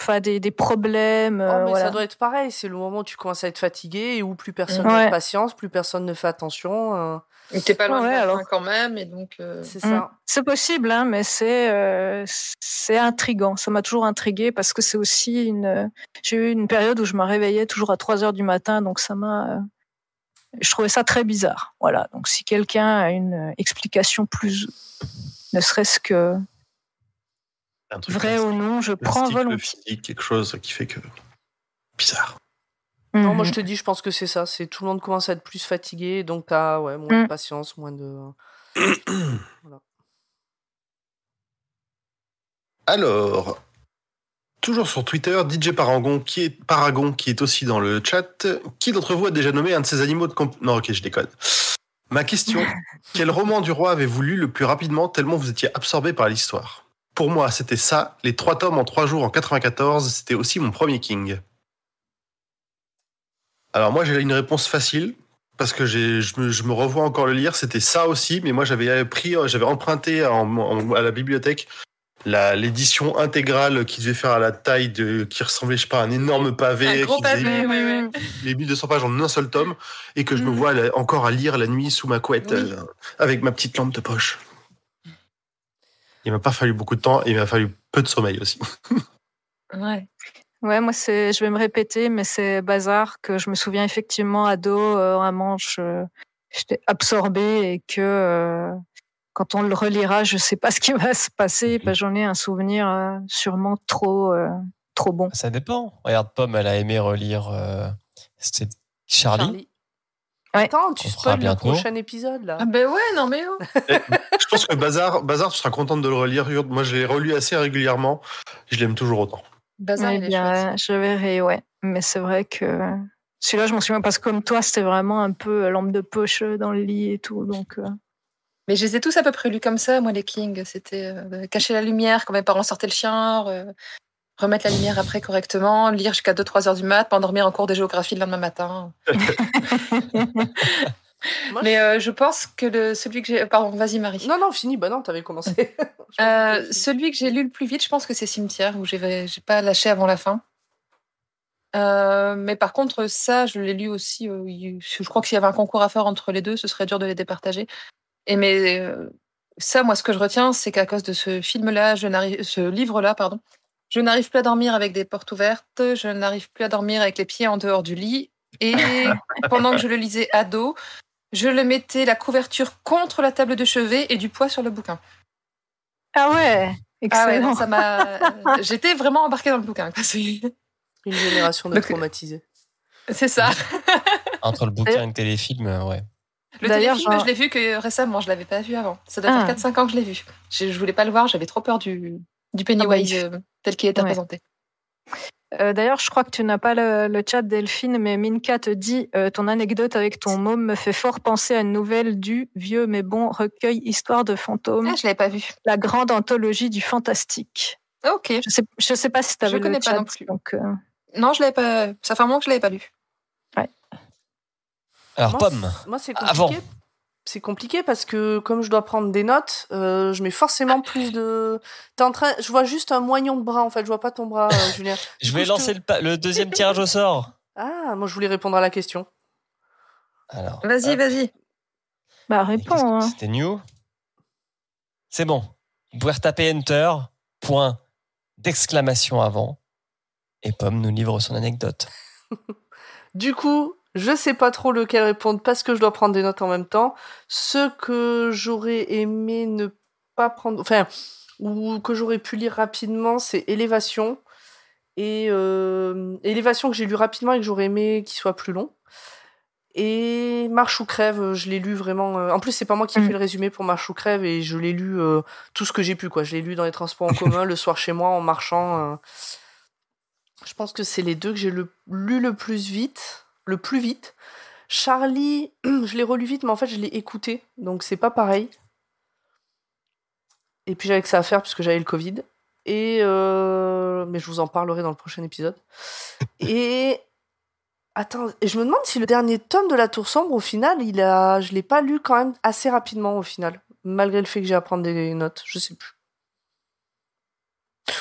enfin des, problèmes. Oh, euh, ça doit être pareil, c'est le moment où tu commences à être fatigué et où plus personne n'a de patience, plus personne ne fait attention. Euh... pas loin quand même, et donc. Euh, mm. C'est possible, hein, mais c'est euh, c'est intrigant. Ça m'a toujours intrigué parce que c'est aussi une. J'ai eu une période où je me réveillais toujours à 3 heures du matin, donc ça m'a. Je trouvais ça très bizarre. Voilà. Donc si quelqu'un a une explication plus, ne serait-ce que Vrai ou non, je prends volontiers. Physique, quelque chose qui fait que. Bizarre. Non, moi je mhm. te dis, je pense que c'est ça. C'est tout le monde commence à être plus fatigué, donc t'as ouais, moins de mm. patience, moins de. Alors, toujours sur Twitter, DJ Paragon qui est, Paragon, qui est aussi dans le chat. Qui d'entre vous a déjà nommé un de ces animaux de comp... Non, ok, je déconne. Ma question quel roman du roi avez-vous lu le plus rapidement, tellement vous étiez absorbé par l'histoire pour moi, c'était ça, les trois tomes en trois jours en 94, c'était aussi mon premier King. Alors moi, j'ai une réponse facile, parce que je me, revois encore le lire, c'était ça aussi, mais moi j'avais pris, euh, j'avais emprunté à la bibliothèque l'édition intégrale qui devait faire à la taille de, qui ressemblait, je sais pas, à un énorme pavé, qui les 1200 pages en un seul tome, et que je me mhm. vois encore à lire la nuit sous ma couette, euh, avec ma petite lampe de poche il m'a pas fallu beaucoup de temps et il m'a fallu peu de sommeil aussi. ouais. Ouais, moi, c'est, je vais me répéter, mais c'est bazar que je me souviens effectivement ado, dos. Euh, manche, euh, j'étais absorbée et que euh, quand on le relira, je sais pas ce qui va se passer. Mhm. Bah, j'en ai un souvenir sûrement trop, trop bon. Ça dépend. Regarde, Pomme, elle a aimé relire. C'était Charlie. Charlie. Attends, tu seras le prochain épisode là. Ah, ben ouais, non mais oh. Eh, je pense que Bazar, Bazar, tu seras contente de le relire. Moi, je l'ai relu assez régulièrement. Je l'aime toujours autant. Bazar, il Je verrai, ouais. Mais c'est vrai que celui-là, je m'en souviens parce que comme toi, c'était vraiment un peu euh, lampe de poche euh, dans le lit et tout, donc. Euh. Mais je les ai tous à peu près lus comme ça, moi, les Kings. C'était cacher la lumière quand mes parents sortaient le chien, remettre la lumière après correctement, lire jusqu'à 2-3 heures du mat, m'endormir en cours de géographie le lendemain matin. Mais euh, je pense que le, celui que j'ai. Euh, pardon, vas-y Marie. Non, non, fini, bah non, t'avais commencé. Euh, celui que j'ai lu le plus vite, je pense que c'est Cimetière, où j'ai pas lâché avant la fin. mais par contre, ça, je l'ai lu aussi. je crois que s'il y avait un concours à faire entre les deux, ce serait dur de les départager. Et mais ça, moi, ce que je retiens, c'est qu'à cause de ce film-là, je ce livre-là, pardon, je n'arrive plus à dormir avec des portes ouvertes, je n'arrive plus à dormir avec les pieds en dehors du lit. Et pendant que je le lisais à dos, je le mettais la couverture contre la table de chevet et du poids sur le bouquin. Ah ouais, ah excellent. ça m'a. J'étais vraiment embarquée dans le bouquin. Une génération de traumatisés. C'est ça. Entre le bouquin et le téléfilm, euh, ouais. Le téléfilm, je l'ai vu que récemment, je l'avais pas vu avant. Ça doit ah. faire 4-5 ans que je l'ai vu. Je, ne voulais pas le voir, j'avais trop peur du, Pennywise. Euh, tel qu'il est présenté. Euh, d'ailleurs, je crois que tu n'as pas le, chat Delphine, mais Minka te dit euh, ton anecdote avec ton môme me fait fort penser à une nouvelle du vieux mais bon recueil Histoire de fantômes. Ah, je l'avais pas vu. La grande anthologie du fantastique. Ok. Je sais, sais pas si tu avais je ne connais pas non plus. Donc, euh. Non, je l'avais pas. Ça fait un moment que je l'avais pas lu. Ouais. Alors, pomme. Moi, c'est Avant c'est compliqué parce que comme je dois prendre des notes, euh, je mets forcément plus de. T'es train, je vois juste un moignon de bras en fait. Je vois pas ton bras, euh, Julien. je vais lancer le, deuxième tirage au sort. Ah, moi je voulais répondre à la question. Alors. Vas-y, vas-y. Bah réponds. Hein. C'était new. C'est bon. Vous pouvez retaper enter point d'exclamation avant et Pomme nous livre son anecdote. du coup, je sais pas trop lequel répondre parce que je dois prendre des notes en même temps. Ce que j'aurais aimé ne pas prendre, enfin, ou que j'aurais pu lire rapidement, c'est Élévation. Et euh, Élévation que j'ai lu rapidement et que j'aurais aimé qu'il soit plus long. Et Marche ou crève, je l'ai lu vraiment. Euh, en plus, c'est pas moi qui ai mm. fait le résumé pour Marche ou crève et je l'ai lu euh, tout ce que j'ai pu. Quoi. Je l'ai lu dans les transports en commun, le soir chez moi, en marchant. Je pense que c'est les deux que j'ai le... lu le plus vite le plus vite. Charlie, je l'ai relu vite, mais en fait, je l'ai écouté, donc c'est pas pareil. Et puis j'avais que ça à faire puisque j'avais le Covid. Et euh, mais je vous en parlerai dans le prochain épisode. Et attends, et je me demande si le dernier tome de La Tour Sombre, au final, il a, je l'ai pas lu quand même assez rapidement au final, malgré le fait que j'ai à prendre des notes, je sais plus.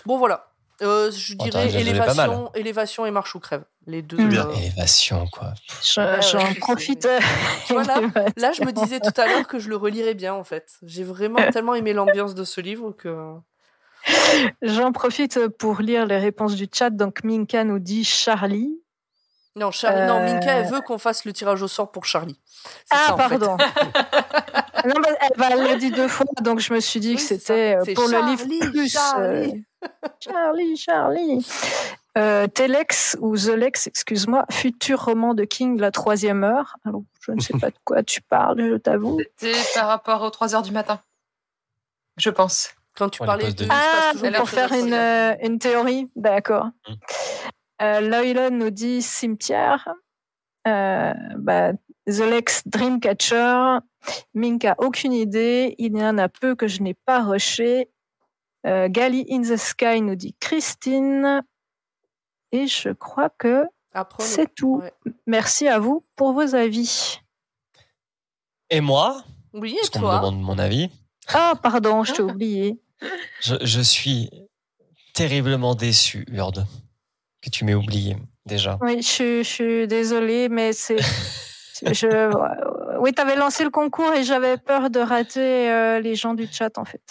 Bon voilà, euh, je dirais élévation, élévation et marche ou crève. Les deux. Mmh. Euh. Élévation, quoi. J'en profite. voilà. Là, je me disais tout à l'heure que je le relirais bien, en fait. J'ai vraiment tellement aimé l'ambiance de ce livre que. J'en profite pour lire les réponses du chat. Donc, Minka nous dit Charlie. Non, Char non Minka, elle euh. veut qu'on fasse le tirage au sort pour Charlie. Ah, pardon. Ah bah, elle l'a dit deux fois, donc je me suis dit que c'était euh, pour le livre plus. Euh, Charlie, Charlie. Charlie. Euh, Telex ou Lex, excuse-moi, futur roman de King, La Troisième Heure. Alors, je ne sais pas de quoi tu parles, je t'avoue. C'était par rapport aux trois heures du matin, je pense. Quand tu parlais de. Ah, pour faire une, théorie, d'accord. Mm. nous dit cimetière. Euh, bah, The Lex Dreamcatcher, a aucune idée. Il y en a peu que je n'ai pas rushé. Euh, in the Sky nous dit Christine. Et je crois que c'est tout. Merci à vous pour vos avis. Et moi Oui, et me demande mon avis. Ah, pardon, je t'ai ah. oublié. Je, suis terriblement déçu, Urde, que tu m'aies oublié déjà. Oui, je, je suis désolée, mais c'est. Euh, oui, tu avais lancé le concours et j'avais peur de rater euh, les gens du chat, en fait.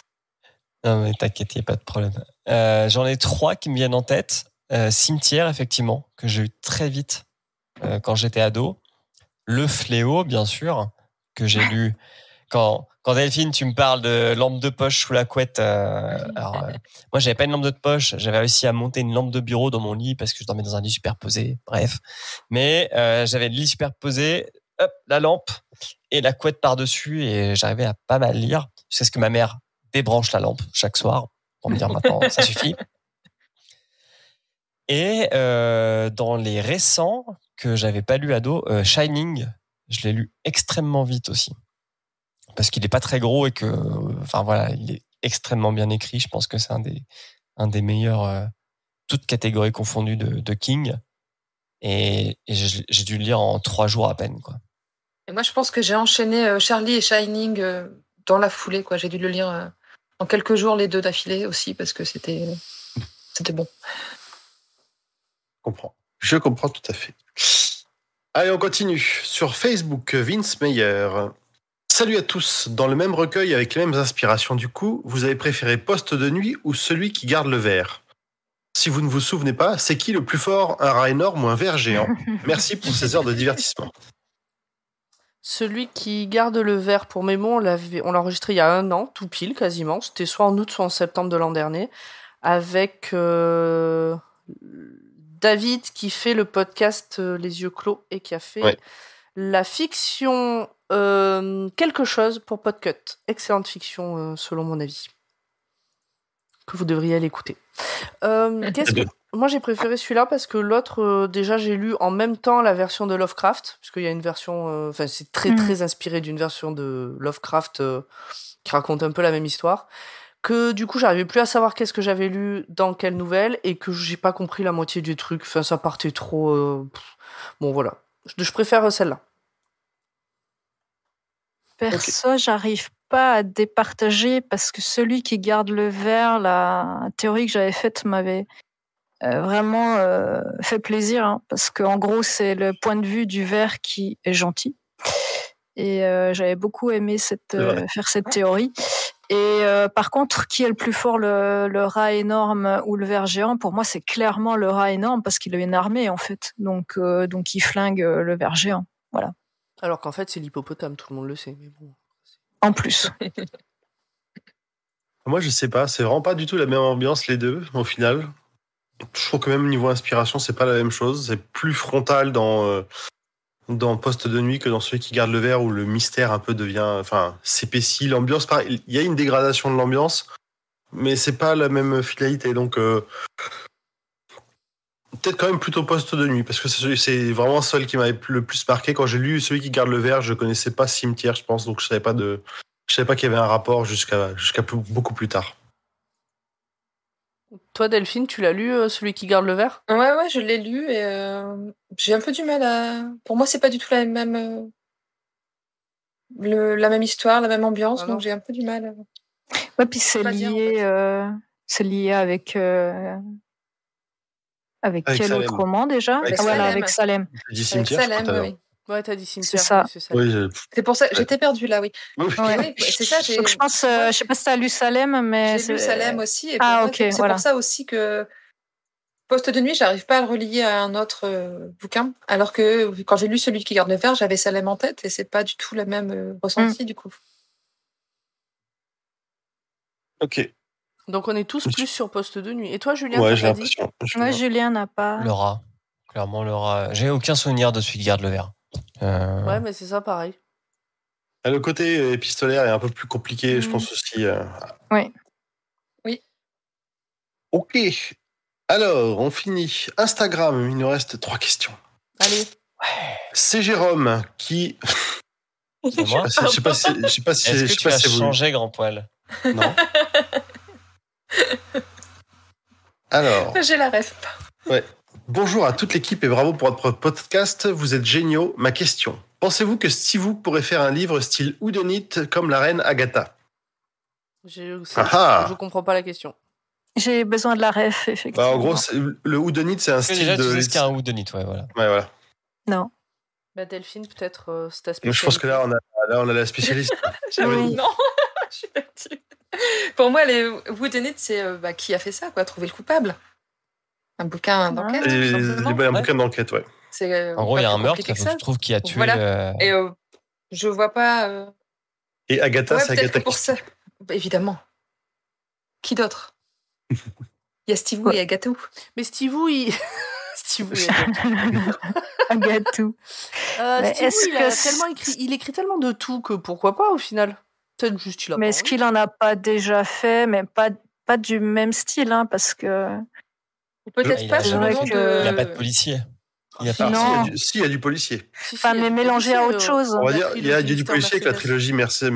Non, mais t'inquiète, il n'y a pas de problème. Euh, j'en ai trois qui me viennent en tête. cimetière, effectivement, que j'ai eu très vite quand j'étais ado. Le fléau, bien sûr, que j'ai lu. Quand, quand Delphine, tu me parles de lampe de poche sous la couette. Moi, alors, n'avais moi, j'avais pas une lampe de poche. J'avais réussi à monter une lampe de bureau dans mon lit parce que je dormais dans un lit superposé. Bref, mais j'avais le lit superposé la lampe et la couette par-dessus et j'arrivais à pas mal lire. C'est ce que ma mère débranche la lampe chaque soir pour me dire maintenant, ça suffit. Et euh, dans les récents que j'avais pas lu à dos euh, Shining, je l'ai lu extrêmement vite aussi. Parce qu'il n'est pas très gros et que, enfin voilà, il est extrêmement bien écrit. Je pense que c'est un des, un meilleurs, euh, toutes catégories confondues de King. Et, j'ai dû le lire en trois jours à peine. Quoi. Et moi, je pense que j'ai enchaîné euh, Charlie et Shining euh, dans la foulée. J'ai dû le lire euh, en quelques jours, les deux d'affilée aussi, parce que c'était c'était bon. Je comprends. Je comprends tout à fait. Allez, on continue. Sur Facebook, Vince Meyer. Salut à tous. Dans le même recueil avec les mêmes inspirations du coup, vous avez préféré Poste de nuit ou celui qui garde le verre si vous ne vous souvenez pas, c'est qui le plus fort, un rat énorme ou un ver géant Merci pour ces heures de divertissement. Celui qui garde le verre pour Mémon, on l'a enregistré il y a un an, tout pile quasiment. C'était soit en août, soit en septembre de l'an dernier, avec euh, David qui fait le podcast euh, Les yeux clos et qui a fait la fiction euh, quelque chose pour Podcut. Excellente fiction selon mon avis que vous devriez aller écouter. Euh, que... Moi, j'ai préféré celui-là parce que l'autre, euh, déjà, j'ai lu en même temps la version de Lovecraft, puisqu'il y a une version. Euh, enfin, c'est très, mm. très inspiré d'une version de Lovecraft qui raconte un peu la même histoire. Que du coup, j'arrivais plus à savoir qu'est-ce que j'avais lu dans quelle nouvelle et que j'ai pas compris la moitié du truc. Enfin, ça partait trop. Bon, voilà. Je, préfère celle-là. Perso, j'arrive j'arrive à départager parce que celui qui garde le verre, la théorie que j'avais faite m'avait euh, vraiment euh, fait plaisir hein, parce qu'en gros c'est le point de vue du verre qui est gentil et euh, j'avais beaucoup aimé cette, faire cette théorie et par contre qui est le plus fort le, rat énorme ou le ver géant pour moi c'est clairement le rat énorme parce qu'il a une armée en fait donc donc il flingue le ver géant voilà alors qu'en fait c'est l'hippopotame tout le monde le sait mais bon en plus. Moi, je sais pas. C'est vraiment pas du tout la même ambiance, les deux, au final. Je trouve que même niveau inspiration, c'est pas la même chose. C'est plus frontal dans, euh, dans Poste de nuit que dans celui qui garde le verre où le mystère un peu devient. Enfin, s'épaissit. L'ambiance, il y a une dégradation de l'ambiance, mais c'est pas la même finalité. Donc, euh, peut-être quand même plutôt poste de nuit, parce que c'est vraiment celui qui m'avait le plus marqué. Quand j'ai lu celui qui garde le verre, je connaissais pas Cimetière, je pense, donc je savais pas de, je savais pas qu'il y avait un rapport jusqu'à jusqu'à beaucoup plus tard. Toi, Delphine, tu l'as lu, euh, celui qui garde le verre Ouais, ouais, je l'ai lu et euh, j'ai un peu du mal à. Pour moi, c'est pas du tout la même. Euh, la même histoire, la même ambiance, donc j'ai un peu du mal. À... Ouais, puis c'est lié, lié avec avec, quel autre roman déjà avec, ah avec Salem. Salem, oui. tu as dit C'est ça. Euh, c'est pour ça, j'étais perdue là, oui. c'est ça. je pense, euh, je sais pas si as lu Salem, mais j'ai lu Salem aussi. ah, ok. C'est pour ça aussi que Poste de nuit, j'arrive pas à le relier à un autre euh, bouquin, alors que quand j'ai lu celui qui garde le verre, j'avais Salem en tête et c'est pas du tout le même ressenti hmm. du coup. Ok. Donc on est tous plus sur poste de nuit. Et toi, Julien ouais, j'ai dit Moi, Julien n'a pas. Laura. Clairement, Laura. J'ai aucun souvenir de celui qui garde le verre. Euh, ouais, mais c'est ça, pareil. Ah, le côté euh, épistolaire est un peu plus compliqué, je mm. pense aussi. Euh, oui. Oui. Ok. Alors, on finit. Instagram, il nous reste trois questions. Allez. Ouais. C'est Jérôme qui. Je sais pas si. Je sais pas si. Est-ce que tu as changé, grand poil Non. Alors. J'ai la ref. Bonjour à toute l'équipe et bravo pour votre podcast. Vous êtes géniaux. Ma question. Pensez-vous que si vous pourrez faire un livre style Houdonit comme la reine Agatha je, ne ah ah. comprends pas la question. J'ai besoin de la ref, effectivement. Bah, en gros, le Houdonit, c'est un style de... C'est ce un ouais, voilà. voilà. Non. Bah, Delphine, peut-être, euh, je pense que là, on a, la spécialiste. non, je suis Pour moi, les Wooden It, c'est euh, bah, qui a fait ça, quoi, trouver le coupable. Un bouquin bah, d'enquête. Ouais. Un bouquin d'enquête, ouais. en gros, il y a un meurtre, ça, trouve qui a tué. Voilà. Euh, et euh, je vois pas. Et Agatha, c'est Agatha. Pour ça. Bah, évidemment. Qui d'autre Il y a Steve ouais. et Agatha. Mais Steve il. Steve Agatou. Euh, Steve il a tellement il écrit tellement de tout que pourquoi pas au final. Mais est-ce qu'il en a pas déjà fait, mais pas, pas du même style, hein, parce que. Peut-être pas Il n'y a pas de policier. Il y a pas... non. Si, il y a du, policier. enfin, mais mélangé à autre euh, chose. On va dire, il y a du, policier avec la trilogie Mercedes,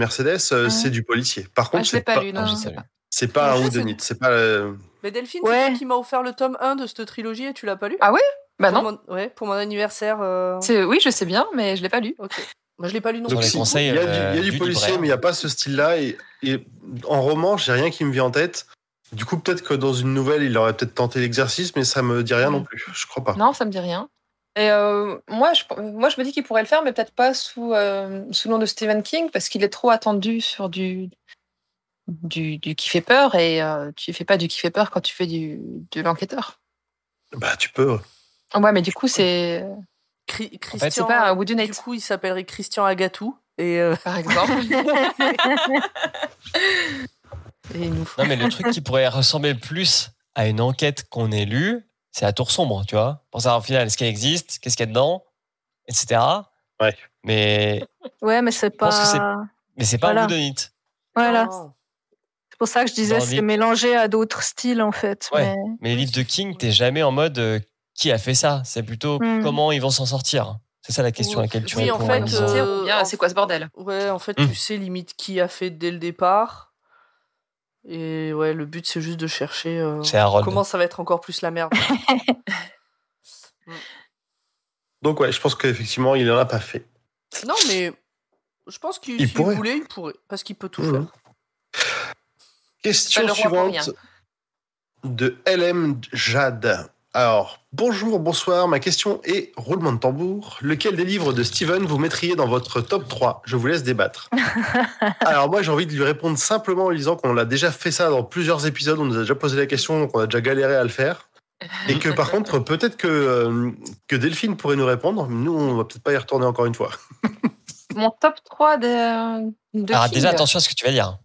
euh, c'est du policier. Par ah, contre, ah, l'ai pas, pas, lui, ah, pas. C'est pas ah, un Houdonite, c'est pas. Euh, mais Delphine, c'est toi qui m'a offert le tome 1 de cette trilogie et tu l'as pas lu Ah oui Bah non. Pour mon, ouais, pour mon anniversaire. Oui, je sais bien, mais je l'ai pas lu. Ok. Moi, je l'ai pas lu non plus. Il y, a du, euh, policier, mais il n'y a pas ce style-là. Et, en roman, j'ai rien qui me vient en tête. Du coup, peut-être que dans une nouvelle, il aurait peut-être tenté l'exercice, mais ça me dit rien non mm. plus. Je crois pas. Non, ça me dit rien. Et euh, moi, je, moi, je me dis qu'il pourrait le faire, mais peut-être pas sous, euh, sous le nom de Stephen King, parce qu'il est trop attendu sur du, du, du qui fait peur, et tu tu fais pas du qui fait peur quand tu fais du, de l'enquêteur. Bah, tu peux. Ouais, mais du coup, c'est. Christian, Du coup, il s'appellerait Christian Agatou. Et euh, Par exemple. Non, mais le truc qui pourrait ressembler le plus à une enquête qu'on ait lue, c'est la tour sombre, tu vois. Pour savoir au final ce qui existe, qu'est-ce qu'il y a dedans, etc. Ouais. Mais. Ouais, mais c'est pas. Mais c'est pas voilà. Voilà. C'est pour ça que je disais c'est mélangé à d'autres styles en fait. Mais... mais... les livres de King, t'es jamais en mode euh, qui a fait ça. C'est plutôt hmm. comment ils vont s'en sortir. C'est ça la question à laquelle tu oui, réponds. Oui, euh, en fait, c'est quoi ce bordel Ouais, en fait, hmm. tu sais limite qui a fait dès le départ. Et ouais, le but, c'est juste de chercher euh, comment ça va être encore plus la merde. Hmm. Donc ouais, je pense qu'effectivement, il n'en a pas fait. Non, mais je pense qu'il pourrait. il pourrait, parce qu'il peut tout mhm. faire. Question suivante de LM Jade. Alors, bonjour, bonsoir, ma question est roulement de tambour. Lequel des livres de Steven vous mettriez dans votre top 3 Je vous laisse débattre. Alors moi, j'ai envie de lui répondre simplement en disant qu'on l'a déjà fait ça dans plusieurs épisodes, on nous a déjà posé la question, qu'on a déjà galéré à le faire. Et que par contre, peut-être que, euh, Delphine pourrait nous répondre. Nous, on va peut-être pas y retourner encore une fois. Mon top 3 de... Alors déjà, attention à ce que tu vas dire.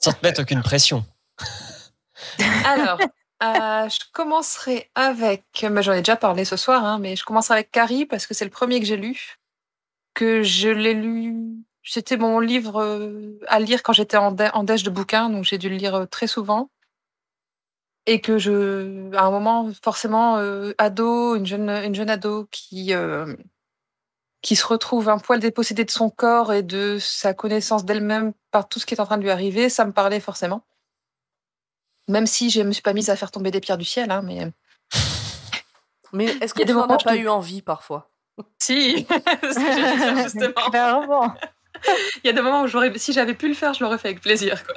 Sans te mettre aucune pression. Alors, euh, je commencerai avec, bah, j'en ai déjà parlé ce soir, hein, mais je commencerai avec Carrie parce que c'est le premier que j'ai lu, que je l'ai lu. C'était mon livre euh, à lire quand j'étais en, déche de bouquin, donc j'ai dû le lire euh, très souvent. Et que je, à un moment, forcément, ado, une jeune, une jeune ado qui, qui se retrouve un poil dépossédée de son corps et de sa connaissance d'elle-même par tout ce qui est en train de lui arriver, ça me parlait forcément. Même si je ne me suis pas mise à faire tomber des pierres du ciel, hein, mais. Mais est-ce qu'il y a des que tu n'as pas eu envie parfois Si, dire, justement. Il y a des moments où si j'avais pu le faire, je l'aurais fait avec plaisir. Quoi.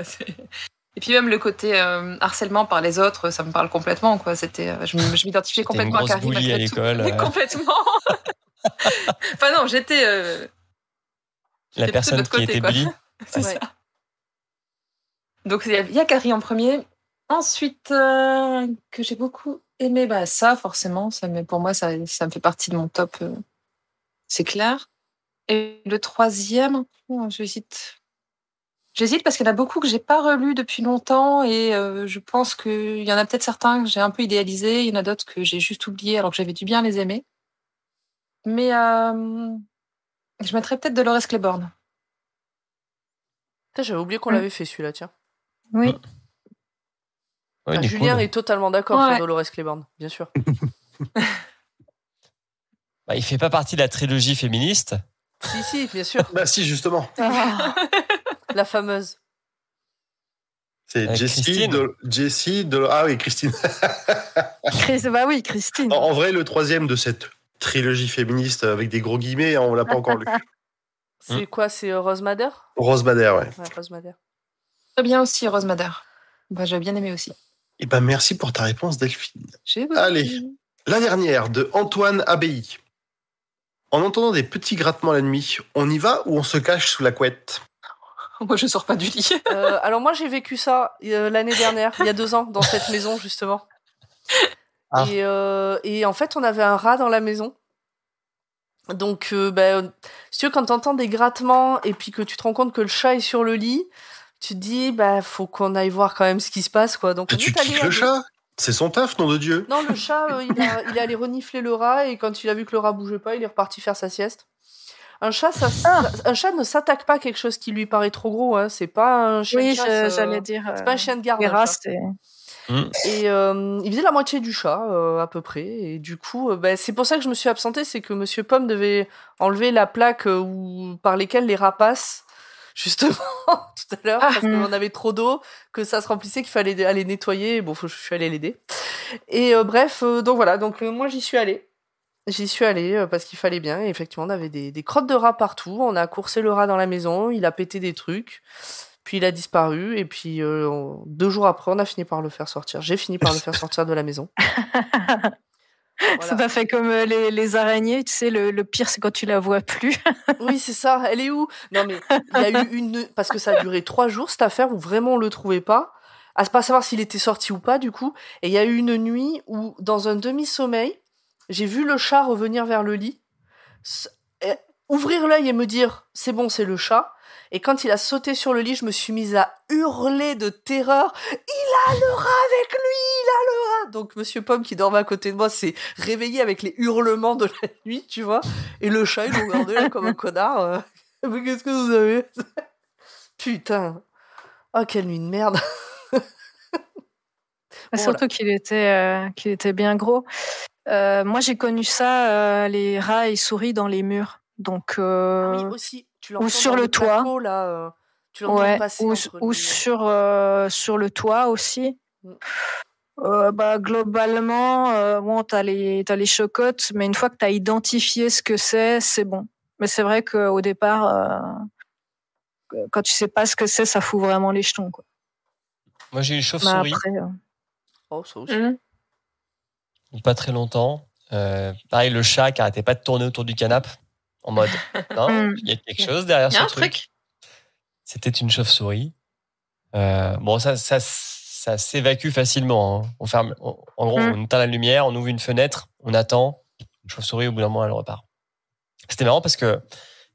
Et puis même le côté euh, harcèlement par les autres, ça me parle complètement. Quoi. Euh, je m'identifiais complètement à Karim. à l'école. Euh. Complètement. enfin non, j'étais. La personne qui était bully. C'est ça. Donc il y, a Carrie en premier, Ensuite, euh, que j'ai beaucoup aimé, bah, ça, forcément, ça, mais pour moi, ça, ça me fait partie de mon top, euh, c'est clair. Et le troisième, oh, j'hésite. J'hésite parce qu'il y en a beaucoup que j'ai pas relu depuis longtemps et euh, je pense qu'il y en a peut-être certains que j'ai un peu idéalisés, il y en a d'autres que j'ai juste oubliés alors que j'avais dû bien les aimer. Mais je mettrais peut-être Dolores Claiborne. J'avais oublié qu'on mm. l'avait fait celui-là, tiens. Oui. Mm. Julien est totalement d'accord sur Dolores Claiborne, bien sûr. bah, il fait pas partie de la trilogie féministe. Si, si, bien sûr. bah, si, justement. Ah. la fameuse. C'est euh, Jessie, de, Jessie Ah oui, Christine. bah oui, Christine. En, vrai, le troisième de cette trilogie féministe avec des gros guillemets, hein, on l'a pas encore lu. C'est hmm. quoi C'est euh, Rose Madder Rose Madder ouais. Rose Madder Très bien aussi, Rose Madder Bah, J'ai bien aimé aussi. Eh ben, merci pour ta réponse, Delphine. Allez, la dernière de Antoine Abbaye. En entendant des petits grattements la nuit, on y va ou on se cache sous la couette moi, je ne sors pas du lit. Euh, alors moi, j'ai vécu ça euh, l'année dernière, il y a deux ans, dans cette maison justement. Ah. Euh, et, en fait, on avait un rat dans la maison. Donc, ben, si tu veux, quand t'entends des grattements et puis que tu te rends compte que le chat est sur le lit, tu te dis, bah, faut qu'on aille voir quand même ce qui se passe, quoi. Donc, tu le chat C'est son taf, nom de Dieu Non, le chat, euh, il, a, il est allé renifler le rat, et quand il a vu que le rat bougeait pas, il est reparti faire sa sieste. Un chat, ça, ah. un chat ne s'attaque pas à quelque chose qui lui paraît trop gros. Hein. C'est pas un chien. Oui, euh, j'allais dire. C'est pas un chien de garde. Euh, mm. Et il faisait la moitié du chat, à peu près. Et du coup, ben, c'est pour ça que je me suis absentée, c'est que Monsieur Pomme devait enlever la plaque par lesquelles les rats passent justement tout à l'heure parce ah. qu'on avait trop d'eau, que ça se remplissait, qu'il fallait aller nettoyer. Bon, je suis allée l'aider. Et euh, bref, euh, donc voilà, donc euh, moi j'y suis allée. J'y suis allée parce qu'il fallait bien. Et effectivement, on avait des, crottes de rats partout. On a coursé le rat dans la maison, il a pété des trucs. Puis il a disparu, et puis deux jours après, on a fini par le faire sortir. J'ai fini par le faire sortir de la maison. Ça t'a fait comme euh, les, araignées, tu sais, le, pire c'est quand tu la vois plus. oui, c'est ça, elle est où Non mais il y a eu une... Parce que ça a duré trois jours cette affaire où vraiment on le trouvait pas, à pas savoir s'il était sorti ou pas du coup, et il y a eu une nuit où dans un demi-sommeil, j'ai vu le chat revenir vers le lit, ouvrir l'œil et me dire c'est bon, c'est le chat, et quand il a sauté sur le lit, je me suis mise à hurler de terreur. Il a le rat avec lui, il a le donc Monsieur Pomme qui dormait à côté de moi s'est réveillé avec les hurlements de la nuit, tu vois. Et le chat, il regardait comme un connard. Euh. Mais qu'est-ce que vous avez Putain. Oh, quelle nuit de merde. Surtout qu'il était, euh, qu'il était bien gros. Euh, moi, j'ai connu ça, les rats et souris dans les murs. Donc, ah aussi. ou sur le, toit. là, ou, sur, sur le toit aussi. Mm. Euh, bah, globalement, euh, bon, t'as les les chocottes, mais une fois que tu as identifié ce que c'est, c'est bon. Mais c'est vrai qu'au départ, euh, quand tu sais pas ce que c'est, ça fout vraiment les jetons. Moi, j'ai eu chauve-souris. Oh, mmh. Pas très longtemps. pareil, le chat qui arrêtait pas de tourner autour du canapé en mode, mmh. il y a quelque chose derrière ce truc. C'était une chauve-souris. bon, ça ça s'évacue facilement. Hein. On ferme, en gros, hum. on éteint la lumière, on ouvre une fenêtre, on attend. Une chauve-souris, au bout d'un moment, elle repart. C'était marrant parce que,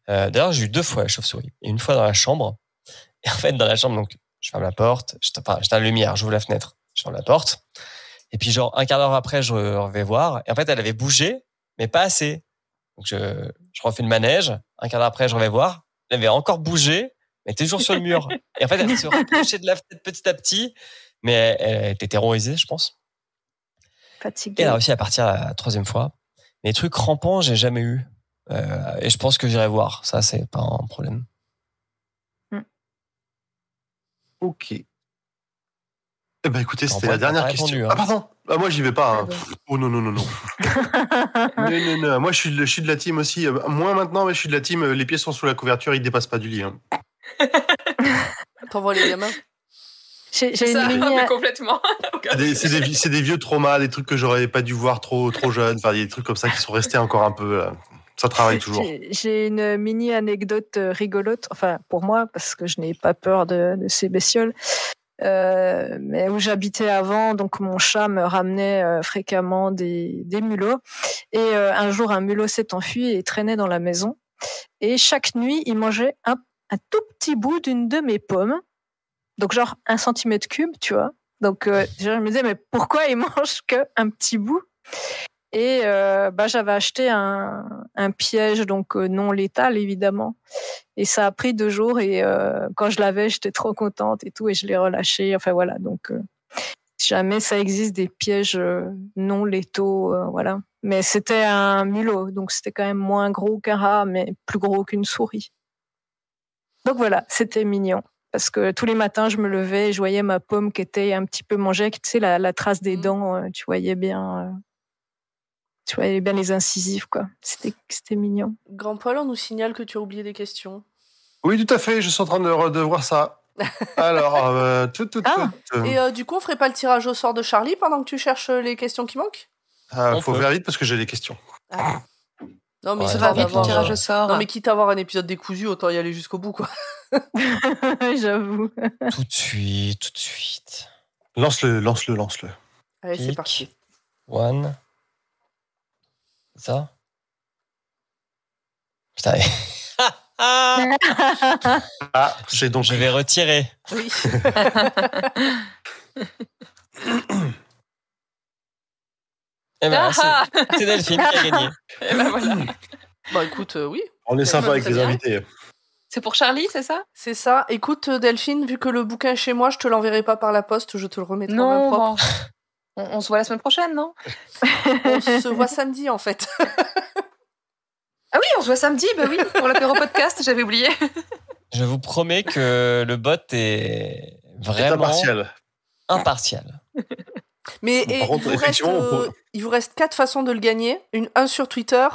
euh, d'ailleurs, j'ai eu deux fois la chauve-souris. une fois dans la chambre. Et en fait, dans la chambre, donc, je ferme la porte, je j'éteins la lumière, j'ouvre la fenêtre, je ferme la porte. Et puis, genre, un quart d'heure après, je vais voir. Et en fait, elle avait bougé, mais pas assez. Donc, je, refais le manège. Un quart d'heure après, je vais voir. Elle avait encore bougé, mais toujours sur le mur. Et en fait, elle se rapprochait de la fenêtre petit à petit mais elle, était terrorisée, je pense. Fatiguée. Et elle a réussi à partir la troisième fois. Mais trucs rampants, j'ai jamais eu. Euh, et je pense que j'irai voir. Ça, c'est pas un problème. Hmm. Ok. Eh ben écoutez, c'était la dernière question. Hein. Ah pardon, ah, moi j'y vais pas. Hein. Ah oh non non non non. non, non, non. Moi je suis, de, de la team aussi. Moi maintenant, je suis de la team. Euh, euh, les pieds sont sous la couverture, ils dépassent pas du lit. Hein. T'envoies les gamins complètement. c'est des, vieux traumas, des trucs que j'aurais pas dû voir trop, trop jeune, enfin, des trucs comme ça qui sont restés encore un peu. Euh, ça travaille toujours. J'ai une mini anecdote euh, rigolote, enfin pour moi, parce que je n'ai pas peur de, ces bestioles. Euh, mais où j'habitais avant, donc mon chat me ramenait fréquemment des, mulots. Et un jour, un mulot s'est enfui et traînait dans la maison. Et chaque nuit, il mangeait un tout petit bout d'une de mes pommes. Donc, genre, un centimètre cube, tu vois. Donc, euh, je me disais, mais pourquoi il mange qu'un petit bout Et euh, bah, j'avais acheté un, piège, donc euh, non létal, évidemment. Et ça a pris deux jours. Et quand je l'avais, j'étais trop contente et tout. Et je l'ai relâché. Enfin, voilà. Donc, jamais ça existe des pièges non létaux, voilà. Mais c'était un mulot. Donc, c'était quand même moins gros qu'un rat, mais plus gros qu'une souris. Donc, voilà, c'était mignon parce que tous les matins, je me levais et je voyais ma pomme qui était un petit peu mangée, tu sais, la, trace des mm. dents, euh, tu voyais bien. Euh, tu voyais bien les incisives, quoi. C'était mignon. Grand Paul, on nous signale que tu as oublié des questions. Oui, tout à fait, je suis en train de, voir ça. Alors, euh, tout, tout, ah. Et du coup, on ferait pas le tirage au sort de Charlie pendant que tu cherches les questions qui manquent Il ah, Faut faire vite parce que j'ai des questions. Ah. Non, mais ça va vite tirage au Non, mais quitte à avoir un épisode décousu, autant y aller jusqu'au bout, quoi. J'avoue. Tout de suite, tout de suite. Lance-le, lance-le, lance-le. Allez, c'est parti. One. Ça. Putain. ah, c'est donc. Je vais retirer. Oui. Eh ben, ah, ah. c'est Delphine qui a gagné. Eh ben, écoute, euh, oui. On est sympa avec les invités. C'est pour Charlie, c'est ça C'est ça. Écoute, euh, Delphine, vu que le bouquin est chez moi, je te l'enverrai pas par la poste, je te le remettrai en propre. On, se voit la semaine prochaine, non On se voit samedi, en fait. ah oui, on se voit samedi, bah oui, pour l'apéro podcast, j'avais oublié. je vous promets que le bot est vraiment. impartial. Impartial. Mais euh, il, vous reste, quatre façons de le gagner. un sur Twitter,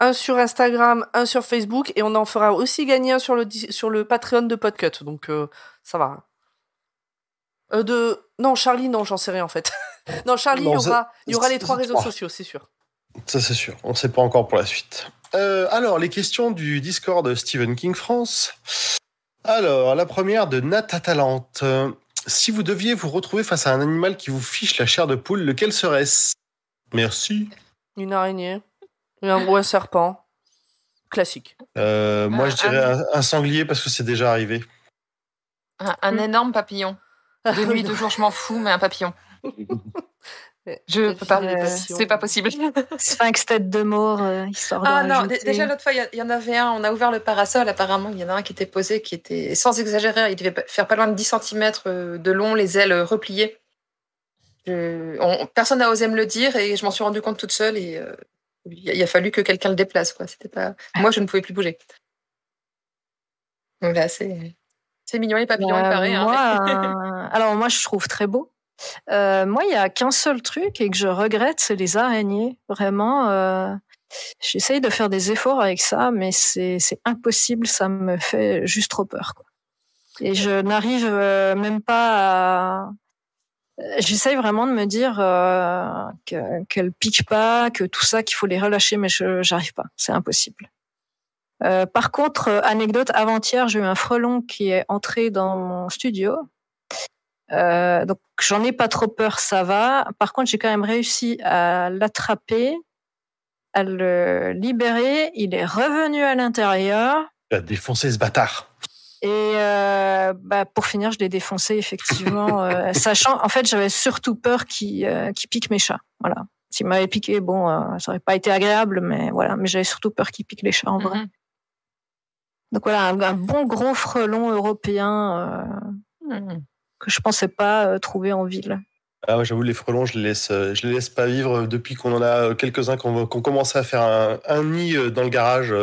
un sur Instagram, un sur Facebook, et on en fera aussi gagner un sur le, sur le Patreon de Podcut. Donc euh, ça va. Hein. Euh, de... Non, Charlie, non, j'en sais rien en fait. non, Charlie, il y aura, il aura les trois réseaux sociaux, c'est sûr. Ça, c'est sûr. On ne sait pas encore pour la suite. alors, les questions du Discord de Stephen King France. Alors, la première de Nat si vous deviez vous retrouver face à un animal qui vous fiche la chair de poule, lequel serait-ce Merci. Une araignée. Un, gros serpent. Classique. Euh, moi, je dirais un, sanglier parce que c'est déjà arrivé. Un, hmm. énorme papillon. De nuit, de jour, je m'en fous, mais un papillon. Euh, je ne peux pas, euh, c'est pas possible. Sphinx tête de mort, euh, histoire Ah non, déjà l'autre fois, il y, en avait un, on a ouvert le parasol, apparemment, il y en a un qui était posé, qui était, sans exagérer, il devait faire pas loin de 10 cm de long, les ailes repliées. personne n'a osé me le dire et je m'en suis rendu compte toute seule et il, a, fallu que quelqu'un le déplace. Quoi. C'était pas... Ah. Moi, je ne pouvais plus bouger. là, c'est, mignon, les papillons, euh, hein. alors moi, je trouve très beau. Euh, moi, il y a qu'un seul truc et que je regrette, c'est les araignées. Vraiment, euh, j'essaye de faire des efforts avec ça, mais c'est impossible. Ça me fait juste trop peur. Et je n'arrive euh, même pas à... J'essaye vraiment de me dire qu'elles piquent pas, que tout ça, qu'il faut les relâcher, mais je n'arrive pas. C'est impossible. par contre, anecdote, avant-hier, j'ai eu un frelon qui est entré dans mon studio. Euh, donc j'en ai pas trop peur, ça va. Par contre, j'ai quand même réussi à l'attraper, à le libérer. Il est revenu à l'intérieur. Il a défoncé ce bâtard. Et euh, bah, pour finir, je l'ai défoncé effectivement, euh, sachant en fait j'avais surtout peur qu'il pique mes chats. Voilà. S'il m'avait piqué, bon, ça aurait pas été agréable, mais voilà. Mais j'avais surtout peur qu'il pique les chats en vrai. Mm-hmm. Donc voilà, un, bon gros frelon européen. Mm-hmm que je pensais pas euh, trouver en ville. Ah, j'avoue, les frelons, je les laisse, euh, je les laisse pas vivre euh, depuis qu'on en a quelques-uns, qu'on commence à faire un, nid dans le garage.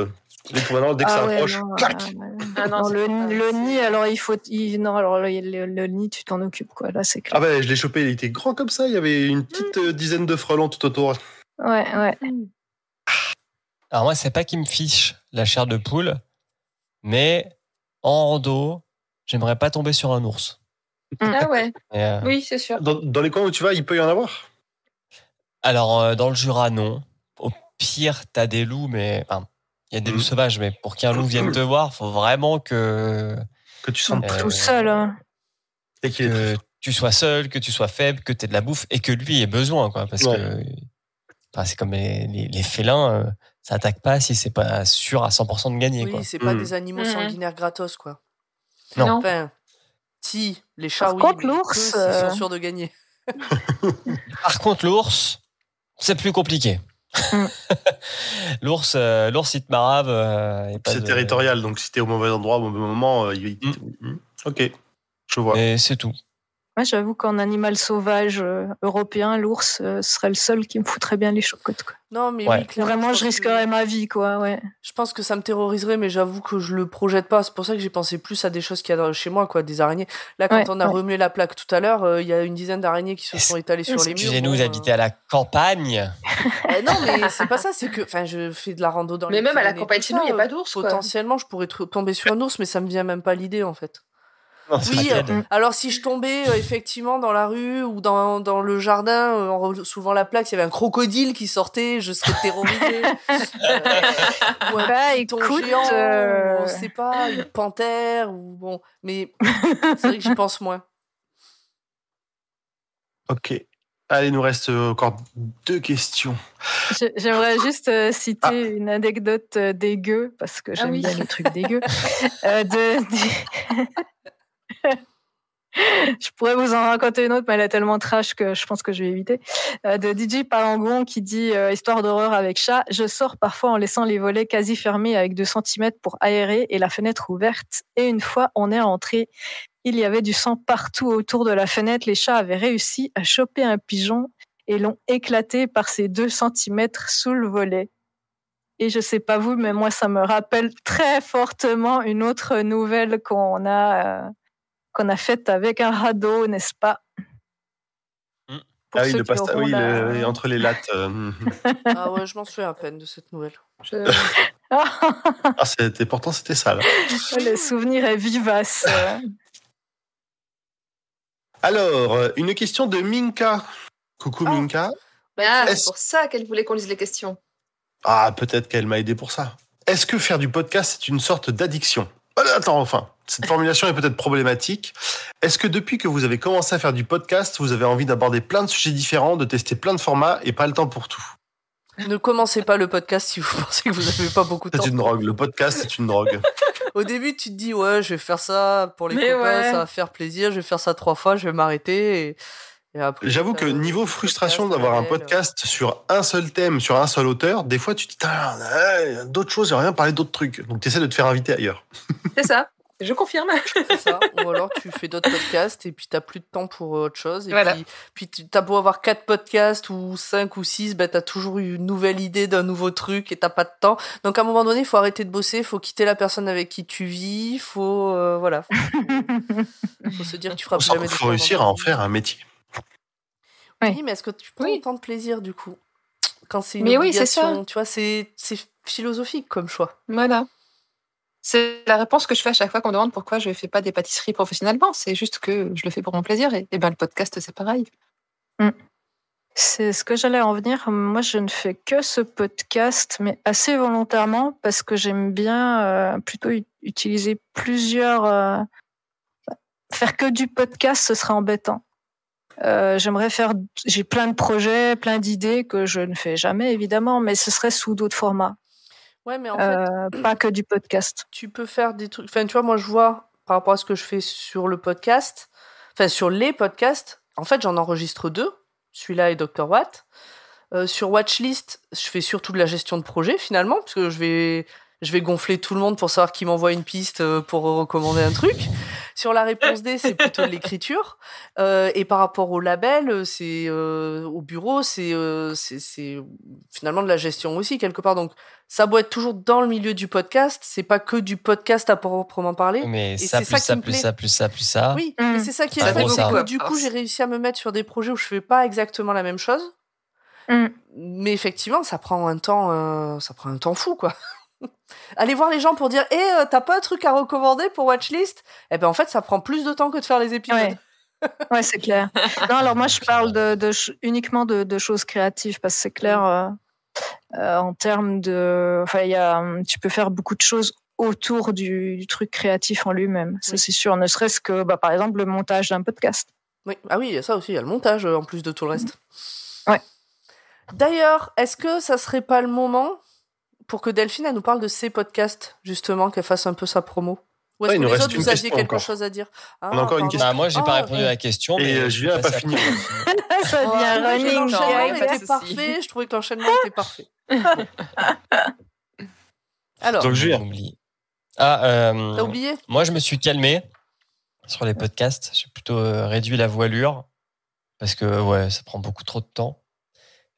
dès que ah ça approche, clac ah ah le, nid, alors il faut, non, alors le, nid, tu t'en occupes quoi, là Ah je l'ai chopé, il était grand comme ça, il y avait une petite dizaine de frelons tout autour. Ouais, ouais. Alors moi, c'est pas qu'il me fiche la chair de poule, mais en rando, j'aimerais pas tomber sur un ours. Ah ouais. Euh, oui, c'est sûr. Dans, les coins où tu vas, il peut y en avoir Alors, euh, dans le Jura, non. Au pire, t'as des loups, mais. il y a des loups hmm. sauvages, mais pour qu'un loup vienne te voir, faut vraiment que. Que tu sois euh, tout seul. Hein. que tu sois seul, que tu sois faible, que t'aies de la bouffe et que lui ait besoin, quoi. Parce que. c'est comme les, félins, ça attaque pas si c'est pas sûr à 100% de gagner. Oui, c'est pas hmm. des animaux mmh, mmh. sanguinaires gratos, quoi. Non. Enfin, si, les chats, contre, l'ours. sont sûrs euh, de gagner. Par contre, l'ours, c'est plus compliqué. Mm. l'ours, euh, l'ours, il te marave. Euh, c'est territorial, donc si t'es au mauvais endroit au mauvais moment, il... Mm. Mm. Ok, je vois. Et c'est tout. Moi, j'avoue qu'en animal sauvage euh, européen, l'ours euh, serait le seul qui me foutrait bien les chocottes. Quoi. Non, mais vraiment, je, risquerais ma vie, quoi. Ouais. Je pense que ça me terroriserait, mais j'avoue que je le projette pas. C'est pour ça que j'ai pensé plus à des choses qu'il y a chez moi, quoi, des araignées. Là, quand on a remué la plaque tout à l'heure, euh, il y a une dizaine d'araignées qui se sont étalées sur les murs. Excusez-nous, vous à la campagne. Eh, non, mais c'est pas ça. C'est que, enfin, je fais de la rando dans. Mais même à la campagne, chez nous, il n'y a pas d'ours. Potentiellement, je pourrais tomber sur un ours, mais ça me vient même pas l'idée, en fait oui, euh, alors si je tombais euh, effectivement dans la rue ou dans, le jardin souvent euh, en la plaque, il y avait un crocodile qui sortait, je serais terrorisée. ou un bah, écoute, on sait pas, une panthère ou bon, mais c'est vrai que j'y pense moins. Ok. Allez, nous reste encore deux questions. J'aimerais juste citer ah. une anecdote dégueu, parce que ah j'aime bien les trucs dégueu, de, je pourrais vous en raconter une autre, mais elle est tellement trash que je pense que je vais éviter. Euh, de DJ Palangon qui dit euh, Histoire d'horreur avec chat. Je sors parfois en laissant les volets quasi fermés avec 2 cm pour aérer et la fenêtre ouverte. Et une fois, on est rentré. Il y avait du sang partout autour de la fenêtre. Les chats avaient réussi à choper un pigeon et l'ont éclaté par ses 2 cm sous le volet. Et je sais pas vous, mais moi, ça me rappelle très fortement une autre nouvelle qu'on a. Euh, qu'on a faite avec un radeau, n'est-ce pas mm. ah oui, le oui euh, entre les lattes. Euh, mm. ah ouais, je m'en souviens à peine de cette nouvelle. Ah, c'était, pourtant, c'était ça. Le souvenir est vivace. Alors, euh, une question de Minka. Coucou ah. Minka. Bah, c'est pour ça qu'elle voulait qu'on lise les questions. Ah, peut-être qu'elle m'a aidé pour ça. Est-ce que faire du podcast, c'est une sorte d'addiction Attends, enfin, cette formulation est peut-être problématique. Est-ce que depuis que vous avez commencé à faire du podcast, vous avez envie d'aborder plein de sujets différents, de tester plein de formats et pas le temps pour tout Ne commencez pas le podcast si vous pensez que vous n'avez pas beaucoup de temps. C'est une drogue, le podcast c'est une drogue. Au début, tu te dis, ouais, je vais faire ça pour les copains, ça va faire plaisir, je vais faire ça trois fois, je vais m'arrêter. Et J'avoue que niveau frustration d'avoir un podcast sur un seul thème, sur un seul auteur, des fois tu te dis d'autres choses, j'ai rien parlé d'autres trucs. Donc tu essaies de te faire inviter ailleurs. C'est ça. Je confirme. Ou alors tu fais d'autres podcasts et puis tu n'as plus de temps pour autre chose. Et puis, tu as beau avoir quatre podcasts ou cinq ou six, ben bah, as toujours une nouvelle idée d'un nouveau truc et t'as pas de temps. Donc à un moment donné, il faut arrêter de bosser, il faut quitter la personne avec qui tu vis, faut euh, voilà. Faut, se dire que tu feras plus jamais. Il faut réussir à en faire un métier. Oui, mais est-ce que tu prends autant de plaisir du coup Quand c'est une mais obligation, tu vois, c'est philosophique comme choix. Voilà. C'est la réponse que je fais à chaque fois qu'on me demande pourquoi je ne fais pas des pâtisseries professionnellement. C'est juste que je le fais pour mon plaisir. Et, et eh ben, le podcast, c'est pareil. Mm. C'est ce que j'allais en venir. Moi, je ne fais que ce podcast, mais assez volontairement, parce que j'aime bien euh, plutôt utiliser plusieurs. Euh, faire que du podcast, ce serait embêtant. Euh, j'aimerais faire, j'ai plein de projets, plein d'idées que je ne fais jamais évidemment, mais ce serait sous d'autres formats. Ouais, mais en euh, pas que du podcast. Tu peux faire des trucs. Enfin, tu vois, moi, je vois par rapport à ce que je fais sur le podcast, enfin sur les podcasts. En fait, j'en enregistre deux, celui-là et Dr Watt. Euh, sur Watchlist, je fais surtout de la gestion de projet finalement, parce que je vais je vais gonfler tout le monde pour savoir qui m'envoie une piste pour recommander un truc. Sur la réponse D, c'est plutôt l'écriture. Euh, et par rapport au label, euh, c'est euh, au bureau, euh, c'est c'est finalement de la gestion aussi quelque part. Donc ça doit être toujours dans le milieu du podcast. C'est pas que du podcast à proprement parler. Mais ça, plus ça, plus ça, plus ça, plus ça, Oui, mm. c'est ça qui est fait. que du coup, j'ai réussi à me mettre sur des projets où je fais pas exactement la même chose. Mm. Mais effectivement, ça prend un temps, euh, ça prend un temps fou, quoi. Aller voir les gens pour dire Eh, euh, t'as pas un truc à recommander pour Watchlist Eh ben en fait, ça prend plus de temps que de faire les épisodes. Ouais. c'est clair. Non, alors moi, je parle de, uniquement de, choses créatives parce que c'est clair, euh, euh, en termes de. Enfin, hum, tu peux faire beaucoup de choses autour du, truc créatif en lui-même. Ça, c'est sûr. Ne serait-ce que, bah, par exemple, le montage d'un podcast. Oui. Ah oui, il y a ça aussi. Il y a le montage en plus de tout le reste. Ouais. D'ailleurs, est-ce que ça serait pas le moment pour que Delphine elle nous parle de ses podcasts, justement, qu'elle fasse un peu sa promo. Ou est-ce que les autres, vous aviez quelque chose à dire ah, On a encore ah, une question. Bah, moi, je n'ai pas ah, répondu à la question. Et euh, Julien n'a pas, fini. Ça oh, devient running. L'enchaînement parfait. Je trouvais que l'enchaînement était parfait. Alors. Donc, Julien. Ah, euh, T'as oublié Moi, je me suis calmé sur les podcasts. J'ai plutôt euh, réduit la voilure parce que ouais, ça prend beaucoup trop de temps.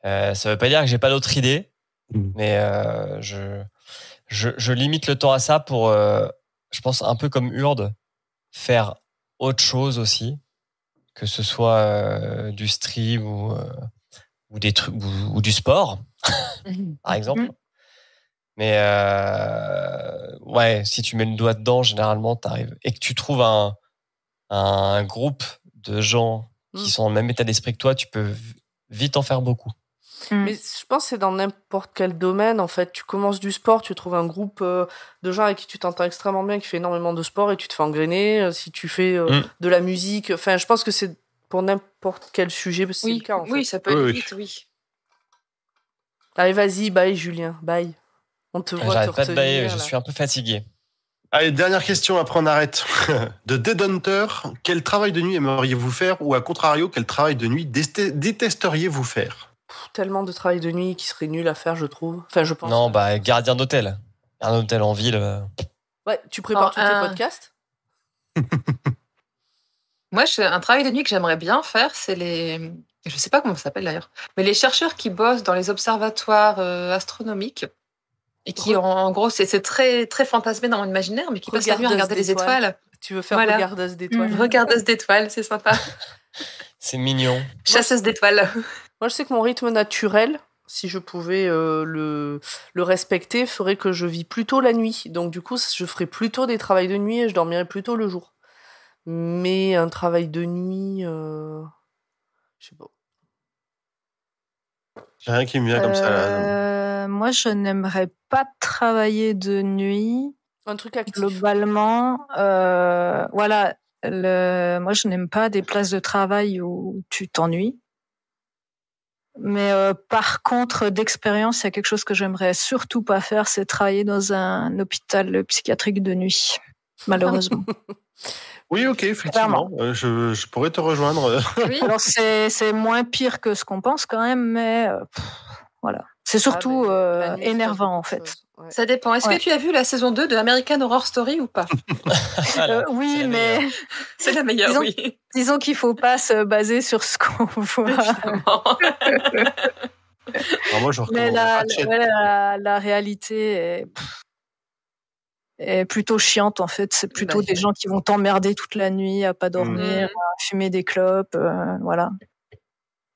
Euh, ça ne veut pas dire que je n'ai pas d'autres idées, Mm. Mais euh, je, je, limite le temps à ça pour, euh, je pense, un peu comme Urde, faire autre chose aussi, que ce soit euh, du stream ou, ou, des trucs, ou, du sport, par exemple. Mm. Mais ouais, si tu mets le doigt dedans, généralement, tu arrives. Et que tu trouves un, groupe de gens qui mm. sont en même état d'esprit que toi, tu peux vite en faire beaucoup. Mm. Mais je pense que c'est dans n'importe quel domaine, en fait. Tu commences du sport, tu trouves un groupe euh, de gens avec qui tu t'entends extrêmement bien, qui fait énormément de sport et tu te fais engrainer. Euh, si tu fais euh, mm. de la musique, enfin, je pense que c'est pour n'importe quel sujet. oui. ça peut être vite, oui. Allez, vas-y, bye Julien, bye. On te voit je suis un peu fatigué. Allez, dernière question, après on arrête. de Dead Hunter, quel travail de nuit aimeriez-vous faire ou à contrario, quel travail de nuit détesteriez-vous faire tellement de travail de nuit qui serait nul à faire, je trouve. Enfin, je pense. Non, bah, gardien d'hôtel. un hôtel en ville. Euh. Ouais, tu prépares tous tes euh. podcasts Moi, je- un travail de nuit que j'aimerais bien faire, c'est les. Je sais pas comment ça s'appelle d'ailleurs, mais les chercheurs qui bossent dans les observatoires euh, astronomiques et qui, en, gros, c'est- très, très fantasmé dans mon imaginaire, mais qui passent la nuit à regarder les étoiles. Tu veux faire regardeuse d'étoiles mmh, Regardeuse d'étoiles, c'est sympa. C'est mignon. Chasseuse d'étoiles. Moi, je sais que mon rythme naturel, si je pouvais euh, le, respecter, ferait que je vis plutôt la nuit. Donc, du coup, je ferais plutôt des travails de nuit et je dormirais plutôt le jour. Mais un travail de nuit, euh, je sais pas. rien qui me vient comme ça. Euh, moi, je n'aimerais pas travailler de nuit. Un truc actif. Globalement, voilà, moi, je n'aime pas des places de travail où tu t'ennuies. Mais euh, par contre, d'expérience, il y a quelque chose que j'aimerais surtout pas faire, c'est travailler dans un hôpital psychiatrique de nuit, malheureusement. oui, ok, effectivement, euh, je, pourrais te rejoindre. Alors c'est moins pire que ce qu'on pense quand même, mais euh, voilà. Ah, c'est surtout énervant en fait. Ça dépend. Est-ce que tu as vu la saison 2 de American Horror Story ou pas euh, Oui, mais. C'est la meilleure, disons, Disons qu'il ne faut pas se baser sur ce qu'on voit. moi, je mais la, réalité est, plutôt chiante, en fait. C'est plutôt des gens qui vont t'emmerder toute la nuit à pas dormir, mm. à fumer des clopes, euh, voilà.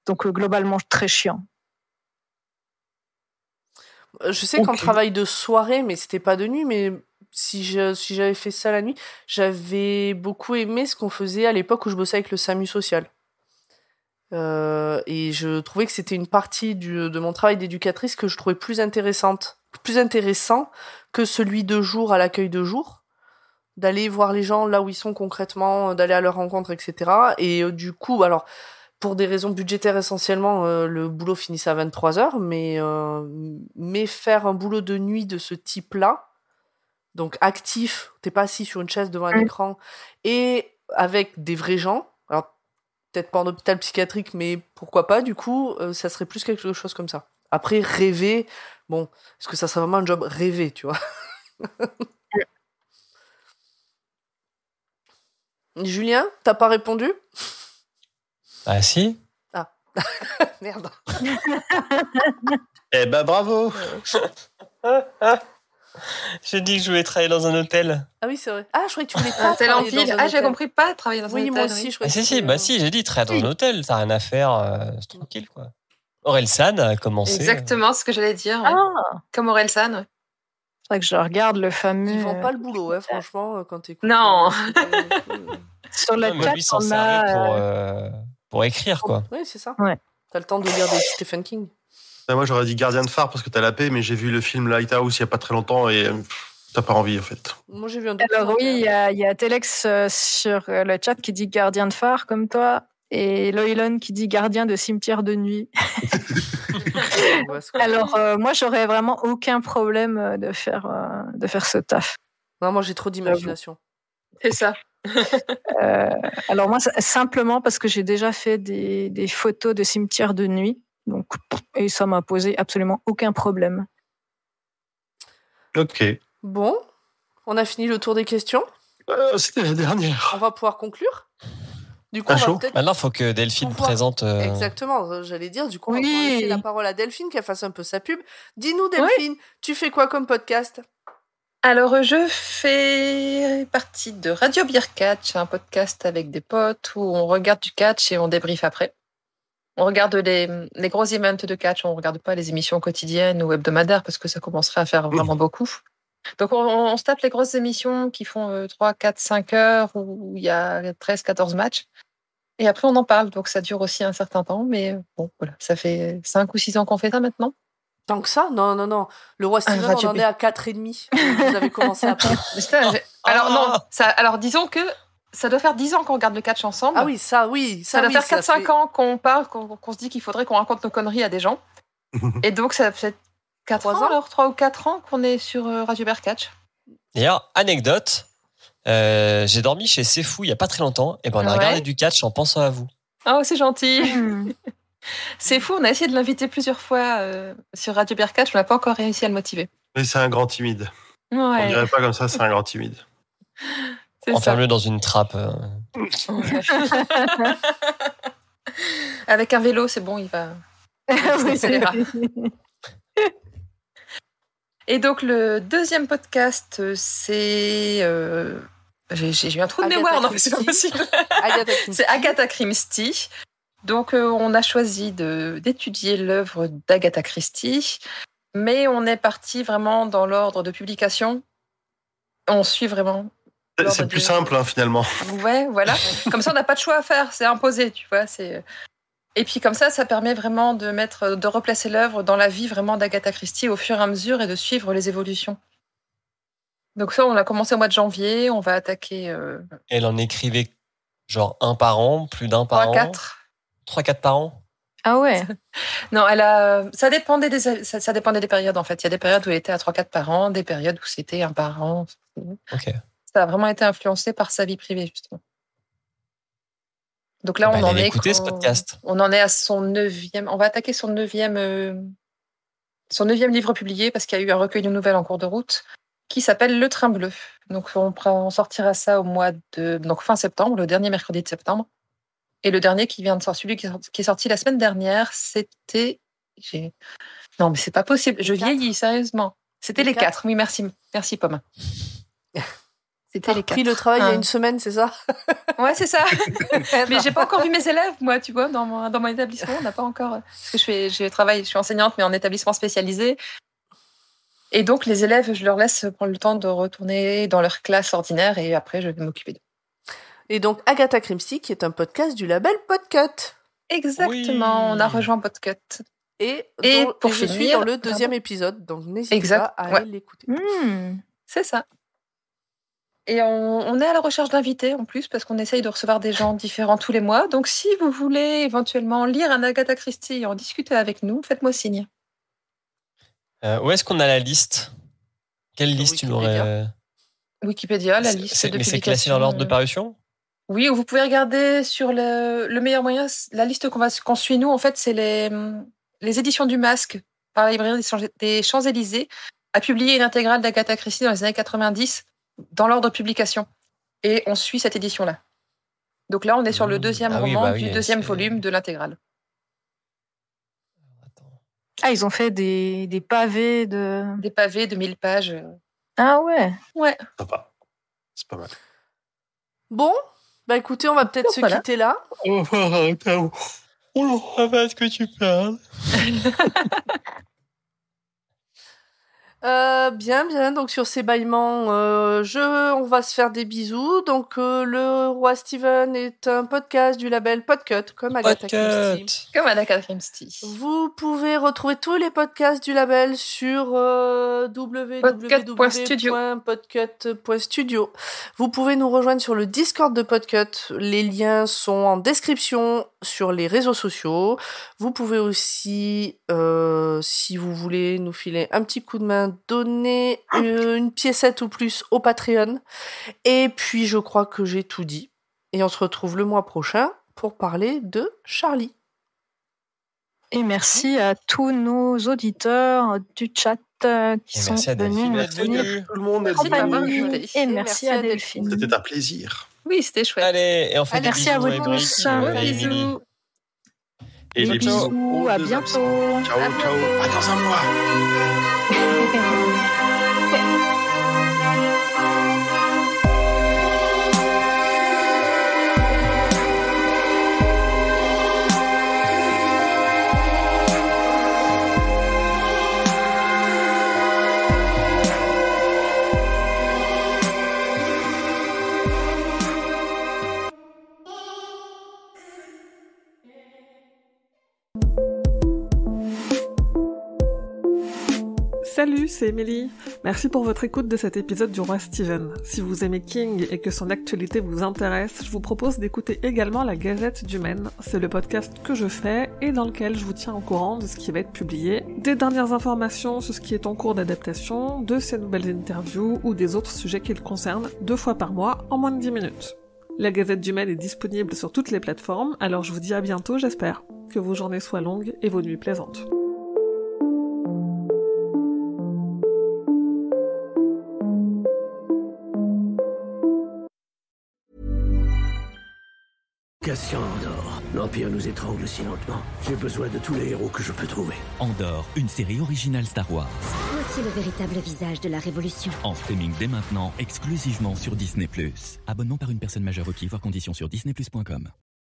Donc, euh, globalement, très chiant. Je sais qu'on travaille de soirée, mais c'était pas de nuit. Mais si j'avais fait ça la nuit, j'avais beaucoup aimé ce qu'on faisait à l'époque où je bossais avec le SAMU social. Euh, et je trouvais que c'était une partie de mon travail d'éducatrice que je trouvais plus intéressante, plus intéressant que celui de jour à l'accueil de jour, d'aller voir les gens là où ils sont concrètement, d'aller à leur rencontre, etc. Et euh, du coup, alors pour des raisons budgétaires essentiellement, euh, le boulot finissait à 23h, mais, euh, mais faire un boulot de nuit de ce type-là, donc actif, t'es pas assis sur une chaise devant un écran, et avec des vrais gens, alors peut-être pas en hôpital psychiatrique, mais pourquoi pas, du coup, euh, ça serait plus quelque chose comme ça. Après, rêver, bon, est-ce que ça serait vraiment un job rêvé, tu vois Julien, t'as pas répondu ah si Ah, merde. eh ben bravo J'ai dit que je voulais travailler dans un hôtel. Ah oui, c'est vrai. Ah, je croyais que tu voulais ah, pas travailler dans un hôtel. Ah, j'ai compris pas travailler dans un hôtel. oui, Moi aussi, je croyais. Ah, si, si, bah si, j'ai dit travailler dans un hôtel, t'as rien à faire, euh, c'est tranquille quoi. Aurel San a commencé. Exactement ce que j'allais dire. Ah. Comme Aurel San. C'est vrai que je regarde le fameux. Ils font pas le euh, boulot, ouais, franchement, euh, quand t'écoutes. Non. Sur la non, on a pour écrire, quoi. Oui, c'est ça. Ouais. T'as le temps de lire des Stephen King. Bah, moi, j'aurais dit Gardien de phare parce que t'as la paix, mais j'ai vu le film Lighthouse il y a pas très longtemps et t'as pas envie, en fait. Moi, j'ai vu un Alors, oui, il y a, y a Telex euh, sur euh, le chat qui dit Gardien de phare, comme toi et Loylon qui dit gardien de cimetière de nuit. Alors euh, moi j'aurais vraiment aucun problème de faire de faire ce taf. Non, moi j'ai trop d'imagination. C'est ça. Euh, alors moi, simplement parce que j'ai déjà fait des, photos de cimetières de nuit, donc et ça m'a posé absolument aucun problème. Ok. Bon, on a fini le tour des questions. Euh, c'était la dernière. On va pouvoir conclure. Du coup, Maintenant, il faut que Delphine présente. Euh, Exactement, j'allais dire. Du coup, on va laisser la parole à Delphine, a fasse un peu sa pub. Dis-nous, Delphine, tu fais quoi comme podcast alors, je fais partie de Radio Beer Catch, un podcast avec des potes où on regarde du catch et on débrief après. On regarde les, gros events de catch, on ne regarde pas les émissions quotidiennes ou hebdomadaires parce que ça commencerait à faire vraiment beaucoup. Donc, on, se tape les grosses émissions qui font 3, 4, 5 heures où il y a 13, 14 matchs. Et après, on en parle. Donc, ça dure aussi un certain temps. Mais bon, voilà, ça fait 5 ou 6 ans qu'on fait ça maintenant. Tant que ça Non, non, non. Le roi ah, Steven, on en est à 4,5. Vous avez commencé à oh. Alors, non, ça, alors disons que ça doit faire 10 ans qu'on regarde le catch ensemble. Ah oui, ça, oui. Ça, doit faire 4-5 ans qu'on parle, qu'on se dit qu'il faudrait qu'on raconte nos conneries à des gens. Et donc, ça fait 4 ans, alors 3 ou 4 ans qu'on est sur euh, Radio Bear Catch. D'ailleurs, anecdote, euh, j'ai dormi chez Sefou il n'y a pas très longtemps, et ben on a regardé du catch en pensant à vous. Oh, c'est gentil C'est fou, on a essayé de l'inviter plusieurs fois euh, sur Radio catch on n'a pas encore réussi à le motiver. Mais c'est un grand timide. Ouais. On dirait pas comme ça, c'est un grand timide. Enferme-le dans une trappe. Euh. Avec un vélo, c'est bon, il va. Et donc le deuxième podcast, euh, c'est j'ai eu un trou de mémoire, non c'est possible. c'est Agatha Christie donc euh, on a choisi d'étudier l'œuvre d'Agatha Christie, mais on est parti vraiment dans l'ordre de publication. On suit vraiment. C'est plus simple hein, finalement. Ouais, voilà. comme ça on n'a pas de choix à faire, c'est imposé, tu vois. Euh. et puis comme ça, ça permet vraiment de mettre, de replacer l'œuvre dans la vie vraiment d'Agatha Christie au fur et à mesure et de suivre les évolutions. Donc ça, on a commencé au mois de janvier, on va attaquer. Euh, Elle en écrivait genre un par an, plus d'un par an. Quatre. 3-4 par an. Ah ouais. non, elle a. Ça dépendait des ça, dépendait des périodes en fait. Il y a des périodes où elle était à trois, 4 par an, des périodes où c'était un par an. Ça a vraiment été influencé par sa vie privée justement. Donc là, on bah, en est. écoutez ce podcast. On en est à son neuvième. On va attaquer son neuvième. Euh, son neuvième livre publié parce qu'il y a eu un recueil de nouvelles en cours de route qui s'appelle Le Train Bleu. Donc on, on sortira ça au mois de donc fin septembre, le dernier mercredi de septembre. Et le dernier qui vient de sortir, celui qui est sorti la semaine dernière, c'était. Non, mais c'est pas possible. Je vieillis, sérieusement. C'était les, quatre. Oui, merci, merci Pomme. C'était les quatre. le travail il y a ah. une semaine, c'est ça Ouais, c'est ça. mais j'ai pas encore vu mes élèves, moi, tu vois, dans mon, dans mon établissement, on n'a pas encore. Parce que je fais, je travaille, je suis enseignante, mais en établissement spécialisé. Et donc, les élèves, je leur laisse prendre le temps de retourner dans leur classe ordinaire et après, je vais m'occuper d'eux. Et donc Agatha Christie qui est un podcast du label Podcut. Exactement, on a rejoint Podcut. Et, pour et je suis dans le deuxième épisode, donc n'hésitez pas à aller l'écouter. Hmm, c'est ça. Et on, est à la recherche d'invités en plus parce qu'on essaye de recevoir des gens différents tous les mois. Donc si vous voulez éventuellement lire un Agatha Christie et en discuter avec nous, faites-moi signe. Euh, où est-ce qu'on a la liste Quelle liste tu l'aurais Wikipédia, la liste. De mais c'est classé dans l'ordre de euh. parution oui, vous pouvez regarder sur le, meilleur moyen, la liste qu'on qu'on suit nous, en fait, c'est les, les éditions du masque par la librairie des Champs-Élysées, a publié l'intégrale intégrale d'Agatha Christie dans les années 90 dans l'ordre de publication. Et on suit cette édition-là. Donc là, on est sur le mmh. deuxième ah roman bah du deuxième volume de l'intégrale. Ah, ils ont fait des, des, pavés de. Des pavés de 1000 pages. Euh. Ah ouais Ouais. C'est pas mal. Bon, bah écoutez, on va peut-être se quitter là. On va arrêter. On ce que tu parles. Euh, bien, bien. Donc sur ces bâillements, euh, je, on va se faire des bisous. Donc euh, le roi Steven est un podcast du label Podcut, comme Agatha Christie. Comme Agatha Christie. Vous pouvez retrouver tous les podcasts du label sur euh, www.podcut.studio. Vous pouvez nous rejoindre sur le Discord de Podcut. Les liens sont en description sur les réseaux sociaux. Vous pouvez aussi, euh, si vous voulez nous filer un petit coup de main, donner une, piécette ou plus au Patreon. Et puis, je crois que j'ai tout dit. Et on se retrouve le mois prochain pour parler de Charlie. Et merci à tous nos auditeurs du chat euh, qui sont venus. et merci à Delphine. C'était un plaisir. Oui, c'était chouette. Allez, et on fait merci à vous tous. Bisous. Et bisous. bisous. À bientôt. Ciao, ciao. À dans un mois. Salut, c'est Emily. Merci pour votre écoute de cet épisode du Roi Steven. Si vous aimez King et que son actualité vous intéresse, je vous propose d'écouter également la Gazette du Maine. C'est le podcast que je fais et dans lequel je vous tiens au courant de ce qui va être publié, des dernières informations sur ce qui est en cours d'adaptation, de ses nouvelles interviews ou des autres sujets qui le concernent deux fois par mois en moins de 10 minutes. La Gazette du Maine est disponible sur toutes les plateformes, alors je vous dis à bientôt, j'espère. Que vos journées soient longues et vos nuits plaisantes. Cassian Andor. L'Empire nous étrangle si lentement. J'ai besoin de tous les héros que je peux trouver. Andor, une série originale Star Wars. Voici le véritable visage de la Révolution. En streaming dès maintenant, exclusivement sur Disney+. Abonnement par une personne majeure requis, voir conditions sur disneyplus.com.